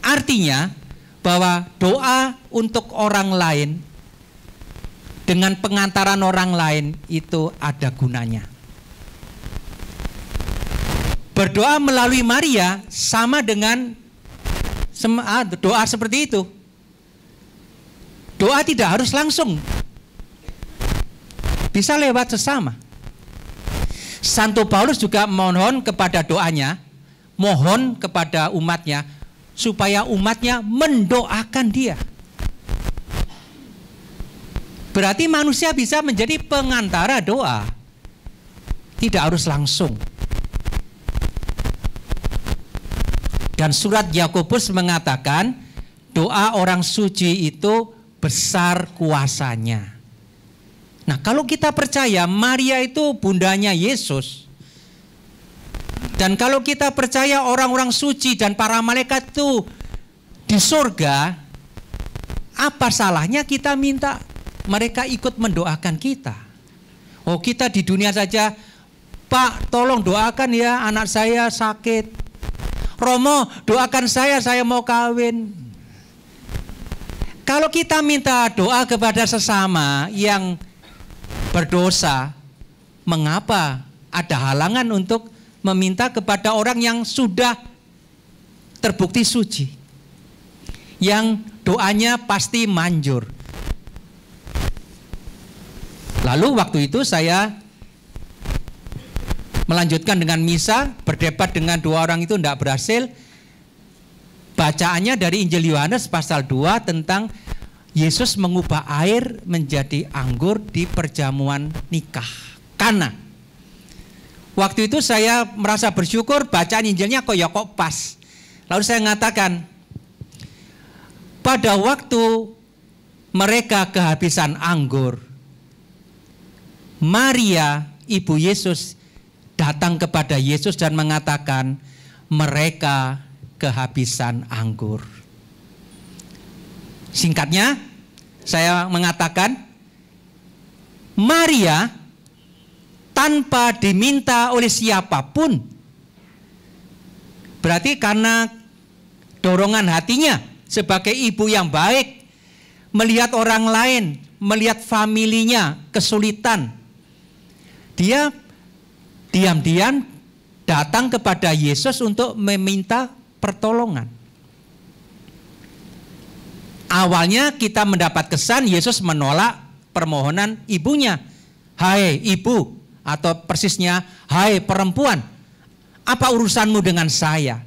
Artinya bahwa doa untuk orang lain dengan pengantaran orang lain itu ada gunanya. Berdoa melalui Maria sama dengan ah, doa seperti itu. Doa tidak harus langsung bisa lewat sesama. Santo Paulus juga mohon kepada doanya, mohon kepada umatnya supaya umatnya mendoakan dia. Berarti manusia bisa menjadi pengantara doa. Tidak harus langsung. Dan surat Yakobus mengatakan doa orang suci itu besar kuasanya. Nah, kalau kita percaya Maria itu bundanya Yesus, dan kalau kita percaya orang-orang suci dan para malaikat itu di surga, apa salahnya kita minta mereka ikut mendoakan kita? Oh, kita di dunia saja, Pak, tolong doakan ya anak saya sakit. Romo, doakan saya, saya mau kawin. Kalau kita minta doa kepada sesama yang berdosa, mengapa ada halangan untuk meminta kepada orang yang sudah terbukti suci? Yang doanya pasti manjur. Lalu waktu itu saya melanjutkan dengan misa, berdebat dengan dua orang itu tidak berhasil. Bacaannya dari Injil Yohanes pasal 2 tentang Yesus mengubah air menjadi anggur di perjamuan nikah. Karena waktu itu saya merasa bersyukur bacaan Injilnya kok ya kok pas. Lalu saya mengatakan pada waktu mereka kehabisan anggur, Maria ibu Yesus datang kepada Yesus dan mengatakan mereka kehabisan anggur. Singkatnya, saya mengatakan Maria tanpa diminta oleh siapapun. Berarti karena dorongan hatinya sebagai ibu yang baik melihat orang lain, melihat familinya kesulitan. Dia diam-diam datang kepada Yesus untuk meminta pertolongan. Awalnya kita mendapat kesan Yesus menolak permohonan ibunya. Hai ibu, atau persisnya, hai perempuan, apa urusanmu dengan saya?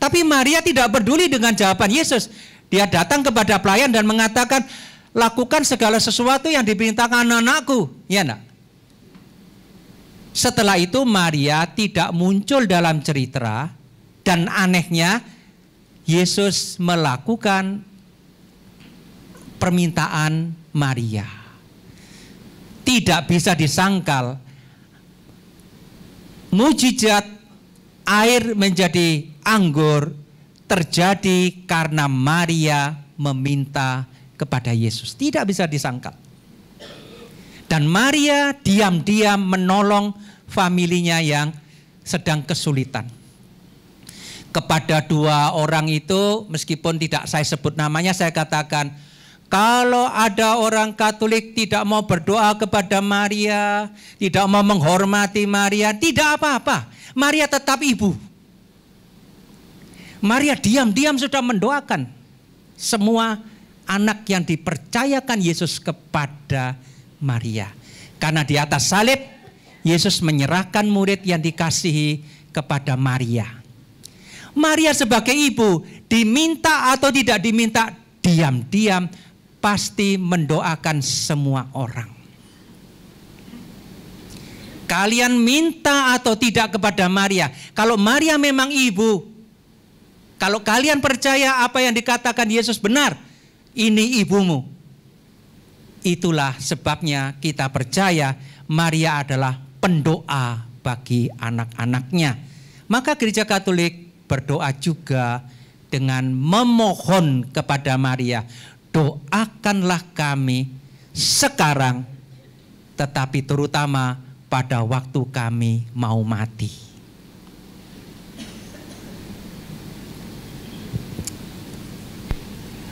Tapi Maria tidak peduli dengan jawaban Yesus. Dia datang kepada pelayan dan mengatakan, lakukan segala sesuatu yang diperintahkan anakku Ya nak? Setelah itu Maria tidak muncul dalam cerita dan anehnya Yesus melakukan permintaan Maria. Tidak bisa disangkal mujizat air menjadi anggur terjadi karena Maria meminta kepada Yesus. Tidak bisa disangkal. Dan Maria diam-diam menolong familinya yang sedang kesulitan kepada dua orang itu meskipun tidak saya sebut namanya saya katakan kalau ada orang Katolik tidak mau berdoa kepada Maria, tidak mau menghormati Maria, tidak apa-apa. Maria tetap ibu. Maria diam-diam sudah mendoakan semua anak yang dipercayakan Yesus kepada Maria. Karena di atas salib Yesus menyerahkan murid yang dikasihi kepada Maria. Maria sebagai ibu, diminta atau tidak diminta, diam-diam pasti mendoakan semua orang. Kalian minta atau tidak kepada Maria. Kalau Maria memang ibu, kalau kalian percaya apa yang dikatakan Yesus benar, ini ibumu. Itulah sebabnya kita percaya Maria adalah pendoa bagi anak-anaknya. Maka gereja Katolik berdoa juga dengan memohon kepada Maria, doakanlah kami sekarang, tetapi terutama pada waktu kami mau mati.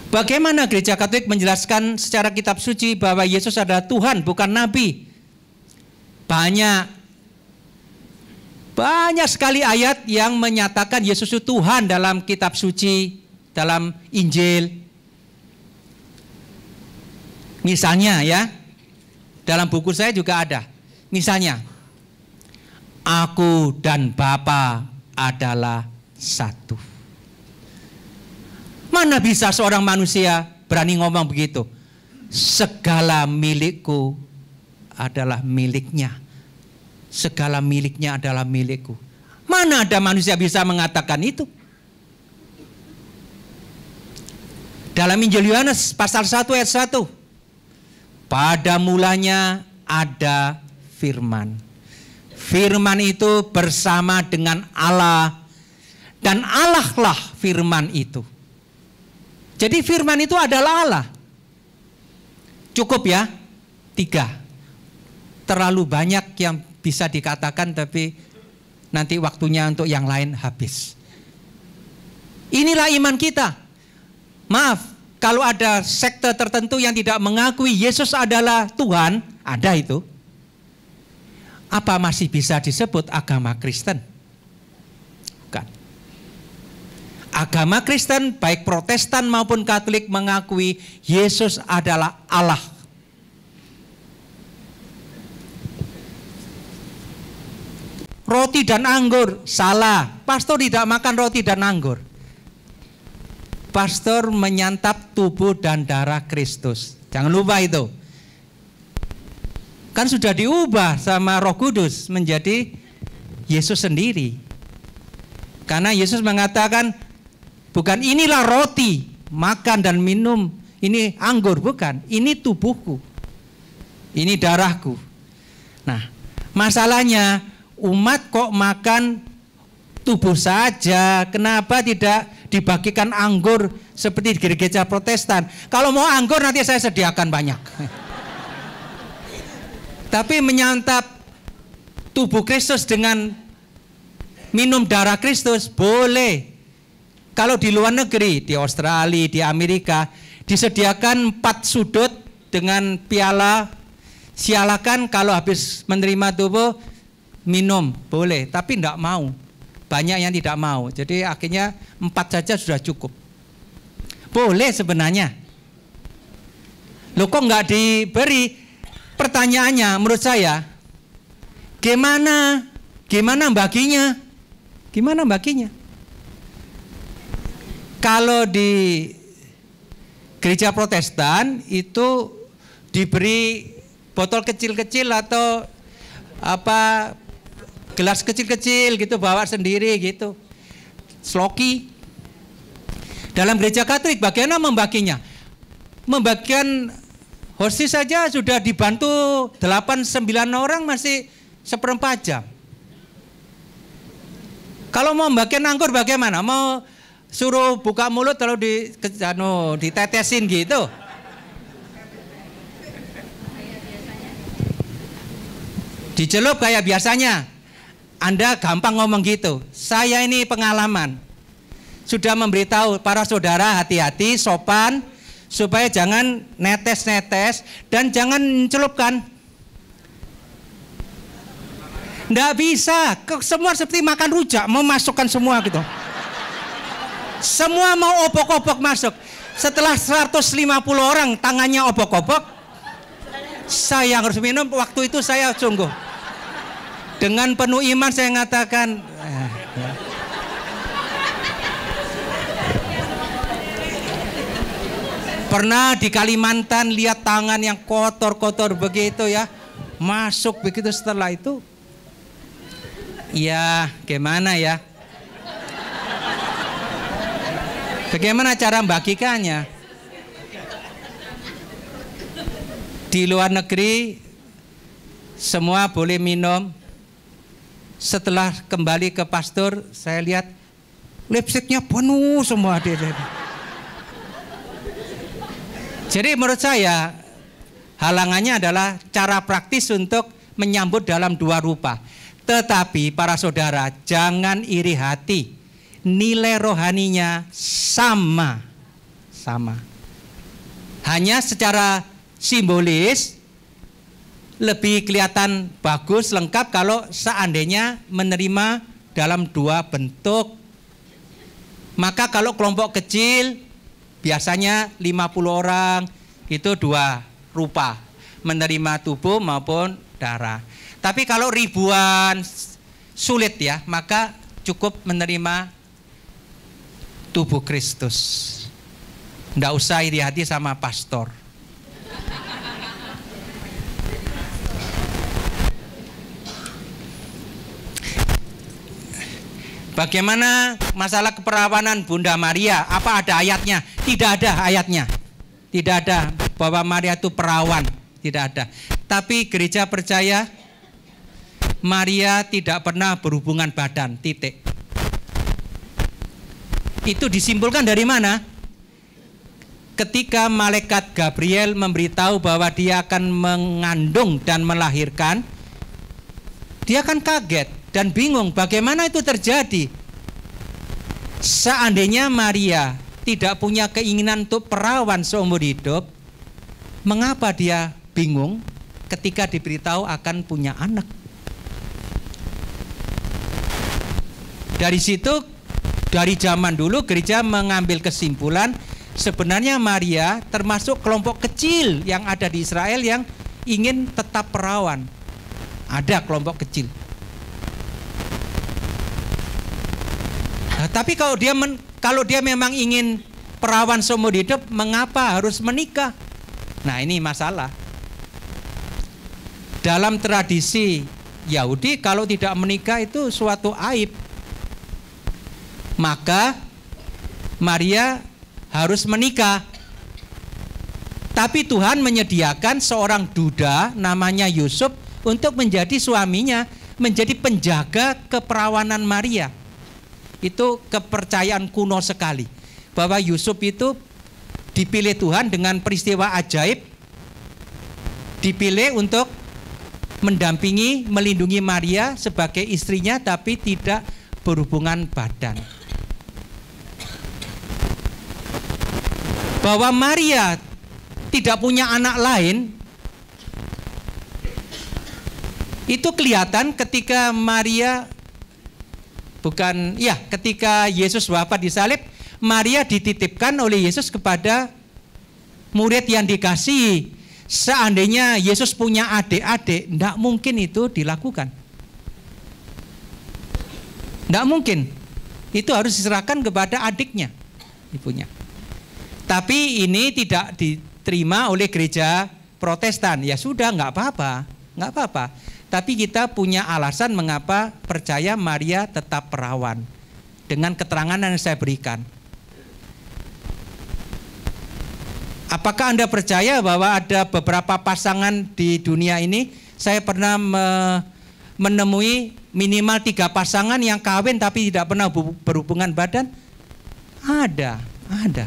Bagaimana gereja Katolik menjelaskan secara kitab suci bahwa Yesus adalah Tuhan, bukan nabi? Banyak banyak sekali ayat yang menyatakan Yesus itu Tuhan dalam kitab suci, dalam Injil. Misalnya ya, dalam buku saya juga ada. Misalnya, aku dan Bapa adalah satu. Mana bisa seorang manusia berani ngomong begitu? Segala milikku adalah miliknya. Segala miliknya adalah milikku. Mana ada manusia bisa mengatakan itu? Dalam Injil Yohanes pasal 1 ayat 1. Pada mulanya ada firman. Firman itu bersama dengan Allah dan Allah lah firman itu. Jadi firman itu adalah Allah. Cukup ya, tiga. Terlalu banyak yang bisa dikatakan tapi nanti waktunya untuk yang lain habis. Inilah iman kita. Maaf, kalau ada sekte tertentu yang tidak mengakui Yesus adalah Tuhan, ada itu. Apa masih bisa disebut agama Kristen? Bukan. Agama Kristen baik Protestan maupun Katolik mengakui Yesus adalah Allah roti dan anggur. Salah. Pastor tidak makan roti dan anggur. Pastor menyantap tubuh dan darah Kristus. Jangan lupa itu. Kan sudah diubah sama Roh Kudus menjadi Yesus sendiri. Karena Yesus mengatakan bukan inilah roti, makan dan minum, ini anggur bukan, ini tubuhku. Ini darahku. Nah, masalahnya umat kok makan tubuh saja, kenapa tidak dibagikan anggur seperti di gereja protestan. Kalau mau anggur nanti saya sediakan banyak. Tapi menyantap tubuh Kristus dengan minum darah Kristus boleh. Kalau di luar negeri, di Australia, di Amerika, disediakan empat sudut dengan piala. Silakan kalau habis menerima tubuh, minum boleh, tapi tidak mau. Banyak yang tidak mau. Jadi akhirnya empat saja sudah cukup. Boleh sebenarnya. Lo kok nggak diberi? Pertanyaannya menurut saya, gimana? Gimana baginya? Gimana baginya? Kalau di gereja Protestan itu diberi botol kecil-kecil atau apa gelas kecil-kecil gitu bawa sendiri gitu. Sloki. Dalam gereja Katolik bagaimana membaginya? Membagikan Horsi saja sudah dibantu 8-9 orang masih seperempat jam. Kalau mau bagian anggur bagaimana? Mau suruh buka mulut kalau di anu, ditetesin gitu? Dicelup kayak biasanya. Anda gampang ngomong gitu. Saya ini pengalaman. Sudah memberitahu para saudara hati-hati, sopan, supaya jangan netes-netes dan jangan celupkan. Tidak bisa, semua seperti makan rujak, mau masukkan semua gitu. Semua mau obok-obok masuk. Setelah 150 orang tangannya obok-obok, saya yang harus minum, waktu itu saya sungguh dengan penuh iman saya mengatakan Pernah di Kalimantan lihat tangan yang kotor-kotor begitu ya. Masuk begitu setelah itu. Ya, gimana ya? Bagaimana cara membagikannya? Di luar negeri semua boleh minum setelah kembali ke pastor saya lihat lipstiknya penuh semua dia jadi. menurut saya halangannya adalah cara praktis untuk menyambut dalam dua rupa. Tetapi para saudara jangan iri hati. Nilai rohaninya sama. Sama. Hanya secara simbolis lebih kelihatan bagus lengkap kalau seandainya menerima dalam dua bentuk. Maka kalau kelompok kecil biasanya 50 orang itu dua rupa, menerima tubuh maupun darah. Tapi kalau ribuan sulit ya, maka cukup menerima tubuh Kristus. Tidak usah iri hati sama pastor. Bagaimana masalah keperawanan Bunda Maria? Apa ada ayatnya? Tidak ada ayatnya. Tidak ada bahwa Maria itu perawan. Tidak ada. Tapi gereja percaya Maria tidak pernah berhubungan badan. Titik. Itu disimpulkan dari mana? Ketika malaikat Gabriel memberitahu bahwa dia akan mengandung dan melahirkan, dia akan kaget dan bingung bagaimana itu terjadi. Seandainya Maria tidak punya keinginan untuk perawan seumur hidup, mengapa dia bingung ketika diberitahu akan punya anak? Dari situ, dari zaman dulu gereja mengambil kesimpulan sebenarnya Maria termasuk kelompok kecil yang ada di Israel yang ingin tetap perawan. Ada kelompok kecil. Nah, tapi kalau dia men, kalau dia memang ingin perawan seumur hidup, mengapa harus menikah? Nah, ini masalah. Dalam tradisi Yahudi, kalau tidak menikah itu suatu aib. Maka Maria harus menikah. Tapi Tuhan menyediakan seorang duda namanya Yusuf untuk menjadi suaminya, menjadi penjaga keperawanan Maria. Itu kepercayaan kuno sekali bahwa Yusuf itu dipilih Tuhan dengan peristiwa ajaib dipilih untuk mendampingi, melindungi Maria sebagai istrinya tapi tidak berhubungan badan. Bahwa Maria tidak punya anak lain itu kelihatan ketika Maria Bukan, ya ketika Yesus wafat di salib, Maria dititipkan oleh Yesus kepada murid yang dikasih. Seandainya Yesus punya adik-adik, tidak mungkin itu dilakukan. Tidak mungkin. Itu harus diserahkan kepada adiknya, ibunya. Tapi ini tidak diterima oleh gereja protestan. Ya sudah, nggak apa-apa. Nggak apa-apa. Tapi kita punya alasan mengapa percaya Maria tetap perawan dengan keterangan yang saya berikan. Apakah Anda percaya bahwa ada beberapa pasangan di dunia ini? Saya pernah me menemui minimal tiga pasangan yang kawin tapi tidak pernah berhubungan badan. Ada, ada.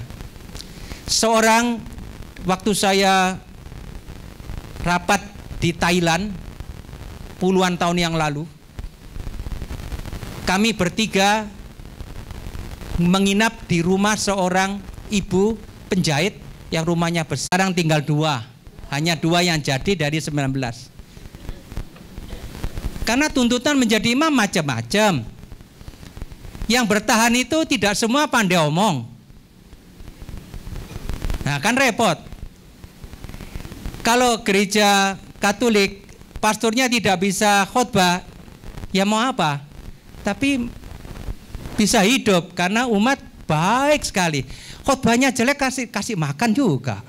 Seorang waktu saya rapat di Thailand, puluhan tahun yang lalu, kami bertiga menginap di rumah seorang ibu penjahit yang rumahnya besar. Sekarang tinggal dua, hanya dua yang jadi dari 19. Karena tuntutan menjadi imam macam-macam. Yang bertahan itu tidak semua pandai omong. Nah kan repot. Kalau gereja Katolik pasturnya tidak bisa khotbah, ya mau apa? Tapi bisa hidup karena umat baik sekali. Khotbahnya jelek kasih kasih makan juga.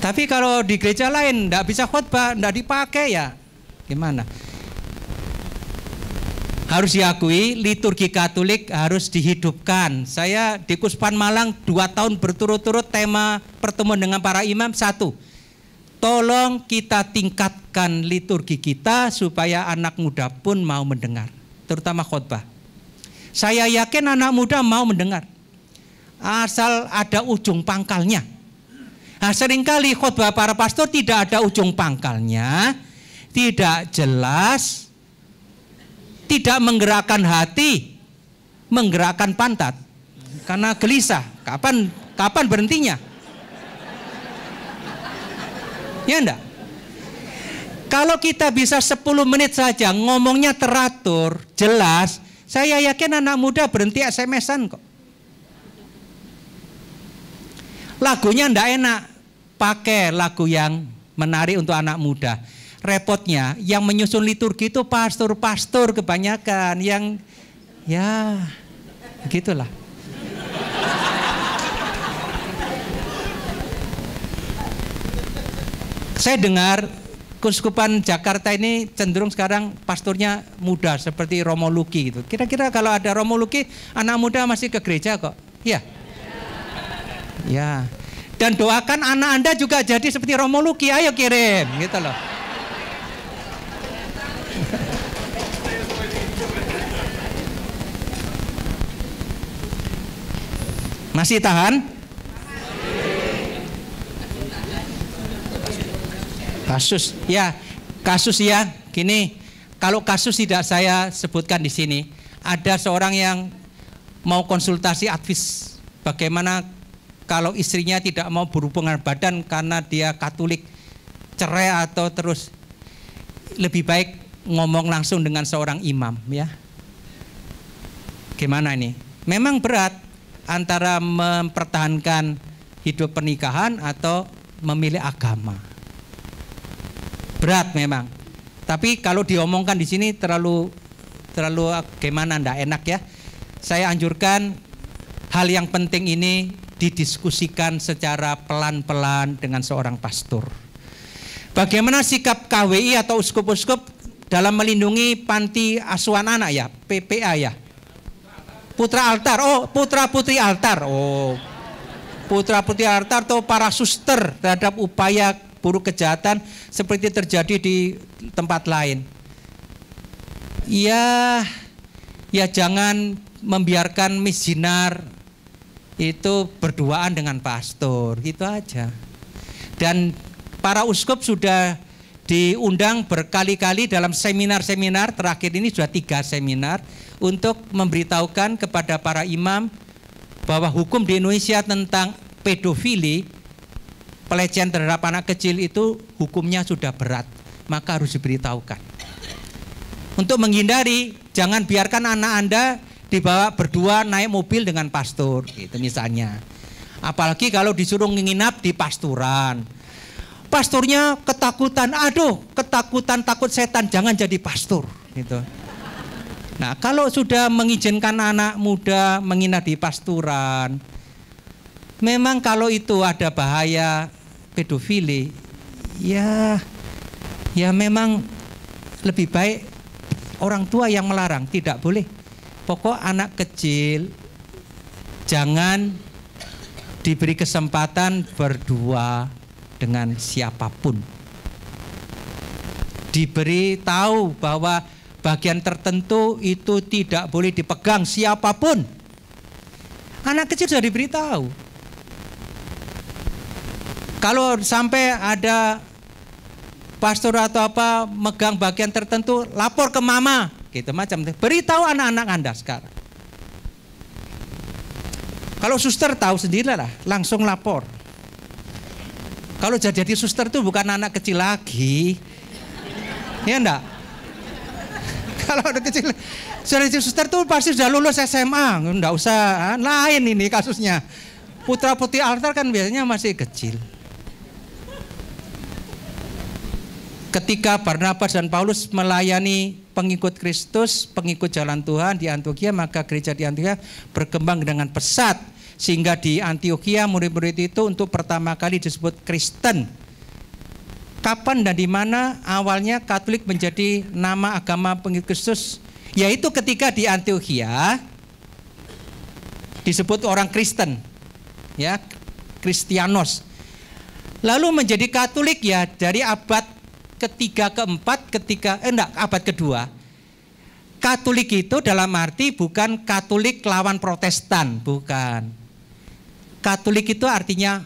Tapi kalau di gereja lain tidak bisa khotbah, tidak dipakai ya, gimana? harus diakui liturgi Katolik harus dihidupkan. Saya di Kuspan Malang dua tahun berturut-turut tema pertemuan dengan para imam satu. Tolong kita tingkatkan liturgi kita supaya anak muda pun mau mendengar, terutama khotbah. Saya yakin anak muda mau mendengar, asal ada ujung pangkalnya. Nah, seringkali khotbah para pastor tidak ada ujung pangkalnya, tidak jelas, tidak menggerakkan hati, menggerakkan pantat karena gelisah. Kapan kapan berhentinya? Ya enggak? Kalau kita bisa 10 menit saja ngomongnya teratur, jelas, saya yakin anak muda berhenti SMS-an kok. Lagunya enggak enak, pakai lagu yang menarik untuk anak muda repotnya yang menyusun liturgi itu pastor-pastor kebanyakan yang ya gitulah. Saya dengar Kuskupan Jakarta ini cenderung sekarang pasturnya muda seperti Romo Luki gitu. Kira-kira kalau ada Romo Luki, anak muda masih ke gereja kok. Iya. Ya. Dan doakan anak Anda juga jadi seperti Romo Luki. Ayo kirim gitu loh. Masih tahan? Kasus, ya, kasus ya. Gini, kalau kasus tidak saya sebutkan di sini, ada seorang yang mau konsultasi advis bagaimana kalau istrinya tidak mau berhubungan badan karena dia Katolik cerai atau terus lebih baik ngomong langsung dengan seorang imam ya. Gimana ini? Memang berat antara mempertahankan hidup pernikahan atau memilih agama. Berat memang. Tapi kalau diomongkan di sini terlalu terlalu ah, gimana ndak enak ya. Saya anjurkan hal yang penting ini didiskusikan secara pelan-pelan dengan seorang pastor. Bagaimana sikap KWI atau uskup-uskup dalam melindungi panti asuhan anak ya, PPA ya. Putra altar, oh putra putri altar, oh putra putri altar atau para suster terhadap upaya buruk kejahatan seperti terjadi di tempat lain. Ya, ya jangan membiarkan Miss Jinar itu berduaan dengan pastor, gitu aja. Dan para uskup sudah diundang berkali-kali dalam seminar-seminar terakhir ini sudah tiga seminar untuk memberitahukan kepada para imam bahwa hukum di Indonesia tentang pedofili pelecehan terhadap anak kecil itu hukumnya sudah berat maka harus diberitahukan untuk menghindari jangan biarkan anak anda dibawa berdua naik mobil dengan pastor gitu misalnya apalagi kalau disuruh menginap di pasturan pasturnya ketakutan. Aduh, ketakutan takut setan, jangan jadi pastur gitu. Nah, kalau sudah mengizinkan anak muda menginap di pasturan, memang kalau itu ada bahaya pedofili, ya ya memang lebih baik orang tua yang melarang, tidak boleh. Pokok anak kecil jangan diberi kesempatan berdua dengan siapapun. diberi tahu bahwa bagian tertentu itu tidak boleh dipegang siapapun. Anak kecil sudah diberitahu. Kalau sampai ada pastor atau apa megang bagian tertentu, lapor ke mama, gitu macam. Beritahu anak-anak Anda sekarang. Kalau suster tahu sendirilah langsung lapor. Kalau jadi jadi suster tuh bukan anak kecil lagi. Ya enggak? Kalau udah kecil, sudah jadi suster tuh pasti sudah lulus SMA. Enggak usah, ah, lain ini kasusnya. Putra Putih altar kan biasanya masih kecil. Ketika Barnabas dan Paulus melayani pengikut Kristus, pengikut jalan Tuhan di Antioquia, maka gereja di Antioquia berkembang dengan pesat sehingga di Antioquia murid-murid itu untuk pertama kali disebut Kristen. Kapan dan di mana awalnya Katolik menjadi nama agama pengikut Kristus? Yaitu ketika di Antioquia disebut orang Kristen. Ya, Kristianos. Lalu menjadi Katolik ya dari abad ketiga keempat ketika eh, enggak abad kedua Katolik itu dalam arti bukan Katolik lawan Protestan, bukan. Katolik itu artinya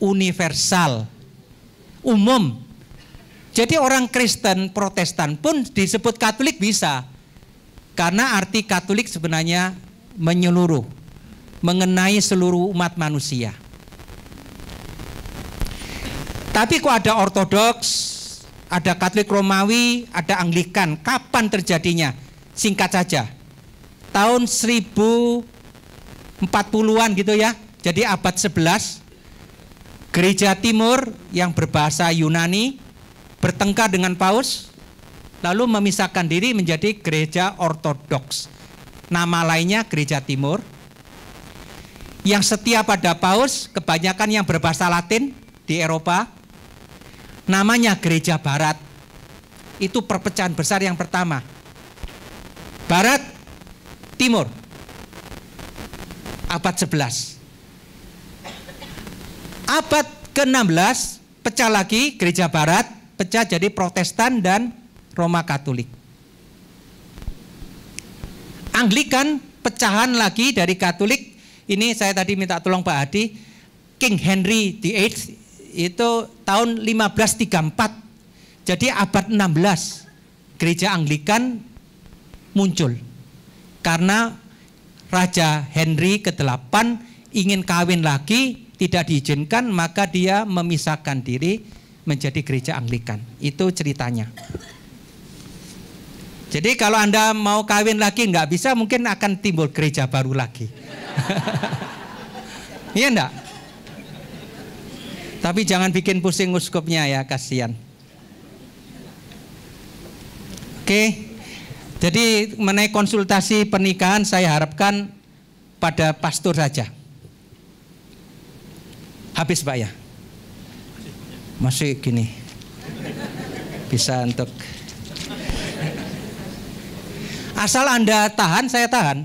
universal, umum. Jadi orang Kristen Protestan pun disebut Katolik bisa. Karena arti Katolik sebenarnya menyeluruh, mengenai seluruh umat manusia. Tapi kok ada Ortodoks, ada Katolik Romawi, ada Anglikan. Kapan terjadinya? Singkat saja. Tahun 1040-an gitu ya jadi abad 11 gereja timur yang berbahasa Yunani bertengkar dengan paus lalu memisahkan diri menjadi gereja ortodoks. Nama lainnya gereja timur yang setia pada paus kebanyakan yang berbahasa Latin di Eropa namanya gereja barat. Itu perpecahan besar yang pertama. Barat timur abad 11 Abad ke-16 pecah lagi gereja barat, pecah jadi Protestan dan Roma Katolik. Anglikan pecahan lagi dari Katolik. Ini saya tadi minta tolong Pak Hadi. King Henry VIII itu tahun 1534. Jadi abad 16 gereja Anglikan muncul. Karena Raja Henry ke-8 ingin kawin lagi tidak diizinkan maka dia memisahkan diri menjadi gereja Anglikan. Itu ceritanya. Jadi kalau Anda mau kawin lagi nggak bisa mungkin akan timbul gereja baru lagi. iya enggak? Tapi jangan bikin pusing uskupnya ya, kasihan. Oke. Jadi mengenai konsultasi pernikahan saya harapkan pada pastor saja. Habis Pak ya? Masih gini. Bisa untuk Asal Anda tahan, saya tahan.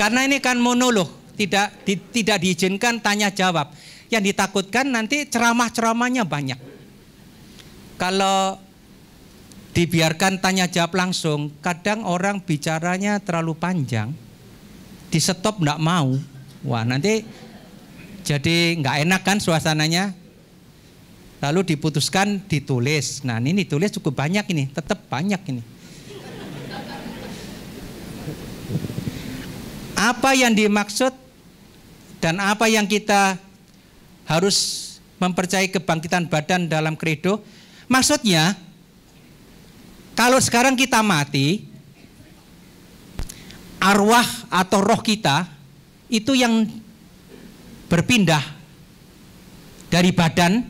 Karena ini kan monolog, tidak di, tidak diizinkan tanya jawab. Yang ditakutkan nanti ceramah-ceramahnya banyak. Kalau dibiarkan tanya jawab langsung, kadang orang bicaranya terlalu panjang, di stop tidak mau. Wah, nanti jadi nggak enak kan suasananya? Lalu diputuskan ditulis. Nah ini ditulis cukup banyak ini, tetap banyak ini. Apa yang dimaksud dan apa yang kita harus mempercayai kebangkitan badan dalam kredo? Maksudnya, kalau sekarang kita mati, arwah atau roh kita itu yang berpindah dari badan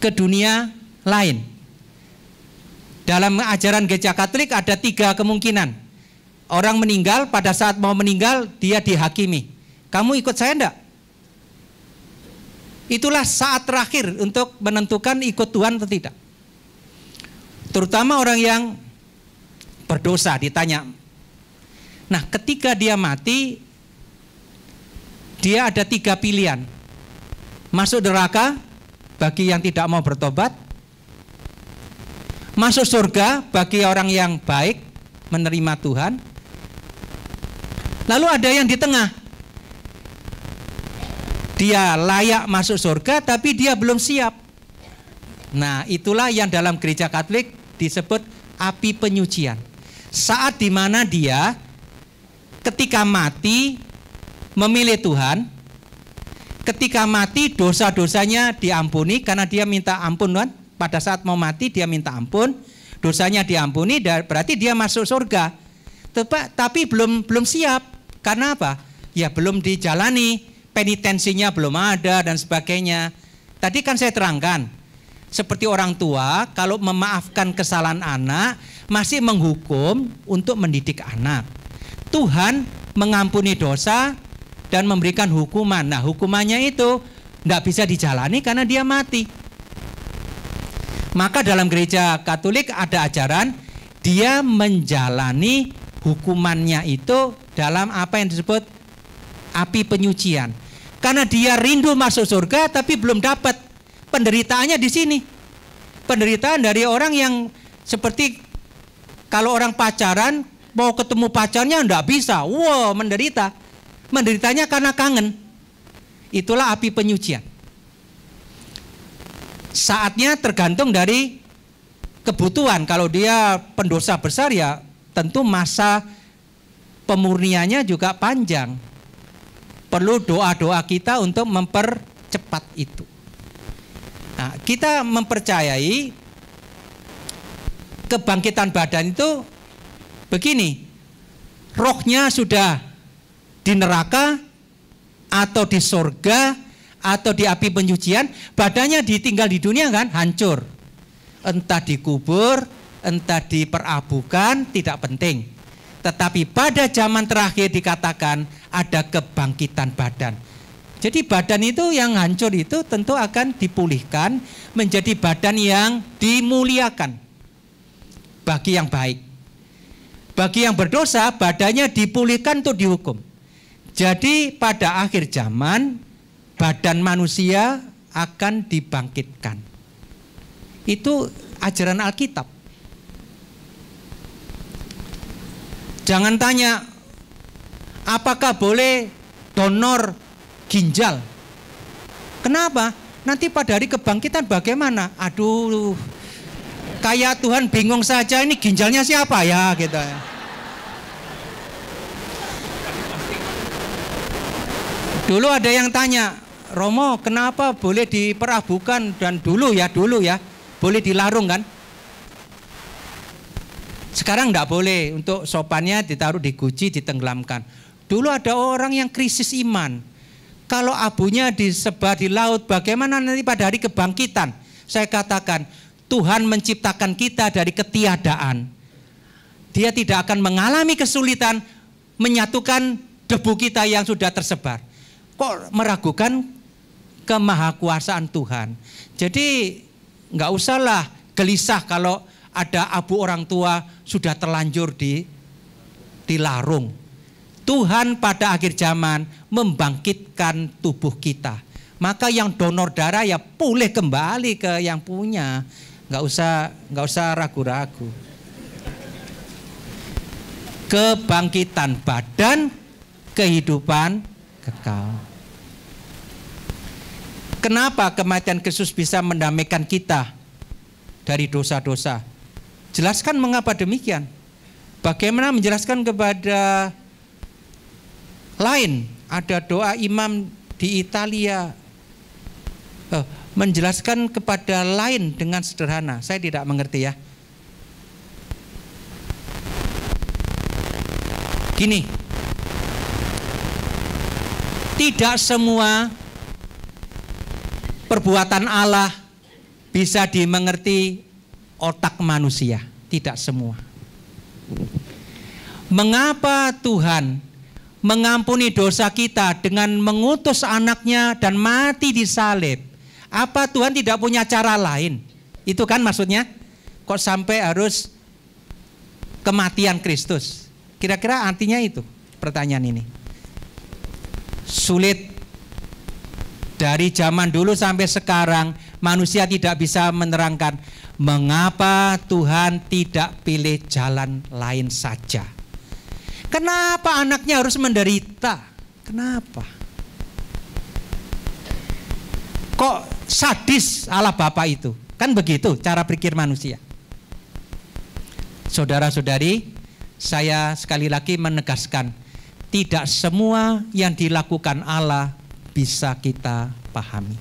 ke dunia lain. Dalam ajaran gereja Katolik ada tiga kemungkinan. Orang meninggal pada saat mau meninggal dia dihakimi. Kamu ikut saya enggak? Itulah saat terakhir untuk menentukan ikut Tuhan atau tidak. Terutama orang yang berdosa ditanya. Nah, ketika dia mati, dia ada tiga pilihan. Masuk neraka bagi yang tidak mau bertobat. Masuk surga bagi orang yang baik menerima Tuhan. Lalu ada yang di tengah. Dia layak masuk surga tapi dia belum siap. Nah, itulah yang dalam gereja Katolik disebut api penyucian. Saat dimana dia ketika mati memilih Tuhan, ketika mati dosa-dosanya diampuni karena dia minta ampun Tuhan Pada saat mau mati dia minta ampun, dosanya diampuni berarti dia masuk surga. Tepat, tapi belum belum siap. Karena apa? Ya belum dijalani, penitensinya belum ada dan sebagainya. Tadi kan saya terangkan, seperti orang tua kalau memaafkan kesalahan anak masih menghukum untuk mendidik anak. Tuhan mengampuni dosa dan memberikan hukuman. Nah, hukumannya itu tidak bisa dijalani karena dia mati. Maka dalam gereja Katolik ada ajaran dia menjalani hukumannya itu dalam apa yang disebut api penyucian. Karena dia rindu masuk surga tapi belum dapat. Penderitaannya di sini. Penderitaan dari orang yang seperti kalau orang pacaran mau ketemu pacarnya tidak bisa. Wow, menderita menderitanya karena kangen. Itulah api penyucian. Saatnya tergantung dari kebutuhan. Kalau dia pendosa besar ya tentu masa pemurniannya juga panjang. Perlu doa-doa kita untuk mempercepat itu. Nah, kita mempercayai kebangkitan badan itu begini. Rohnya sudah di neraka atau di sorga atau di api penyucian, badannya ditinggal di dunia kan hancur. Entah dikubur, entah diperabukan, tidak penting. Tetapi pada zaman terakhir dikatakan ada kebangkitan badan. Jadi badan itu yang hancur itu tentu akan dipulihkan menjadi badan yang dimuliakan bagi yang baik. Bagi yang berdosa badannya dipulihkan untuk dihukum. Jadi pada akhir zaman badan manusia akan dibangkitkan. Itu ajaran Alkitab. Jangan tanya apakah boleh donor ginjal. Kenapa? Nanti pada hari kebangkitan bagaimana? Aduh, kayak Tuhan bingung saja ini ginjalnya siapa ya gitu Dulu ada yang tanya, Romo kenapa boleh diperabukan dan dulu ya dulu ya boleh dilarung kan? Sekarang nggak boleh untuk sopannya ditaruh di guci ditenggelamkan. Dulu ada orang yang krisis iman. Kalau abunya disebar di laut, bagaimana nanti pada hari kebangkitan? Saya katakan, Tuhan menciptakan kita dari ketiadaan. Dia tidak akan mengalami kesulitan menyatukan debu kita yang sudah tersebar kok meragukan kemahakuasaan Tuhan. Jadi nggak usahlah gelisah kalau ada abu orang tua sudah terlanjur di dilarung. Tuhan pada akhir zaman membangkitkan tubuh kita. Maka yang donor darah ya pulih kembali ke yang punya. Nggak usah nggak usah ragu-ragu. Kebangkitan badan, kehidupan kekal. Kenapa kematian Kristus bisa mendamaikan kita dari dosa-dosa? Jelaskan mengapa demikian. Bagaimana menjelaskan kepada lain? Ada doa imam di Italia eh, menjelaskan kepada lain dengan sederhana. Saya tidak mengerti ya. Gini, tidak semua perbuatan Allah bisa dimengerti otak manusia, tidak semua. Mengapa Tuhan mengampuni dosa kita dengan mengutus anaknya dan mati di salib? Apa Tuhan tidak punya cara lain? Itu kan maksudnya? Kok sampai harus kematian Kristus? Kira-kira artinya itu pertanyaan ini sulit dari zaman dulu sampai sekarang manusia tidak bisa menerangkan mengapa Tuhan tidak pilih jalan lain saja. Kenapa anaknya harus menderita? Kenapa? Kok sadis ala bapak itu? Kan begitu cara pikir manusia. Saudara-saudari, saya sekali lagi menegaskan tidak semua yang dilakukan Allah bisa kita pahami.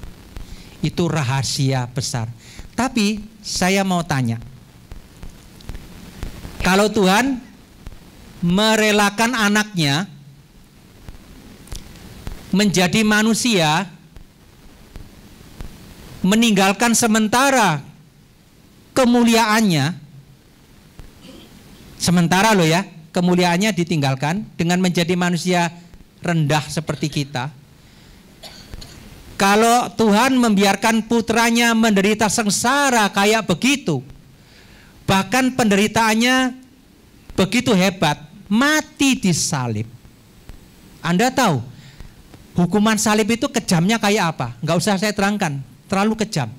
Itu rahasia besar. Tapi saya mau tanya, kalau Tuhan merelakan anaknya menjadi manusia, meninggalkan sementara kemuliaannya, sementara loh ya, kemuliaannya ditinggalkan dengan menjadi manusia rendah seperti kita. Kalau Tuhan membiarkan putranya menderita sengsara kayak begitu, bahkan penderitaannya begitu hebat, mati di salib. Anda tahu, hukuman salib itu kejamnya kayak apa? Enggak usah saya terangkan, terlalu kejam.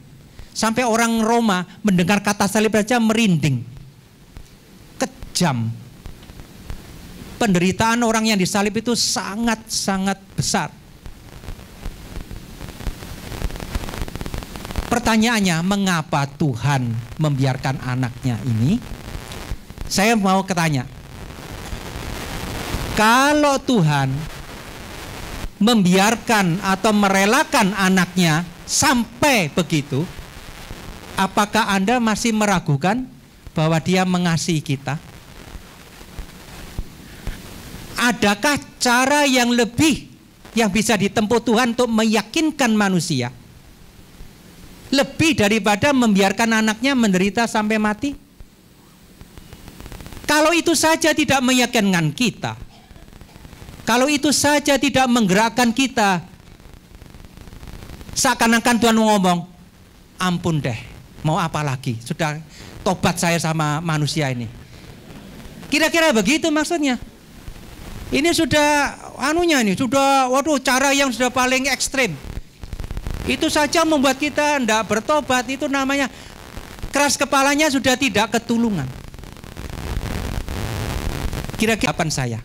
Sampai orang Roma mendengar kata salib saja merinding. Kejam, penderitaan orang yang disalib itu sangat-sangat besar. Pertanyaannya, mengapa Tuhan membiarkan anaknya ini? Saya mau ketanya. Kalau Tuhan membiarkan atau merelakan anaknya sampai begitu, apakah Anda masih meragukan bahwa dia mengasihi kita? adakah cara yang lebih yang bisa ditempuh Tuhan untuk meyakinkan manusia? Lebih daripada membiarkan anaknya menderita sampai mati? Kalau itu saja tidak meyakinkan kita, kalau itu saja tidak menggerakkan kita, seakan-akan Tuhan ngomong, ampun deh, mau apa lagi? Sudah tobat saya sama manusia ini. Kira-kira begitu maksudnya. Ini sudah anunya ini, sudah waduh cara yang sudah paling ekstrim. Itu saja membuat kita tidak bertobat, itu namanya keras kepalanya sudah tidak ketulungan. Kira-kira apa saya?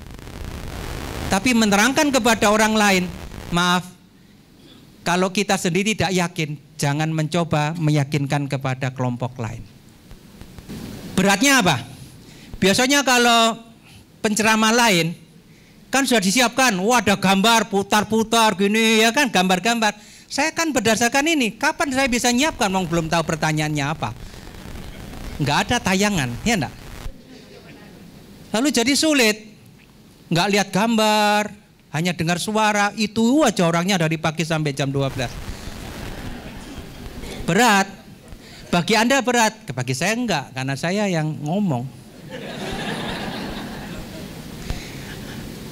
Tapi menerangkan kepada orang lain, maaf, kalau kita sendiri tidak yakin, jangan mencoba meyakinkan kepada kelompok lain. Beratnya apa? Biasanya kalau penceramah lain, Kan sudah disiapkan, wah ada gambar putar-putar gini ya kan gambar-gambar. Saya kan berdasarkan ini, kapan saya bisa nyiapkan? Mau belum tahu pertanyaannya apa. Enggak ada tayangan, ya enggak? Lalu jadi sulit. Enggak lihat gambar, hanya dengar suara. Itu aja orangnya dari pagi sampai jam 12. Berat. Bagi Anda berat, bagi saya enggak, karena saya yang ngomong.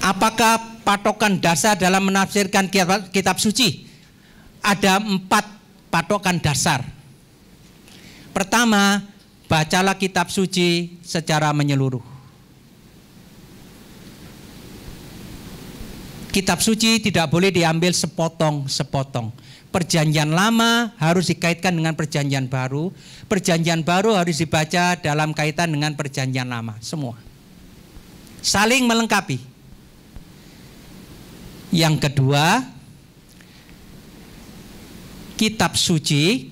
Apakah patokan dasar dalam menafsirkan kitab, kitab suci? Ada empat patokan dasar. Pertama, bacalah kitab suci secara menyeluruh. Kitab suci tidak boleh diambil sepotong-sepotong. Perjanjian lama harus dikaitkan dengan perjanjian baru. Perjanjian baru harus dibaca dalam kaitan dengan perjanjian lama. Semua saling melengkapi. Yang kedua, kitab suci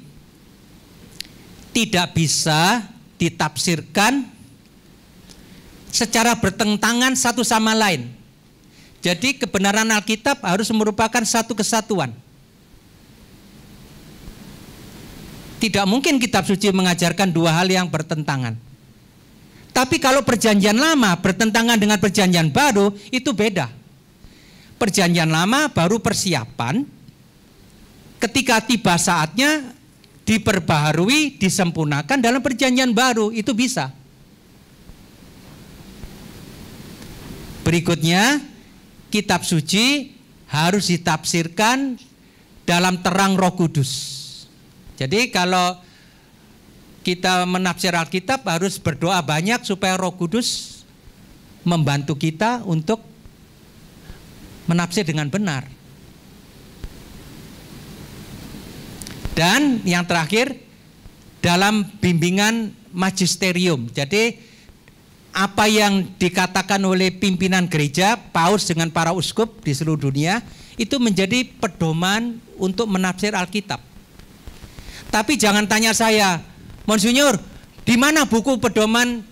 tidak bisa ditafsirkan secara bertentangan satu sama lain. Jadi kebenaran Alkitab harus merupakan satu kesatuan. Tidak mungkin kitab suci mengajarkan dua hal yang bertentangan. Tapi kalau perjanjian lama bertentangan dengan perjanjian baru itu beda perjanjian lama baru persiapan. Ketika tiba saatnya diperbaharui, disempurnakan dalam perjanjian baru, itu bisa. Berikutnya, kitab suci harus ditafsirkan dalam terang Roh Kudus. Jadi kalau kita menafsir Alkitab harus berdoa banyak supaya Roh Kudus membantu kita untuk menafsir dengan benar. Dan yang terakhir dalam bimbingan magisterium. Jadi apa yang dikatakan oleh pimpinan gereja Paus dengan para uskup di seluruh dunia itu menjadi pedoman untuk menafsir Alkitab. Tapi jangan tanya saya, Monsinyur, di mana buku pedoman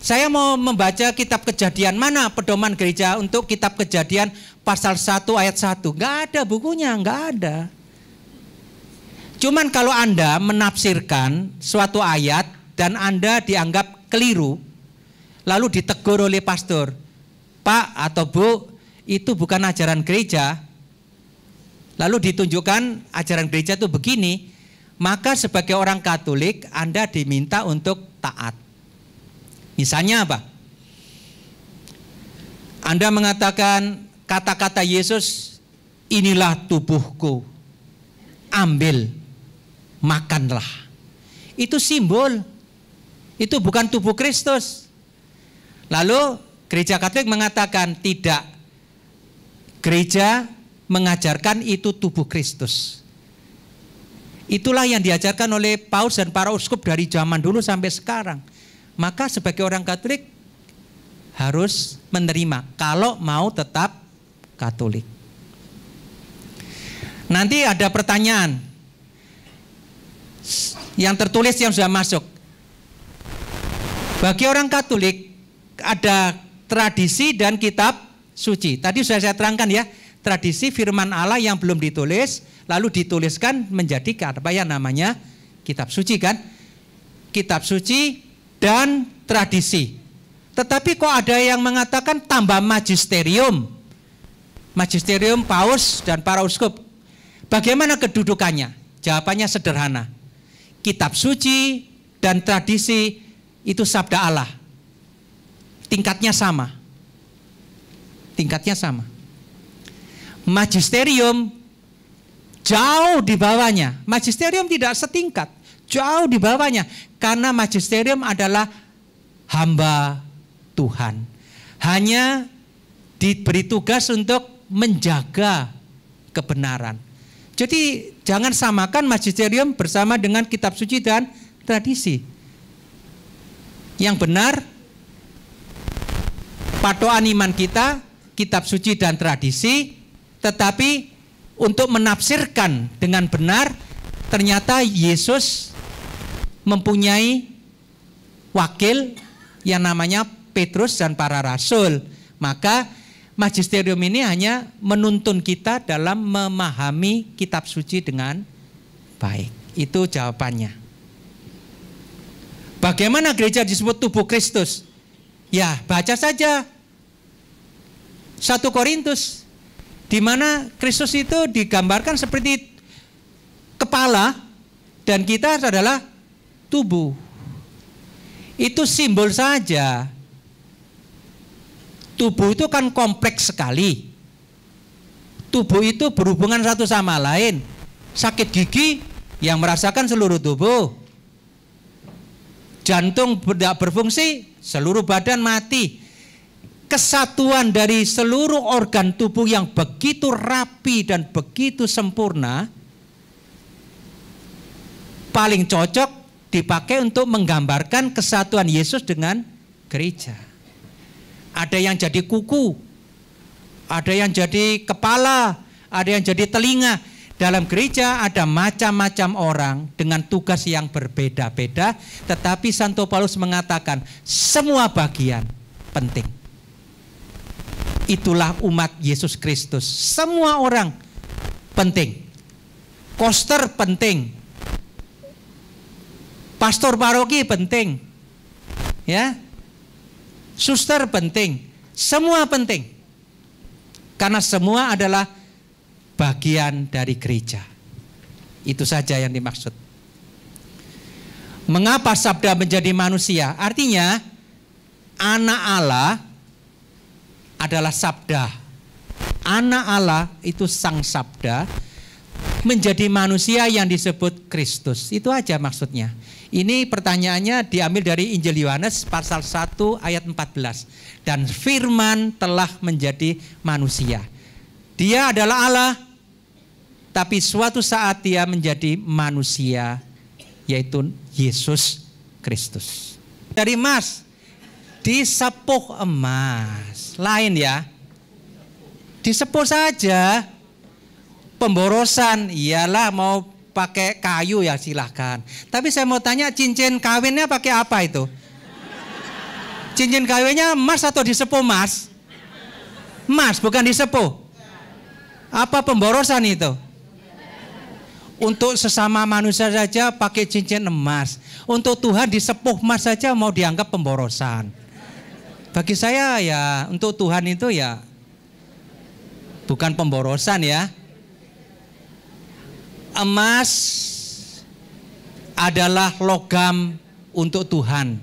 saya mau membaca kitab kejadian mana pedoman gereja untuk kitab kejadian pasal 1 ayat 1. Nggak ada bukunya, nggak ada. Cuman kalau Anda menafsirkan suatu ayat dan Anda dianggap keliru, lalu ditegur oleh pastor, Pak atau Bu, itu bukan ajaran gereja. Lalu ditunjukkan ajaran gereja itu begini, maka sebagai orang Katolik Anda diminta untuk taat. Misalnya apa? Anda mengatakan kata-kata Yesus, inilah tubuhku, ambil, makanlah. Itu simbol, itu bukan tubuh Kristus. Lalu gereja Katolik mengatakan tidak, gereja mengajarkan itu tubuh Kristus. Itulah yang diajarkan oleh Paus dan para uskup dari zaman dulu sampai sekarang. Maka sebagai orang Katolik harus menerima kalau mau tetap Katolik. Nanti ada pertanyaan yang tertulis yang sudah masuk. Bagi orang Katolik ada tradisi dan kitab suci. Tadi sudah saya terangkan ya, tradisi firman Allah yang belum ditulis lalu dituliskan menjadi apa ya namanya kitab suci kan? Kitab suci dan tradisi. Tetapi kok ada yang mengatakan tambah magisterium? magisterium, paus, dan para uskup, Bagaimana kedudukannya? Jawabannya sederhana. Kitab suci dan tradisi itu sabda Allah. Tingkatnya sama. Tingkatnya sama. Magisterium jauh di bawahnya. Magisterium tidak setingkat, jauh di bawahnya karena magisterium adalah hamba Tuhan. Hanya diberi tugas untuk menjaga kebenaran. Jadi jangan samakan magisterium bersama dengan kitab suci dan tradisi. Yang benar patokan iman kita kitab suci dan tradisi tetapi untuk menafsirkan dengan benar ternyata Yesus mempunyai wakil yang namanya Petrus dan para rasul. Maka magisterium ini hanya menuntun kita dalam memahami kitab suci dengan baik. Itu jawabannya. Bagaimana gereja disebut tubuh Kristus? Ya, baca saja 1 Korintus di mana Kristus itu digambarkan seperti kepala dan kita adalah tubuh. Itu simbol saja. Tubuh itu kan kompleks sekali. Tubuh itu berhubungan satu sama lain. Sakit gigi yang merasakan seluruh tubuh. Jantung tidak berfungsi, seluruh badan mati. Kesatuan dari seluruh organ tubuh yang begitu rapi dan begitu sempurna paling cocok dipakai untuk menggambarkan kesatuan Yesus dengan gereja ada yang jadi kuku, ada yang jadi kepala, ada yang jadi telinga. Dalam gereja ada macam-macam orang dengan tugas yang berbeda-beda, tetapi Santo Paulus mengatakan semua bagian penting. Itulah umat Yesus Kristus. Semua orang penting. Koster penting. Pastor paroki penting. Ya suster penting, semua penting. Karena semua adalah bagian dari gereja. Itu saja yang dimaksud. Mengapa sabda menjadi manusia? Artinya anak Allah adalah sabda. Anak Allah itu sang sabda menjadi manusia yang disebut Kristus. Itu aja maksudnya. Ini pertanyaannya diambil dari Injil Yohanes pasal 1 ayat 14. Dan firman telah menjadi manusia. Dia adalah Allah, tapi suatu saat dia menjadi manusia, yaitu Yesus Kristus. Dari emas, disepuh emas. Lain ya, disepuh saja Pemborosan, ialah mau pakai kayu ya silahkan. Tapi saya mau tanya cincin kawinnya pakai apa itu? Cincin kawinnya emas atau disepuh emas? Emas bukan disepuh. Apa pemborosan itu? Untuk sesama manusia saja pakai cincin emas. Untuk Tuhan disepuh emas saja mau dianggap pemborosan. Bagi saya ya untuk Tuhan itu ya bukan pemborosan ya emas adalah logam untuk Tuhan.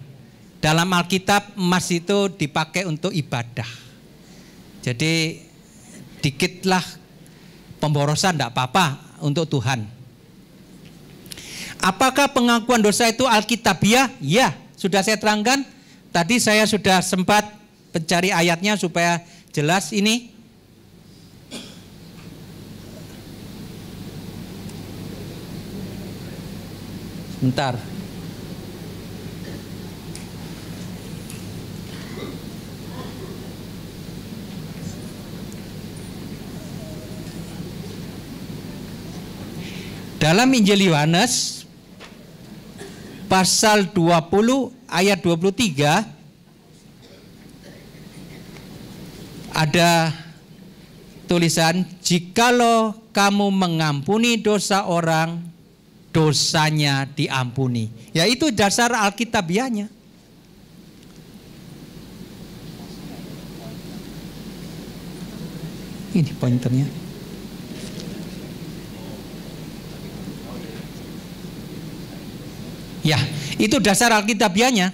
Dalam Alkitab emas itu dipakai untuk ibadah. Jadi dikitlah pemborosan tidak apa-apa untuk Tuhan. Apakah pengakuan dosa itu Alkitabiah? Ya, sudah saya terangkan. Tadi saya sudah sempat mencari ayatnya supaya jelas ini Ntar Dalam Injil Yohanes pasal 20 ayat 23 ada tulisan jikalau kamu mengampuni dosa orang dosanya diampuni. Ya itu dasar Alkitabianya. Ini pointernya. Ya, itu dasar Alkitabianya.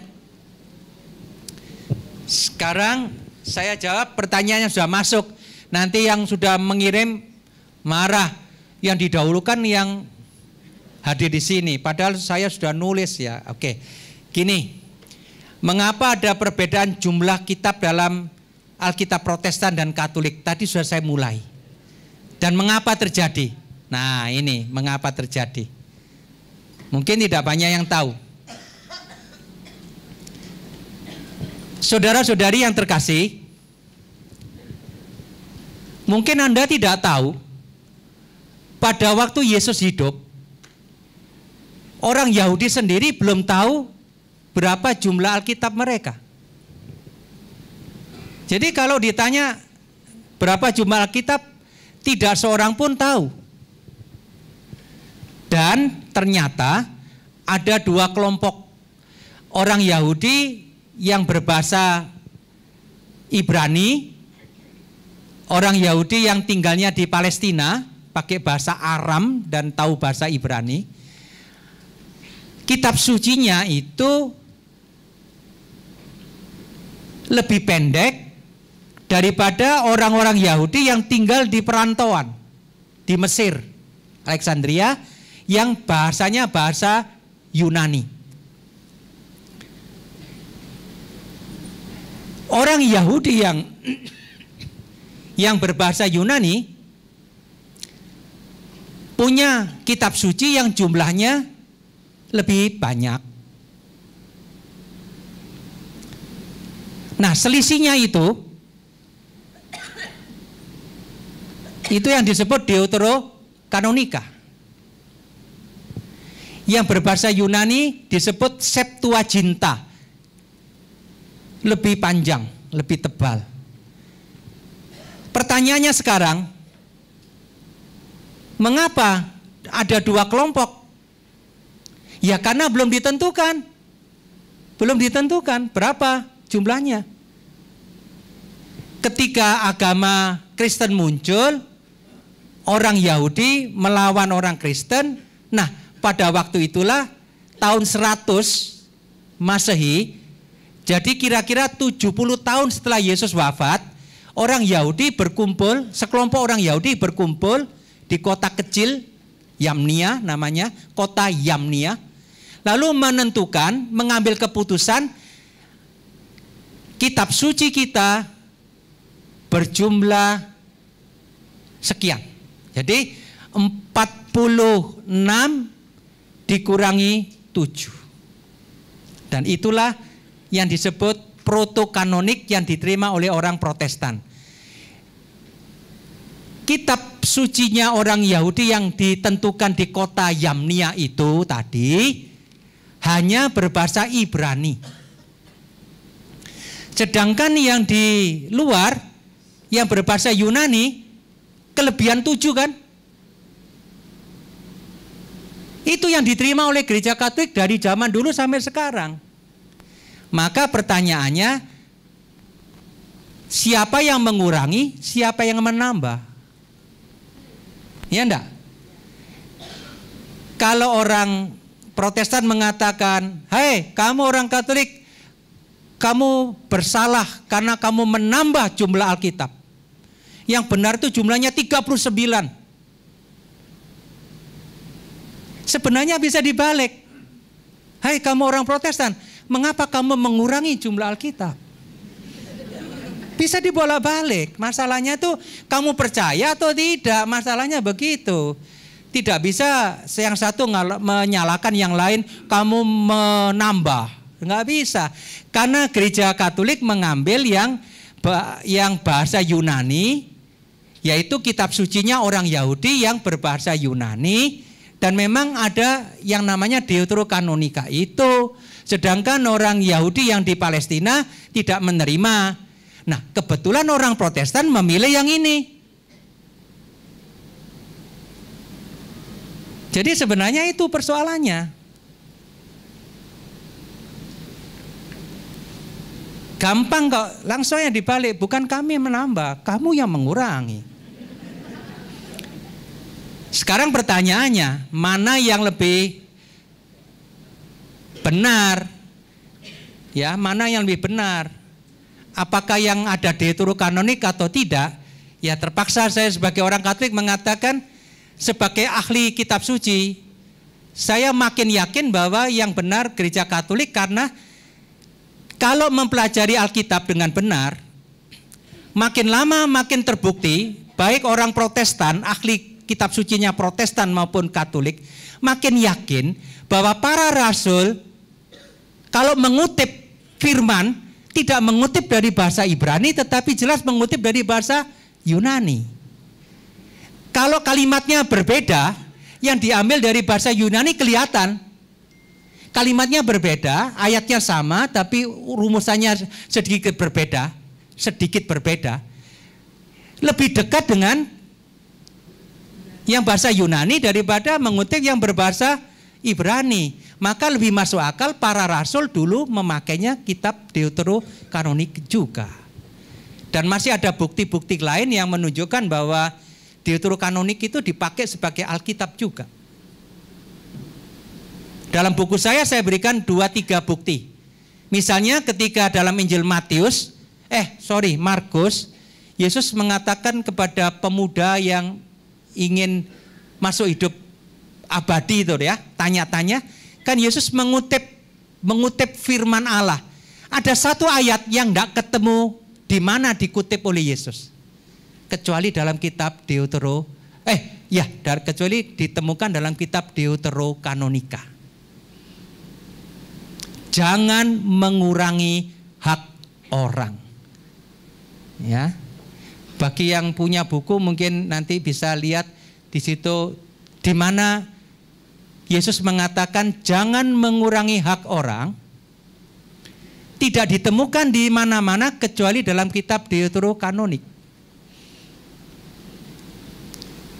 Sekarang saya jawab pertanyaannya sudah masuk. Nanti yang sudah mengirim marah. Yang didahulukan yang hadir di sini. Padahal saya sudah nulis ya. Oke. Gini. Mengapa ada perbedaan jumlah kitab dalam Alkitab Protestan dan Katolik? Tadi sudah saya mulai. Dan mengapa terjadi? Nah, ini mengapa terjadi. Mungkin tidak banyak yang tahu. Saudara-saudari yang terkasih, mungkin Anda tidak tahu pada waktu Yesus hidup, Orang Yahudi sendiri belum tahu berapa jumlah Alkitab mereka. Jadi kalau ditanya berapa jumlah Alkitab, tidak seorang pun tahu. Dan ternyata ada dua kelompok orang Yahudi yang berbahasa Ibrani, orang Yahudi yang tinggalnya di Palestina pakai bahasa Aram dan tahu bahasa Ibrani kitab sucinya itu lebih pendek daripada orang-orang Yahudi yang tinggal di perantauan di Mesir, Alexandria yang bahasanya bahasa Yunani. Orang Yahudi yang yang berbahasa Yunani punya kitab suci yang jumlahnya lebih banyak. Nah, selisihnya itu itu yang disebut deuterokanonika. Yang berbahasa Yunani disebut Septuaginta. Lebih panjang, lebih tebal. Pertanyaannya sekarang, mengapa ada dua kelompok Ya karena belum ditentukan. Belum ditentukan berapa jumlahnya. Ketika agama Kristen muncul, orang Yahudi melawan orang Kristen. Nah, pada waktu itulah tahun 100 Masehi. Jadi kira-kira 70 tahun setelah Yesus wafat, orang Yahudi berkumpul, sekelompok orang Yahudi berkumpul di kota kecil Yamnia namanya, kota Yamnia lalu menentukan, mengambil keputusan kitab suci kita berjumlah sekian. Jadi 46 dikurangi 7. Dan itulah yang disebut proto kanonik yang diterima oleh orang protestan. Kitab sucinya orang Yahudi yang ditentukan di kota Yamnia itu tadi hanya berbahasa Ibrani. Sedangkan yang di luar yang berbahasa Yunani kelebihan tujuh kan? Itu yang diterima oleh gereja Katolik dari zaman dulu sampai sekarang. Maka pertanyaannya siapa yang mengurangi, siapa yang menambah? Ya enggak? Kalau orang Protestan mengatakan, "Hei, kamu orang Katolik, kamu bersalah karena kamu menambah jumlah Alkitab." Yang benar itu jumlahnya 39. Sebenarnya bisa dibalik. "Hei, kamu orang protestan, mengapa kamu mengurangi jumlah Alkitab? Bisa dibolak-balik. Masalahnya itu kamu percaya atau tidak. Masalahnya begitu. Tidak bisa yang satu menyalakan yang lain, kamu menambah. Nggak bisa. Karena gereja Katolik mengambil yang yang bahasa Yunani, yaitu kitab sucinya orang Yahudi yang berbahasa Yunani, dan memang ada yang namanya Deuterokanonika itu. Sedangkan orang Yahudi yang di Palestina tidak menerima. Nah, kebetulan orang Protestan memilih yang ini. Jadi sebenarnya itu persoalannya. Gampang kok, langsung yang dibalik. Bukan kami menambah, kamu yang mengurangi. Sekarang pertanyaannya, mana yang lebih benar? Ya, mana yang lebih benar? Apakah yang ada di kanonik atau tidak? Ya terpaksa saya sebagai orang Katolik mengatakan sebagai ahli kitab suci, saya makin yakin bahwa yang benar gereja Katolik karena kalau mempelajari Alkitab dengan benar, makin lama makin terbukti baik orang Protestan, ahli kitab sucinya Protestan maupun Katolik, makin yakin bahwa para rasul kalau mengutip firman tidak mengutip dari bahasa Ibrani tetapi jelas mengutip dari bahasa Yunani. Kalau kalimatnya berbeda, yang diambil dari bahasa Yunani kelihatan. Kalimatnya berbeda, ayatnya sama, tapi rumusannya sedikit berbeda. Sedikit berbeda. Lebih dekat dengan yang bahasa Yunani daripada mengutip yang berbahasa Ibrani. Maka lebih masuk akal para rasul dulu memakainya kitab Deuterokanonik juga. Dan masih ada bukti-bukti lain yang menunjukkan bahwa Deuterokanonik itu dipakai sebagai Alkitab juga. Dalam buku saya saya berikan dua tiga bukti. Misalnya ketika dalam Injil Matius, eh sorry Markus, Yesus mengatakan kepada pemuda yang ingin masuk hidup abadi itu ya, tanya-tanya, kan Yesus mengutip mengutip firman Allah. Ada satu ayat yang tidak ketemu di mana dikutip oleh Yesus kecuali dalam kitab Deutero eh ya kecuali ditemukan dalam kitab Deutero kanonika. Jangan mengurangi hak orang. Ya. Bagi yang punya buku mungkin nanti bisa lihat di situ di mana Yesus mengatakan jangan mengurangi hak orang. Tidak ditemukan di mana-mana kecuali dalam kitab kanonik.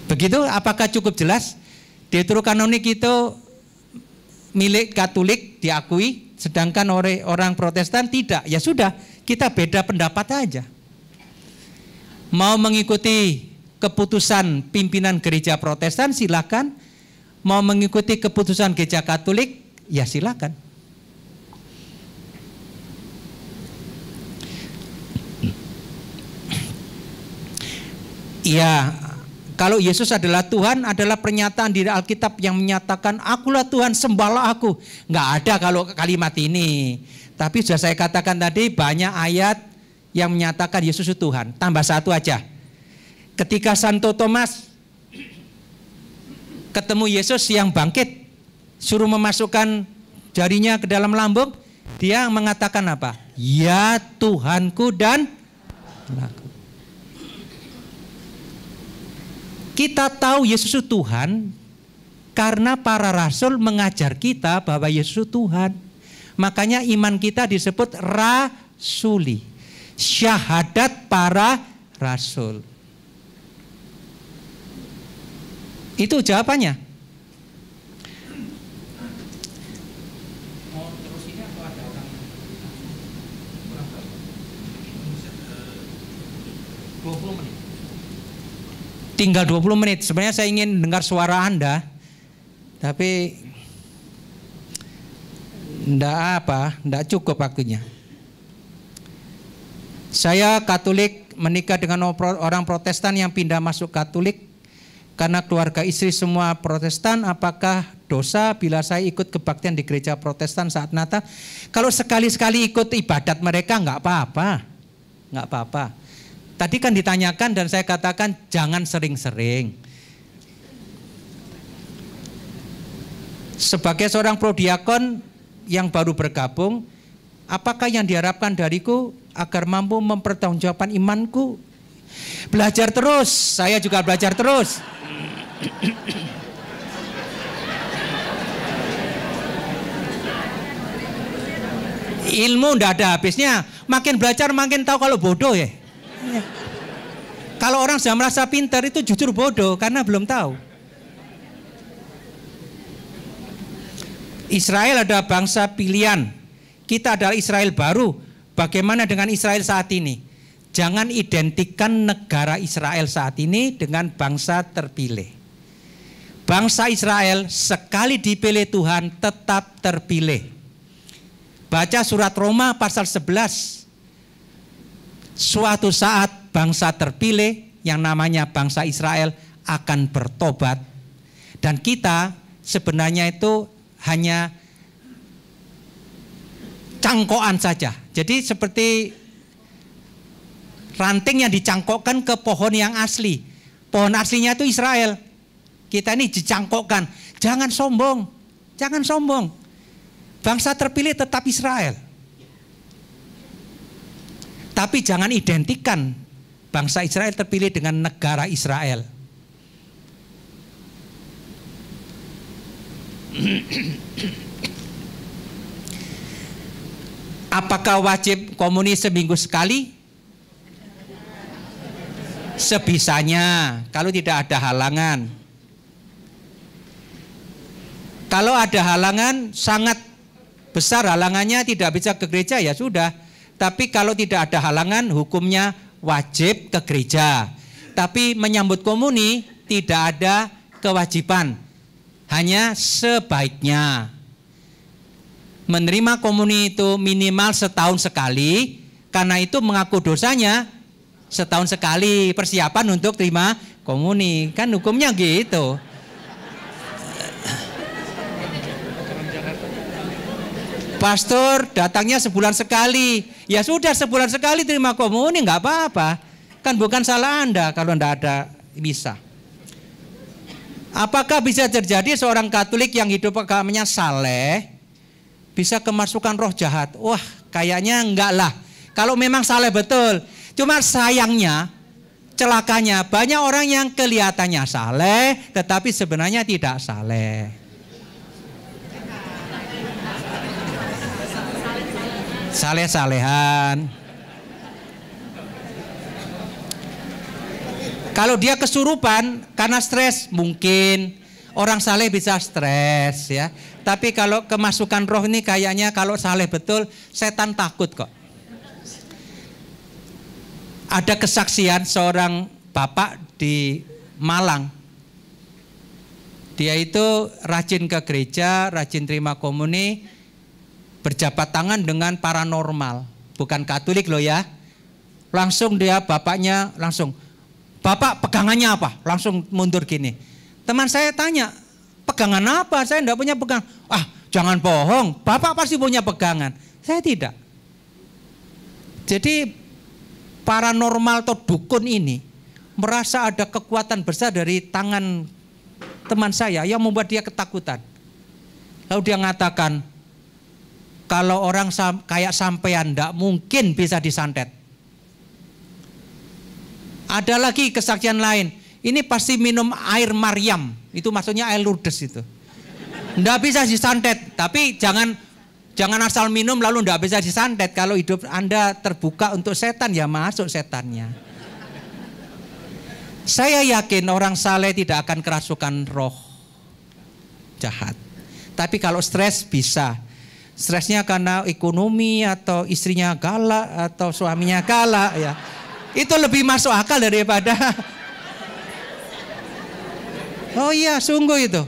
Begitu apakah cukup jelas? Deuterokanonik itu milik Katolik diakui, sedangkan oleh orang Protestan tidak. Ya sudah, kita beda pendapat aja. Mau mengikuti keputusan pimpinan gereja Protestan silakan. Mau mengikuti keputusan gereja Katolik ya silakan. Ya, kalau Yesus adalah Tuhan adalah pernyataan di Alkitab yang menyatakan akulah Tuhan sembahlah aku. Nggak ada kalau kalimat ini. Tapi sudah saya katakan tadi banyak ayat yang menyatakan Yesus itu Tuhan. Tambah satu aja. Ketika Santo Thomas ketemu Yesus yang bangkit suruh memasukkan jarinya ke dalam lambung, dia mengatakan apa? Ya Tuhanku dan Allahku. Kita tahu Yesus itu Tuhan karena para rasul mengajar kita bahwa Yesus itu Tuhan. Makanya iman kita disebut rasuli. Syahadat para rasul. Itu jawabannya. tinggal 20 menit. Sebenarnya saya ingin dengar suara Anda, tapi ndak apa, ndak cukup waktunya. Saya Katolik menikah dengan orang Protestan yang pindah masuk Katolik karena keluarga istri semua Protestan. Apakah dosa bila saya ikut kebaktian di gereja Protestan saat Natal? Kalau sekali-sekali ikut ibadat mereka nggak apa-apa, nggak apa-apa. Tadi kan ditanyakan dan saya katakan jangan sering-sering. Sebagai seorang prodiakon yang baru bergabung, apakah yang diharapkan dariku agar mampu mempertanggungjawabkan imanku? Belajar terus, saya juga belajar terus. ilmu tidak ada habisnya. Makin belajar makin tahu kalau bodoh ya. Iya. Kalau orang sudah merasa pintar itu jujur bodoh karena belum tahu. Israel adalah bangsa pilihan. Kita adalah Israel baru. Bagaimana dengan Israel saat ini? Jangan identikan negara Israel saat ini dengan bangsa terpilih. Bangsa Israel sekali dipilih Tuhan tetap terpilih. Baca surat Roma pasal 11 suatu saat bangsa terpilih yang namanya bangsa Israel akan bertobat dan kita sebenarnya itu hanya cangkokan saja. Jadi seperti ranting yang dicangkokkan ke pohon yang asli. Pohon aslinya itu Israel. Kita ini dicangkokkan. Jangan sombong. Jangan sombong. Bangsa terpilih tetap Israel. Tapi jangan identikan bangsa Israel terpilih dengan negara Israel. Apakah wajib komunis seminggu sekali? Sebisanya, kalau tidak ada halangan. Kalau ada halangan, sangat besar halangannya tidak bisa ke gereja ya sudah tapi kalau tidak ada halangan hukumnya wajib ke gereja. Tapi menyambut komuni tidak ada kewajiban. Hanya sebaiknya menerima komuni itu minimal setahun sekali karena itu mengaku dosanya setahun sekali persiapan untuk terima komuni kan hukumnya gitu Pastor datangnya sebulan sekali. Ya sudah sebulan sekali terima komuni oh, nggak apa-apa. Kan bukan salah Anda kalau Anda ada bisa. Apakah bisa terjadi seorang Katolik yang hidup agamanya saleh bisa kemasukan roh jahat? Wah, kayaknya enggak lah. Kalau memang saleh betul. Cuma sayangnya celakanya banyak orang yang kelihatannya saleh tetapi sebenarnya tidak saleh. saleh-salehan. Kalau dia kesurupan karena stres mungkin orang saleh bisa stres ya. Tapi kalau kemasukan roh ini kayaknya kalau saleh betul setan takut kok. Ada kesaksian seorang bapak di Malang. Dia itu rajin ke gereja, rajin terima komuni, berjabat tangan dengan paranormal, bukan Katolik loh ya. Langsung dia bapaknya langsung, "Bapak pegangannya apa?" Langsung mundur gini. Teman saya tanya, "Pegangan apa? Saya tidak punya pegang." "Ah, jangan bohong. Bapak pasti punya pegangan." Saya tidak. Jadi paranormal atau dukun ini merasa ada kekuatan besar dari tangan teman saya yang membuat dia ketakutan. Lalu dia mengatakan, kalau orang kayak sampean tidak mungkin bisa disantet. Ada lagi kesaksian lain. Ini pasti minum air Maryam. Itu maksudnya air ludes itu. Tidak bisa disantet. Tapi jangan jangan asal minum lalu tidak bisa disantet. Kalau hidup Anda terbuka untuk setan ya masuk setannya. Saya yakin orang saleh tidak akan kerasukan roh jahat. Tapi kalau stres bisa, Stresnya karena ekonomi atau istrinya galak atau suaminya galak ya. Itu lebih masuk akal daripada Oh iya, sungguh itu.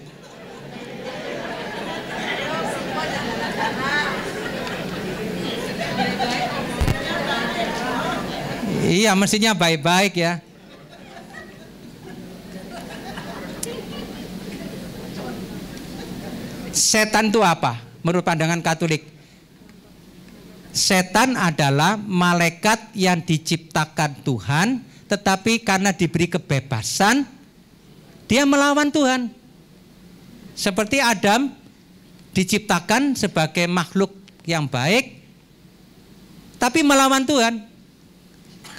Iya, mestinya baik-baik ya. Setan itu apa? menurut pandangan Katolik. Setan adalah malaikat yang diciptakan Tuhan, tetapi karena diberi kebebasan, dia melawan Tuhan. Seperti Adam diciptakan sebagai makhluk yang baik, tapi melawan Tuhan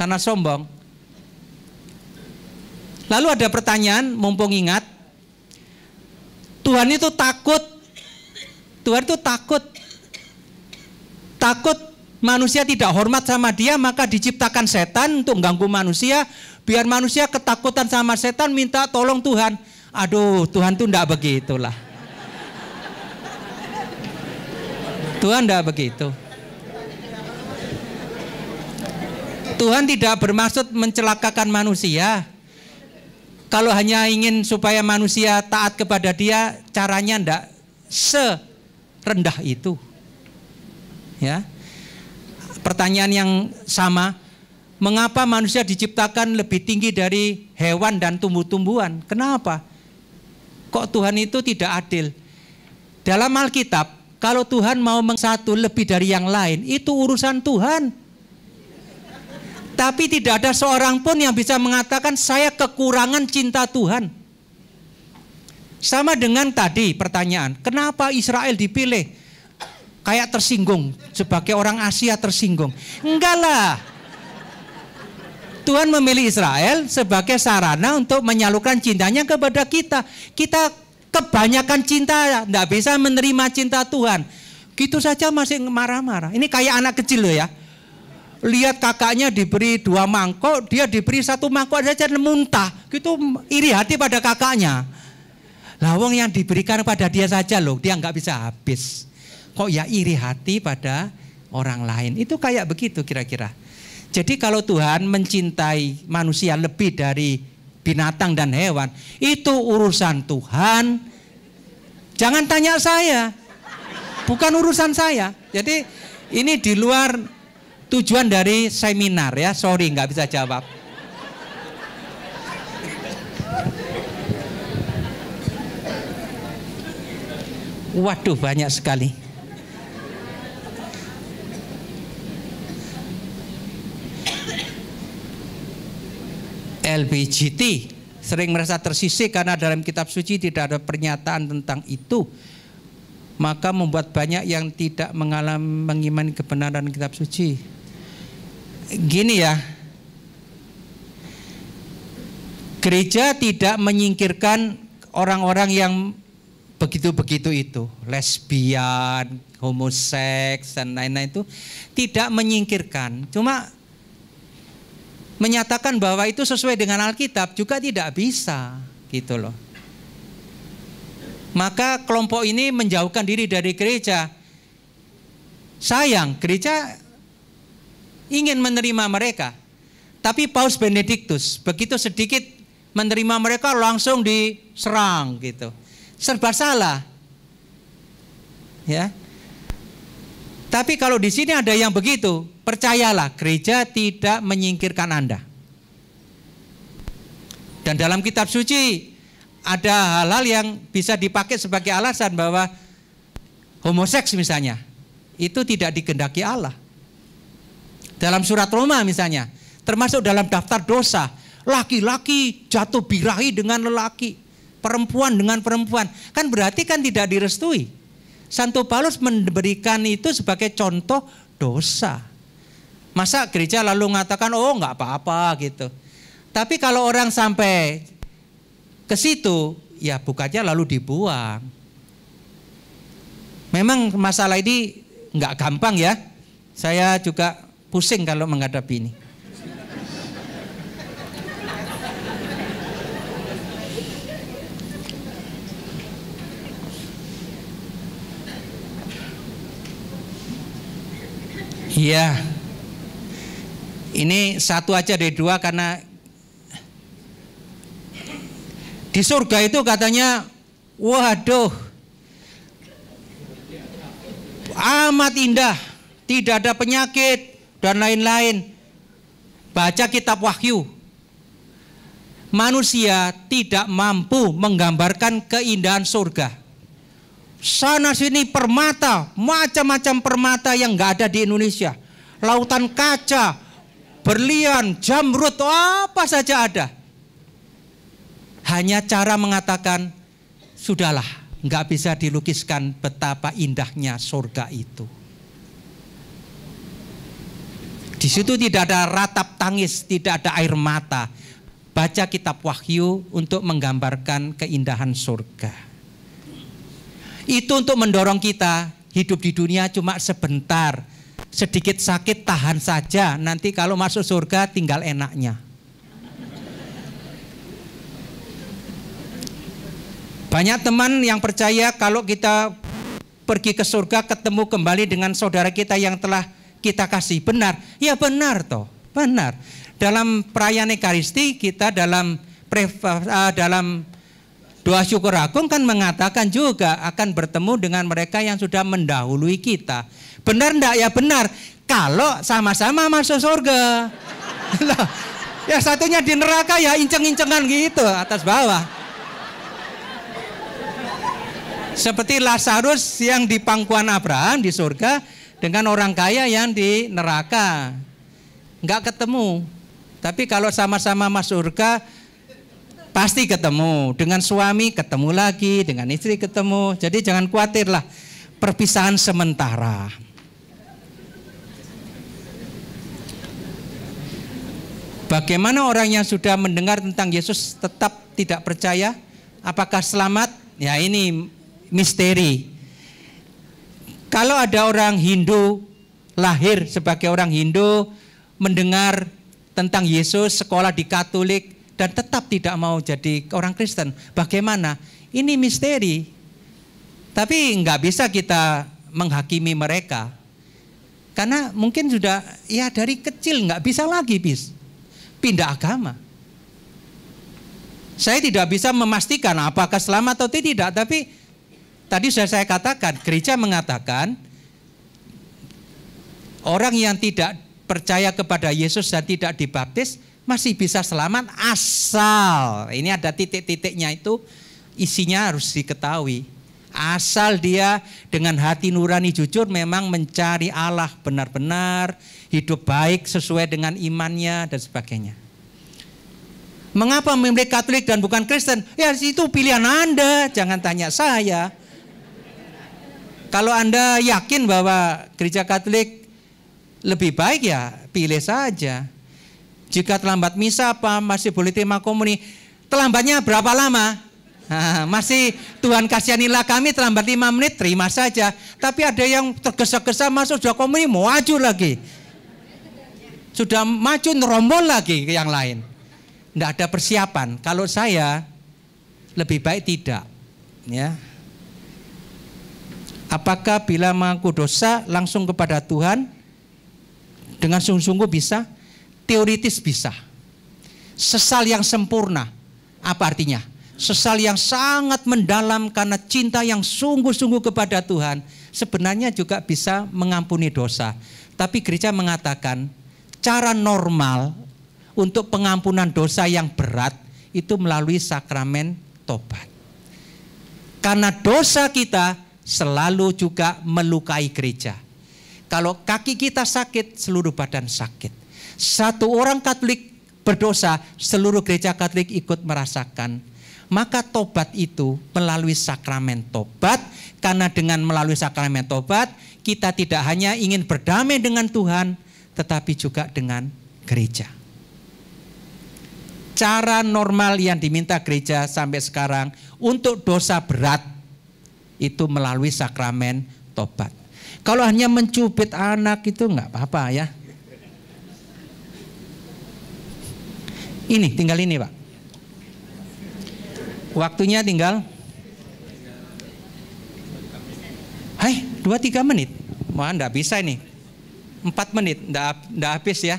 karena sombong. Lalu ada pertanyaan, mumpung ingat, Tuhan itu takut Tuhan itu takut. Takut manusia tidak hormat sama dia, maka diciptakan setan untuk mengganggu manusia. Biar manusia ketakutan sama setan, minta tolong Tuhan. Aduh, Tuhan tuh tidak begitulah. Tuhan tidak begitu. Tuhan tidak bermaksud mencelakakan manusia. Kalau hanya ingin supaya manusia taat kepada dia, caranya tidak se rendah itu. Ya. Pertanyaan yang sama, mengapa manusia diciptakan lebih tinggi dari hewan dan tumbuh-tumbuhan? Kenapa? Kok Tuhan itu tidak adil? Dalam Alkitab, kalau Tuhan mau mengsatu lebih dari yang lain, itu urusan Tuhan. Tapi tidak ada seorang pun yang bisa mengatakan saya kekurangan cinta Tuhan. Sama dengan tadi pertanyaan, kenapa Israel dipilih? Kayak tersinggung, sebagai orang Asia tersinggung. Enggak lah. Tuhan memilih Israel sebagai sarana untuk menyalurkan cintanya kepada kita. Kita kebanyakan cinta, tidak bisa menerima cinta Tuhan. Gitu saja masih marah-marah. Ini kayak anak kecil loh ya lihat kakaknya diberi dua mangkok, dia diberi satu mangkok saja muntah. Gitu iri hati pada kakaknya. Lawang yang diberikan pada dia saja loh, dia nggak bisa habis. Kok ya iri hati pada orang lain. Itu kayak begitu kira-kira. Jadi kalau Tuhan mencintai manusia lebih dari binatang dan hewan, itu urusan Tuhan. Jangan tanya saya. Bukan urusan saya. Jadi ini di luar tujuan dari seminar ya. Sorry nggak bisa jawab. Waduh banyak sekali. LBGT sering merasa tersisih karena dalam kitab suci tidak ada pernyataan tentang itu maka membuat banyak yang tidak mengalami mengimani kebenaran kitab suci. Gini ya, gereja tidak menyingkirkan orang-orang yang begitu-begitu itu, lesbian, homoseks dan lain-lain itu tidak menyingkirkan, cuma menyatakan bahwa itu sesuai dengan Alkitab juga tidak bisa, gitu loh. Maka kelompok ini menjauhkan diri dari gereja. Sayang, gereja ingin menerima mereka. Tapi Paus Benediktus begitu sedikit menerima mereka langsung diserang gitu serba salah. Ya. Tapi kalau di sini ada yang begitu, percayalah gereja tidak menyingkirkan Anda. Dan dalam kitab suci ada hal-hal yang bisa dipakai sebagai alasan bahwa homoseks misalnya itu tidak digendaki Allah. Dalam surat Roma misalnya, termasuk dalam daftar dosa, laki-laki jatuh birahi dengan lelaki perempuan dengan perempuan. Kan berarti kan tidak direstui. Santo Paulus memberikan itu sebagai contoh dosa. Masa gereja lalu mengatakan, oh nggak apa-apa gitu. Tapi kalau orang sampai ke situ, ya bukannya lalu dibuang. Memang masalah ini nggak gampang ya. Saya juga pusing kalau menghadapi ini. Iya. Ini satu aja dari dua karena di surga itu katanya waduh amat indah, tidak ada penyakit dan lain-lain. Baca kitab Wahyu. Manusia tidak mampu menggambarkan keindahan surga sana sini permata, macam-macam permata yang nggak ada di Indonesia. Lautan kaca, berlian, jamrut, apa saja ada. Hanya cara mengatakan, sudahlah, nggak bisa dilukiskan betapa indahnya surga itu. Di situ tidak ada ratap tangis, tidak ada air mata. Baca kitab Wahyu untuk menggambarkan keindahan surga. Itu untuk mendorong kita hidup di dunia cuma sebentar. Sedikit sakit tahan saja, nanti kalau masuk surga tinggal enaknya. Banyak teman yang percaya kalau kita pergi ke surga ketemu kembali dengan saudara kita yang telah kita kasih. Benar. Ya benar toh. Benar. Dalam perayaan Ekaristi kita dalam eh, dalam Doa syukur agung kan mengatakan juga akan bertemu dengan mereka yang sudah mendahului kita. Benar enggak ya benar. Kalau sama-sama masuk surga. ya satunya di neraka ya inceng-incengan gitu atas bawah. Seperti Lazarus yang di pangkuan Abraham di surga dengan orang kaya yang di neraka. Enggak ketemu. Tapi kalau sama-sama masuk surga, pasti ketemu. Dengan suami ketemu lagi, dengan istri ketemu. Jadi jangan khawatirlah perpisahan sementara. Bagaimana orang yang sudah mendengar tentang Yesus tetap tidak percaya? Apakah selamat? Ya ini misteri. Kalau ada orang Hindu lahir sebagai orang Hindu mendengar tentang Yesus sekolah di Katolik dan tetap tidak mau jadi orang Kristen. Bagaimana? Ini misteri. Tapi nggak bisa kita menghakimi mereka. Karena mungkin sudah ya dari kecil nggak bisa lagi bis pindah agama. Saya tidak bisa memastikan apakah selamat atau tidak, tapi tadi sudah saya katakan gereja mengatakan orang yang tidak percaya kepada Yesus dan tidak dibaptis masih bisa selamat asal ini ada titik-titiknya itu isinya harus diketahui asal dia dengan hati nurani jujur memang mencari Allah benar-benar hidup baik sesuai dengan imannya dan sebagainya mengapa memilih Katolik dan bukan Kristen ya itu pilihan Anda jangan tanya saya kalau Anda yakin bahwa gereja Katolik lebih baik ya pilih saja jika terlambat misa apa masih boleh terima komuni? Terlambatnya berapa lama? masih Tuhan kasihanilah kami terlambat lima menit terima saja. Tapi ada yang tergesa-gesa masuk sudah komuni mau maju lagi. Sudah maju nerombol lagi ke yang lain. Tidak ada persiapan. Kalau saya lebih baik tidak. Ya, Apakah bila mengaku dosa langsung kepada Tuhan dengan sungguh-sungguh bisa? teoritis bisa. Sesal yang sempurna, apa artinya? Sesal yang sangat mendalam karena cinta yang sungguh-sungguh kepada Tuhan sebenarnya juga bisa mengampuni dosa. Tapi gereja mengatakan cara normal untuk pengampunan dosa yang berat itu melalui sakramen tobat. Karena dosa kita selalu juga melukai gereja. Kalau kaki kita sakit, seluruh badan sakit. Satu orang Katolik berdosa, seluruh gereja Katolik ikut merasakan. Maka tobat itu melalui sakramen tobat, karena dengan melalui sakramen tobat kita tidak hanya ingin berdamai dengan Tuhan, tetapi juga dengan gereja. Cara normal yang diminta gereja sampai sekarang untuk dosa berat itu melalui sakramen tobat. Kalau hanya mencubit anak itu nggak apa-apa ya. Ini, tinggal ini Pak. Waktunya tinggal Hai, dua tiga menit. Wah, enggak bisa ini. empat menit, enggak, enggak habis ya.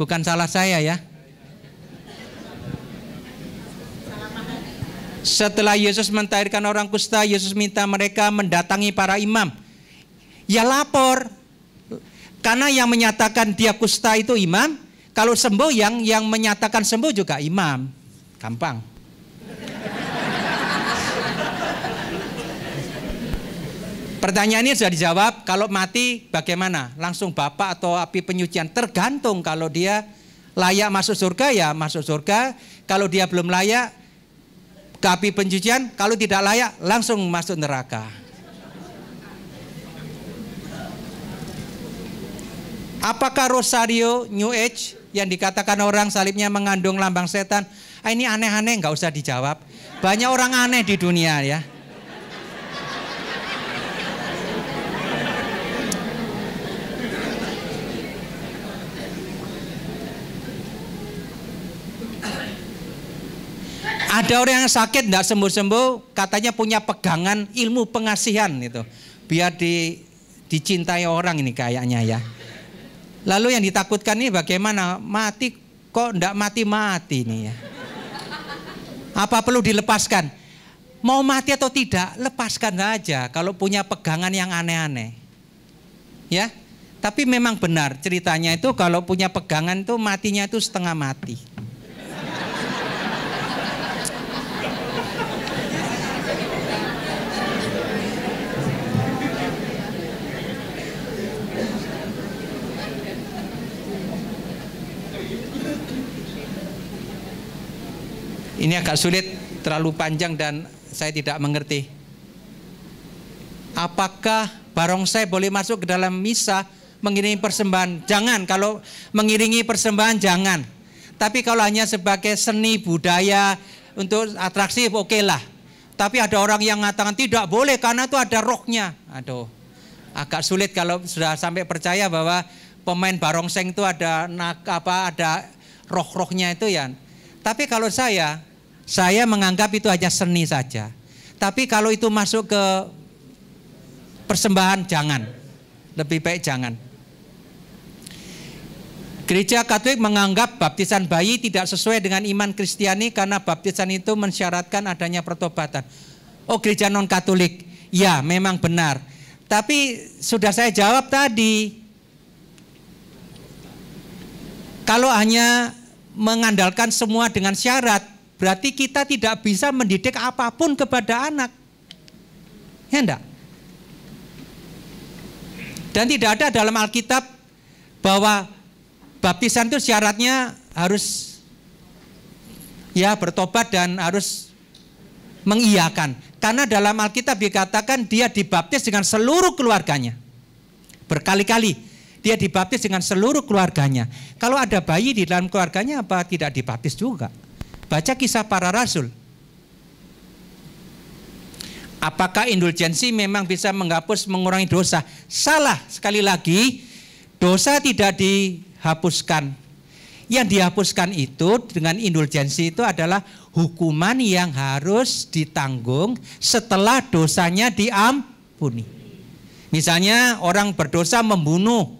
Bukan salah saya ya. Setelah Yesus mentahirkan orang kusta, Yesus minta mereka mendatangi para imam. Ya lapor. Karena yang menyatakan dia kusta itu imam, kalau sembuh yang yang menyatakan sembuh juga imam. Gampang. Pertanyaannya sudah dijawab, kalau mati bagaimana? Langsung bapak atau api penyucian tergantung kalau dia layak masuk surga ya masuk surga, kalau dia belum layak ke api penyucian, kalau tidak layak langsung masuk neraka. Apakah Rosario New Age yang dikatakan orang salibnya mengandung lambang setan. Ah, ini aneh-aneh nggak usah dijawab. Banyak orang aneh di dunia ya. Ada orang yang sakit tidak sembuh-sembuh, katanya punya pegangan ilmu pengasihan itu. Biar di, dicintai orang ini kayaknya ya. Lalu yang ditakutkan ini bagaimana? Mati kok ndak mati-mati nih ya. Apa perlu dilepaskan? Mau mati atau tidak, lepaskan saja kalau punya pegangan yang aneh-aneh. Ya, tapi memang benar ceritanya itu kalau punya pegangan itu matinya itu setengah mati. Ini agak sulit, terlalu panjang dan saya tidak mengerti. Apakah barongsai boleh masuk ke dalam misa mengiringi persembahan? Jangan, kalau mengiringi persembahan jangan. Tapi kalau hanya sebagai seni budaya untuk atraksi oke okay lah. Tapi ada orang yang mengatakan tidak boleh karena itu ada roknya. Aduh, agak sulit kalau sudah sampai percaya bahwa pemain barongseng itu ada nak apa ada roh-rohnya itu ya. Tapi kalau saya saya menganggap itu hanya seni saja. Tapi kalau itu masuk ke persembahan jangan. Lebih baik jangan. Gereja Katolik menganggap baptisan bayi tidak sesuai dengan iman Kristiani karena baptisan itu mensyaratkan adanya pertobatan. Oh, gereja non-Katolik. Ya, memang benar. Tapi sudah saya jawab tadi. Kalau hanya mengandalkan semua dengan syarat, berarti kita tidak bisa mendidik apapun kepada anak. Ya enggak? Dan tidak ada dalam Alkitab bahwa baptisan itu syaratnya harus ya bertobat dan harus mengiyakan. Karena dalam Alkitab dikatakan dia dibaptis dengan seluruh keluarganya. Berkali-kali dia dibaptis dengan seluruh keluarganya. Kalau ada bayi di dalam keluarganya apa tidak dibaptis juga? Baca kisah para rasul. Apakah indulgensi memang bisa menghapus mengurangi dosa? Salah sekali lagi, dosa tidak dihapuskan. Yang dihapuskan itu dengan indulgensi itu adalah hukuman yang harus ditanggung setelah dosanya diampuni. Misalnya orang berdosa membunuh.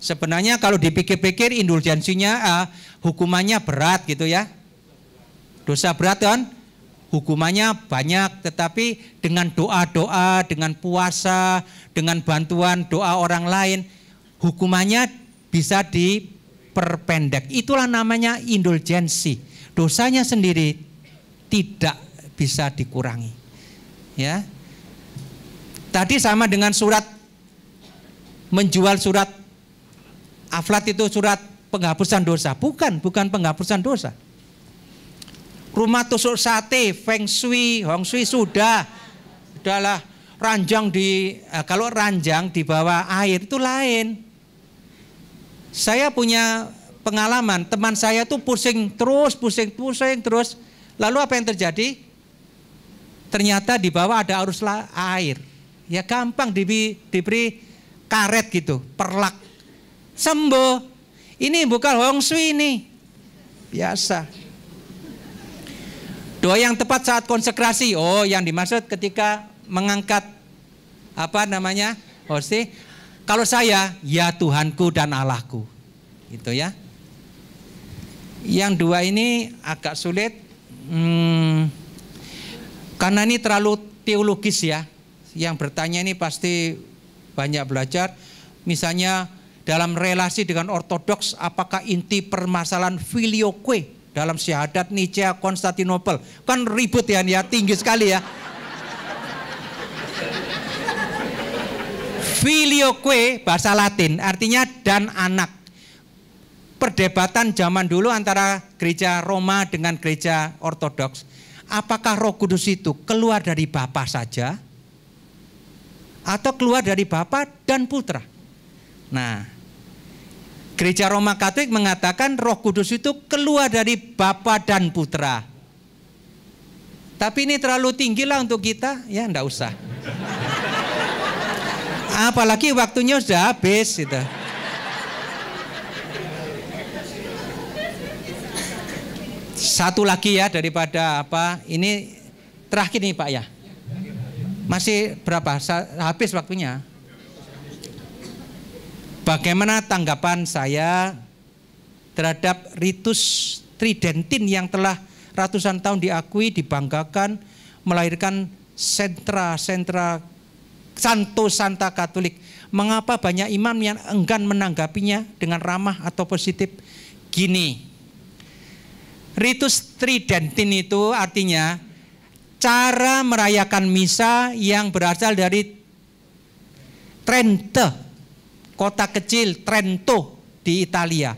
Sebenarnya kalau dipikir-pikir indulgensinya uh, eh, hukumannya berat gitu ya. Dosa berat kan? Hukumannya banyak, tetapi dengan doa-doa, dengan puasa, dengan bantuan doa orang lain, hukumannya bisa diperpendek. Itulah namanya indulgensi. Dosanya sendiri tidak bisa dikurangi. Ya. Tadi sama dengan surat menjual surat aflat itu surat penghapusan dosa. Bukan, bukan penghapusan dosa rumah tusuk sate, feng shui, hong shui sudah. Sudahlah ranjang di eh, kalau ranjang di bawah air itu lain. Saya punya pengalaman, teman saya tuh pusing terus, pusing, pusing terus. Lalu apa yang terjadi? Ternyata di bawah ada arus air. Ya gampang diberi, diberi karet gitu, perlak. Sembuh. Ini bukan Hong Shui ini. Biasa. Doa yang tepat saat konsekrasi. Oh, yang dimaksud ketika mengangkat apa namanya? Hosti. Kalau saya, ya Tuhanku dan Allahku. itu ya. Yang dua ini agak sulit. Hmm, karena ini terlalu teologis ya. Yang bertanya ini pasti banyak belajar. Misalnya dalam relasi dengan ortodoks, apakah inti permasalahan filioque dalam syahadat Nicea Konstantinopel. Kan ribut ya, ya tinggi sekali ya. Filioque bahasa Latin artinya dan anak. Perdebatan zaman dulu antara gereja Roma dengan gereja Ortodoks. Apakah Roh Kudus itu keluar dari Bapa saja atau keluar dari Bapa dan Putra? Nah, Gereja Roma Katolik mengatakan Roh Kudus itu keluar dari Bapa dan Putra. Tapi ini terlalu tinggi lah untuk kita, ya enggak usah. Apalagi waktunya sudah habis gitu. Satu lagi ya daripada apa? Ini terakhir nih Pak ya. Masih berapa? Habis waktunya. Bagaimana tanggapan saya terhadap ritus tridentin yang telah ratusan tahun diakui, dibanggakan, melahirkan sentra-sentra santo santa Katolik. Mengapa banyak imam yang enggan menanggapinya dengan ramah atau positif? Gini, ritus tridentin itu artinya cara merayakan misa yang berasal dari Trente kota kecil Trento di Italia.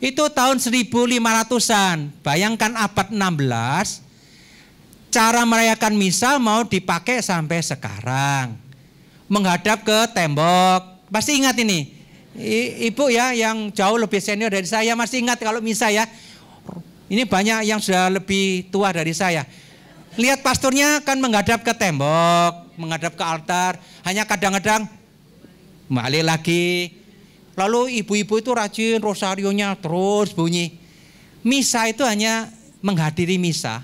Itu tahun 1500-an. Bayangkan abad 16 cara merayakan misa mau dipakai sampai sekarang. Menghadap ke tembok. Pasti ingat ini. I, Ibu ya yang jauh lebih senior dari saya masih ingat kalau misa ya. Ini banyak yang sudah lebih tua dari saya. Lihat pasturnya kan menghadap ke tembok, menghadap ke altar. Hanya kadang-kadang Malik lagi. Lalu ibu-ibu itu rajin rosarionya terus bunyi. Misa itu hanya menghadiri misa.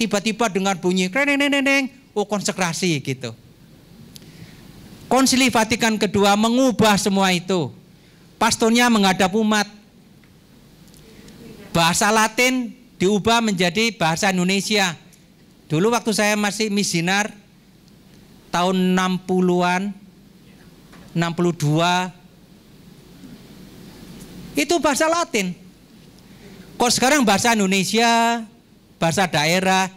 Tiba-tiba dengan bunyi kreneng neng oh konsekrasi gitu. Konsili Vatikan kedua mengubah semua itu. Pastornya menghadap umat. Bahasa Latin diubah menjadi bahasa Indonesia. Dulu waktu saya masih misinar tahun 60-an 62 itu bahasa Latin. Kok sekarang bahasa Indonesia, bahasa daerah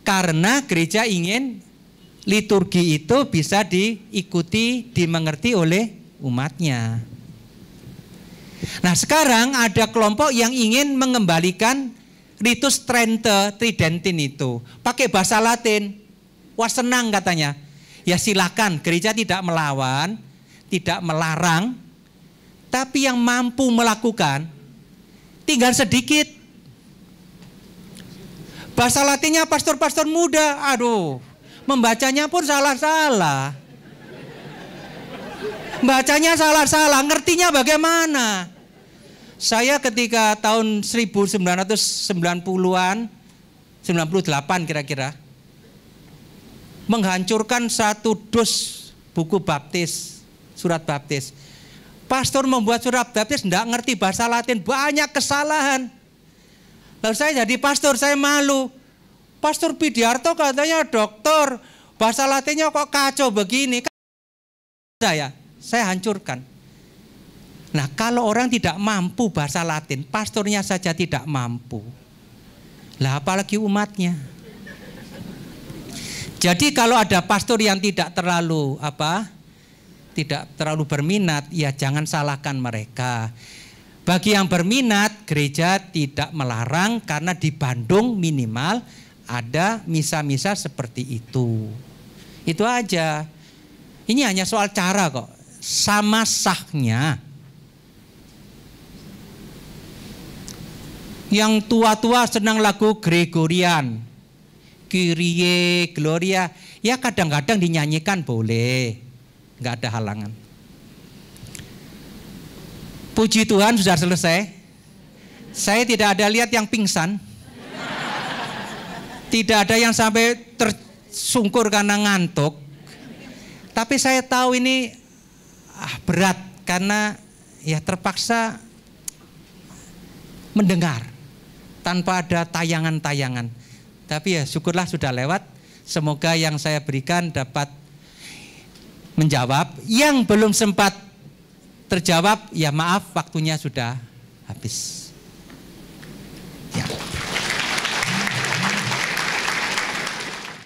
karena gereja ingin liturgi itu bisa diikuti, dimengerti oleh umatnya. Nah sekarang ada kelompok yang ingin mengembalikan ritus Trente Tridentin itu. Pakai bahasa latin. Wah senang katanya. Ya silakan gereja tidak melawan tidak melarang, tapi yang mampu melakukan tinggal sedikit. Bahasa Latinnya pastor-pastor muda, aduh, membacanya pun salah-salah. Bacanya salah-salah, ngertinya bagaimana? Saya ketika tahun 1990-an, 98 kira-kira, menghancurkan satu dus buku baptis surat baptis. Pastor membuat surat baptis tidak ngerti bahasa Latin, banyak kesalahan. Lalu saya jadi pastor, saya malu. Pastor Pidiarto katanya dokter, bahasa Latinnya kok kacau begini. Saya, saya hancurkan. Nah kalau orang tidak mampu bahasa Latin, pastornya saja tidak mampu. Lah apalagi umatnya. Jadi kalau ada pastor yang tidak terlalu apa tidak terlalu berminat, ya jangan salahkan mereka. Bagi yang berminat, gereja tidak melarang karena di Bandung minimal ada misa-misa seperti itu. Itu aja. Ini hanya soal cara kok. Sama sahnya. Yang tua-tua senang lagu Gregorian. Kyrie, Gloria. Ya kadang-kadang dinyanyikan boleh nggak ada halangan. Puji Tuhan sudah selesai. Saya tidak ada lihat yang pingsan. Tidak ada yang sampai tersungkur karena ngantuk. Tapi saya tahu ini ah, berat karena ya terpaksa mendengar tanpa ada tayangan-tayangan. Tapi ya syukurlah sudah lewat. Semoga yang saya berikan dapat menjawab. Yang belum sempat terjawab, ya maaf waktunya sudah habis. Ya.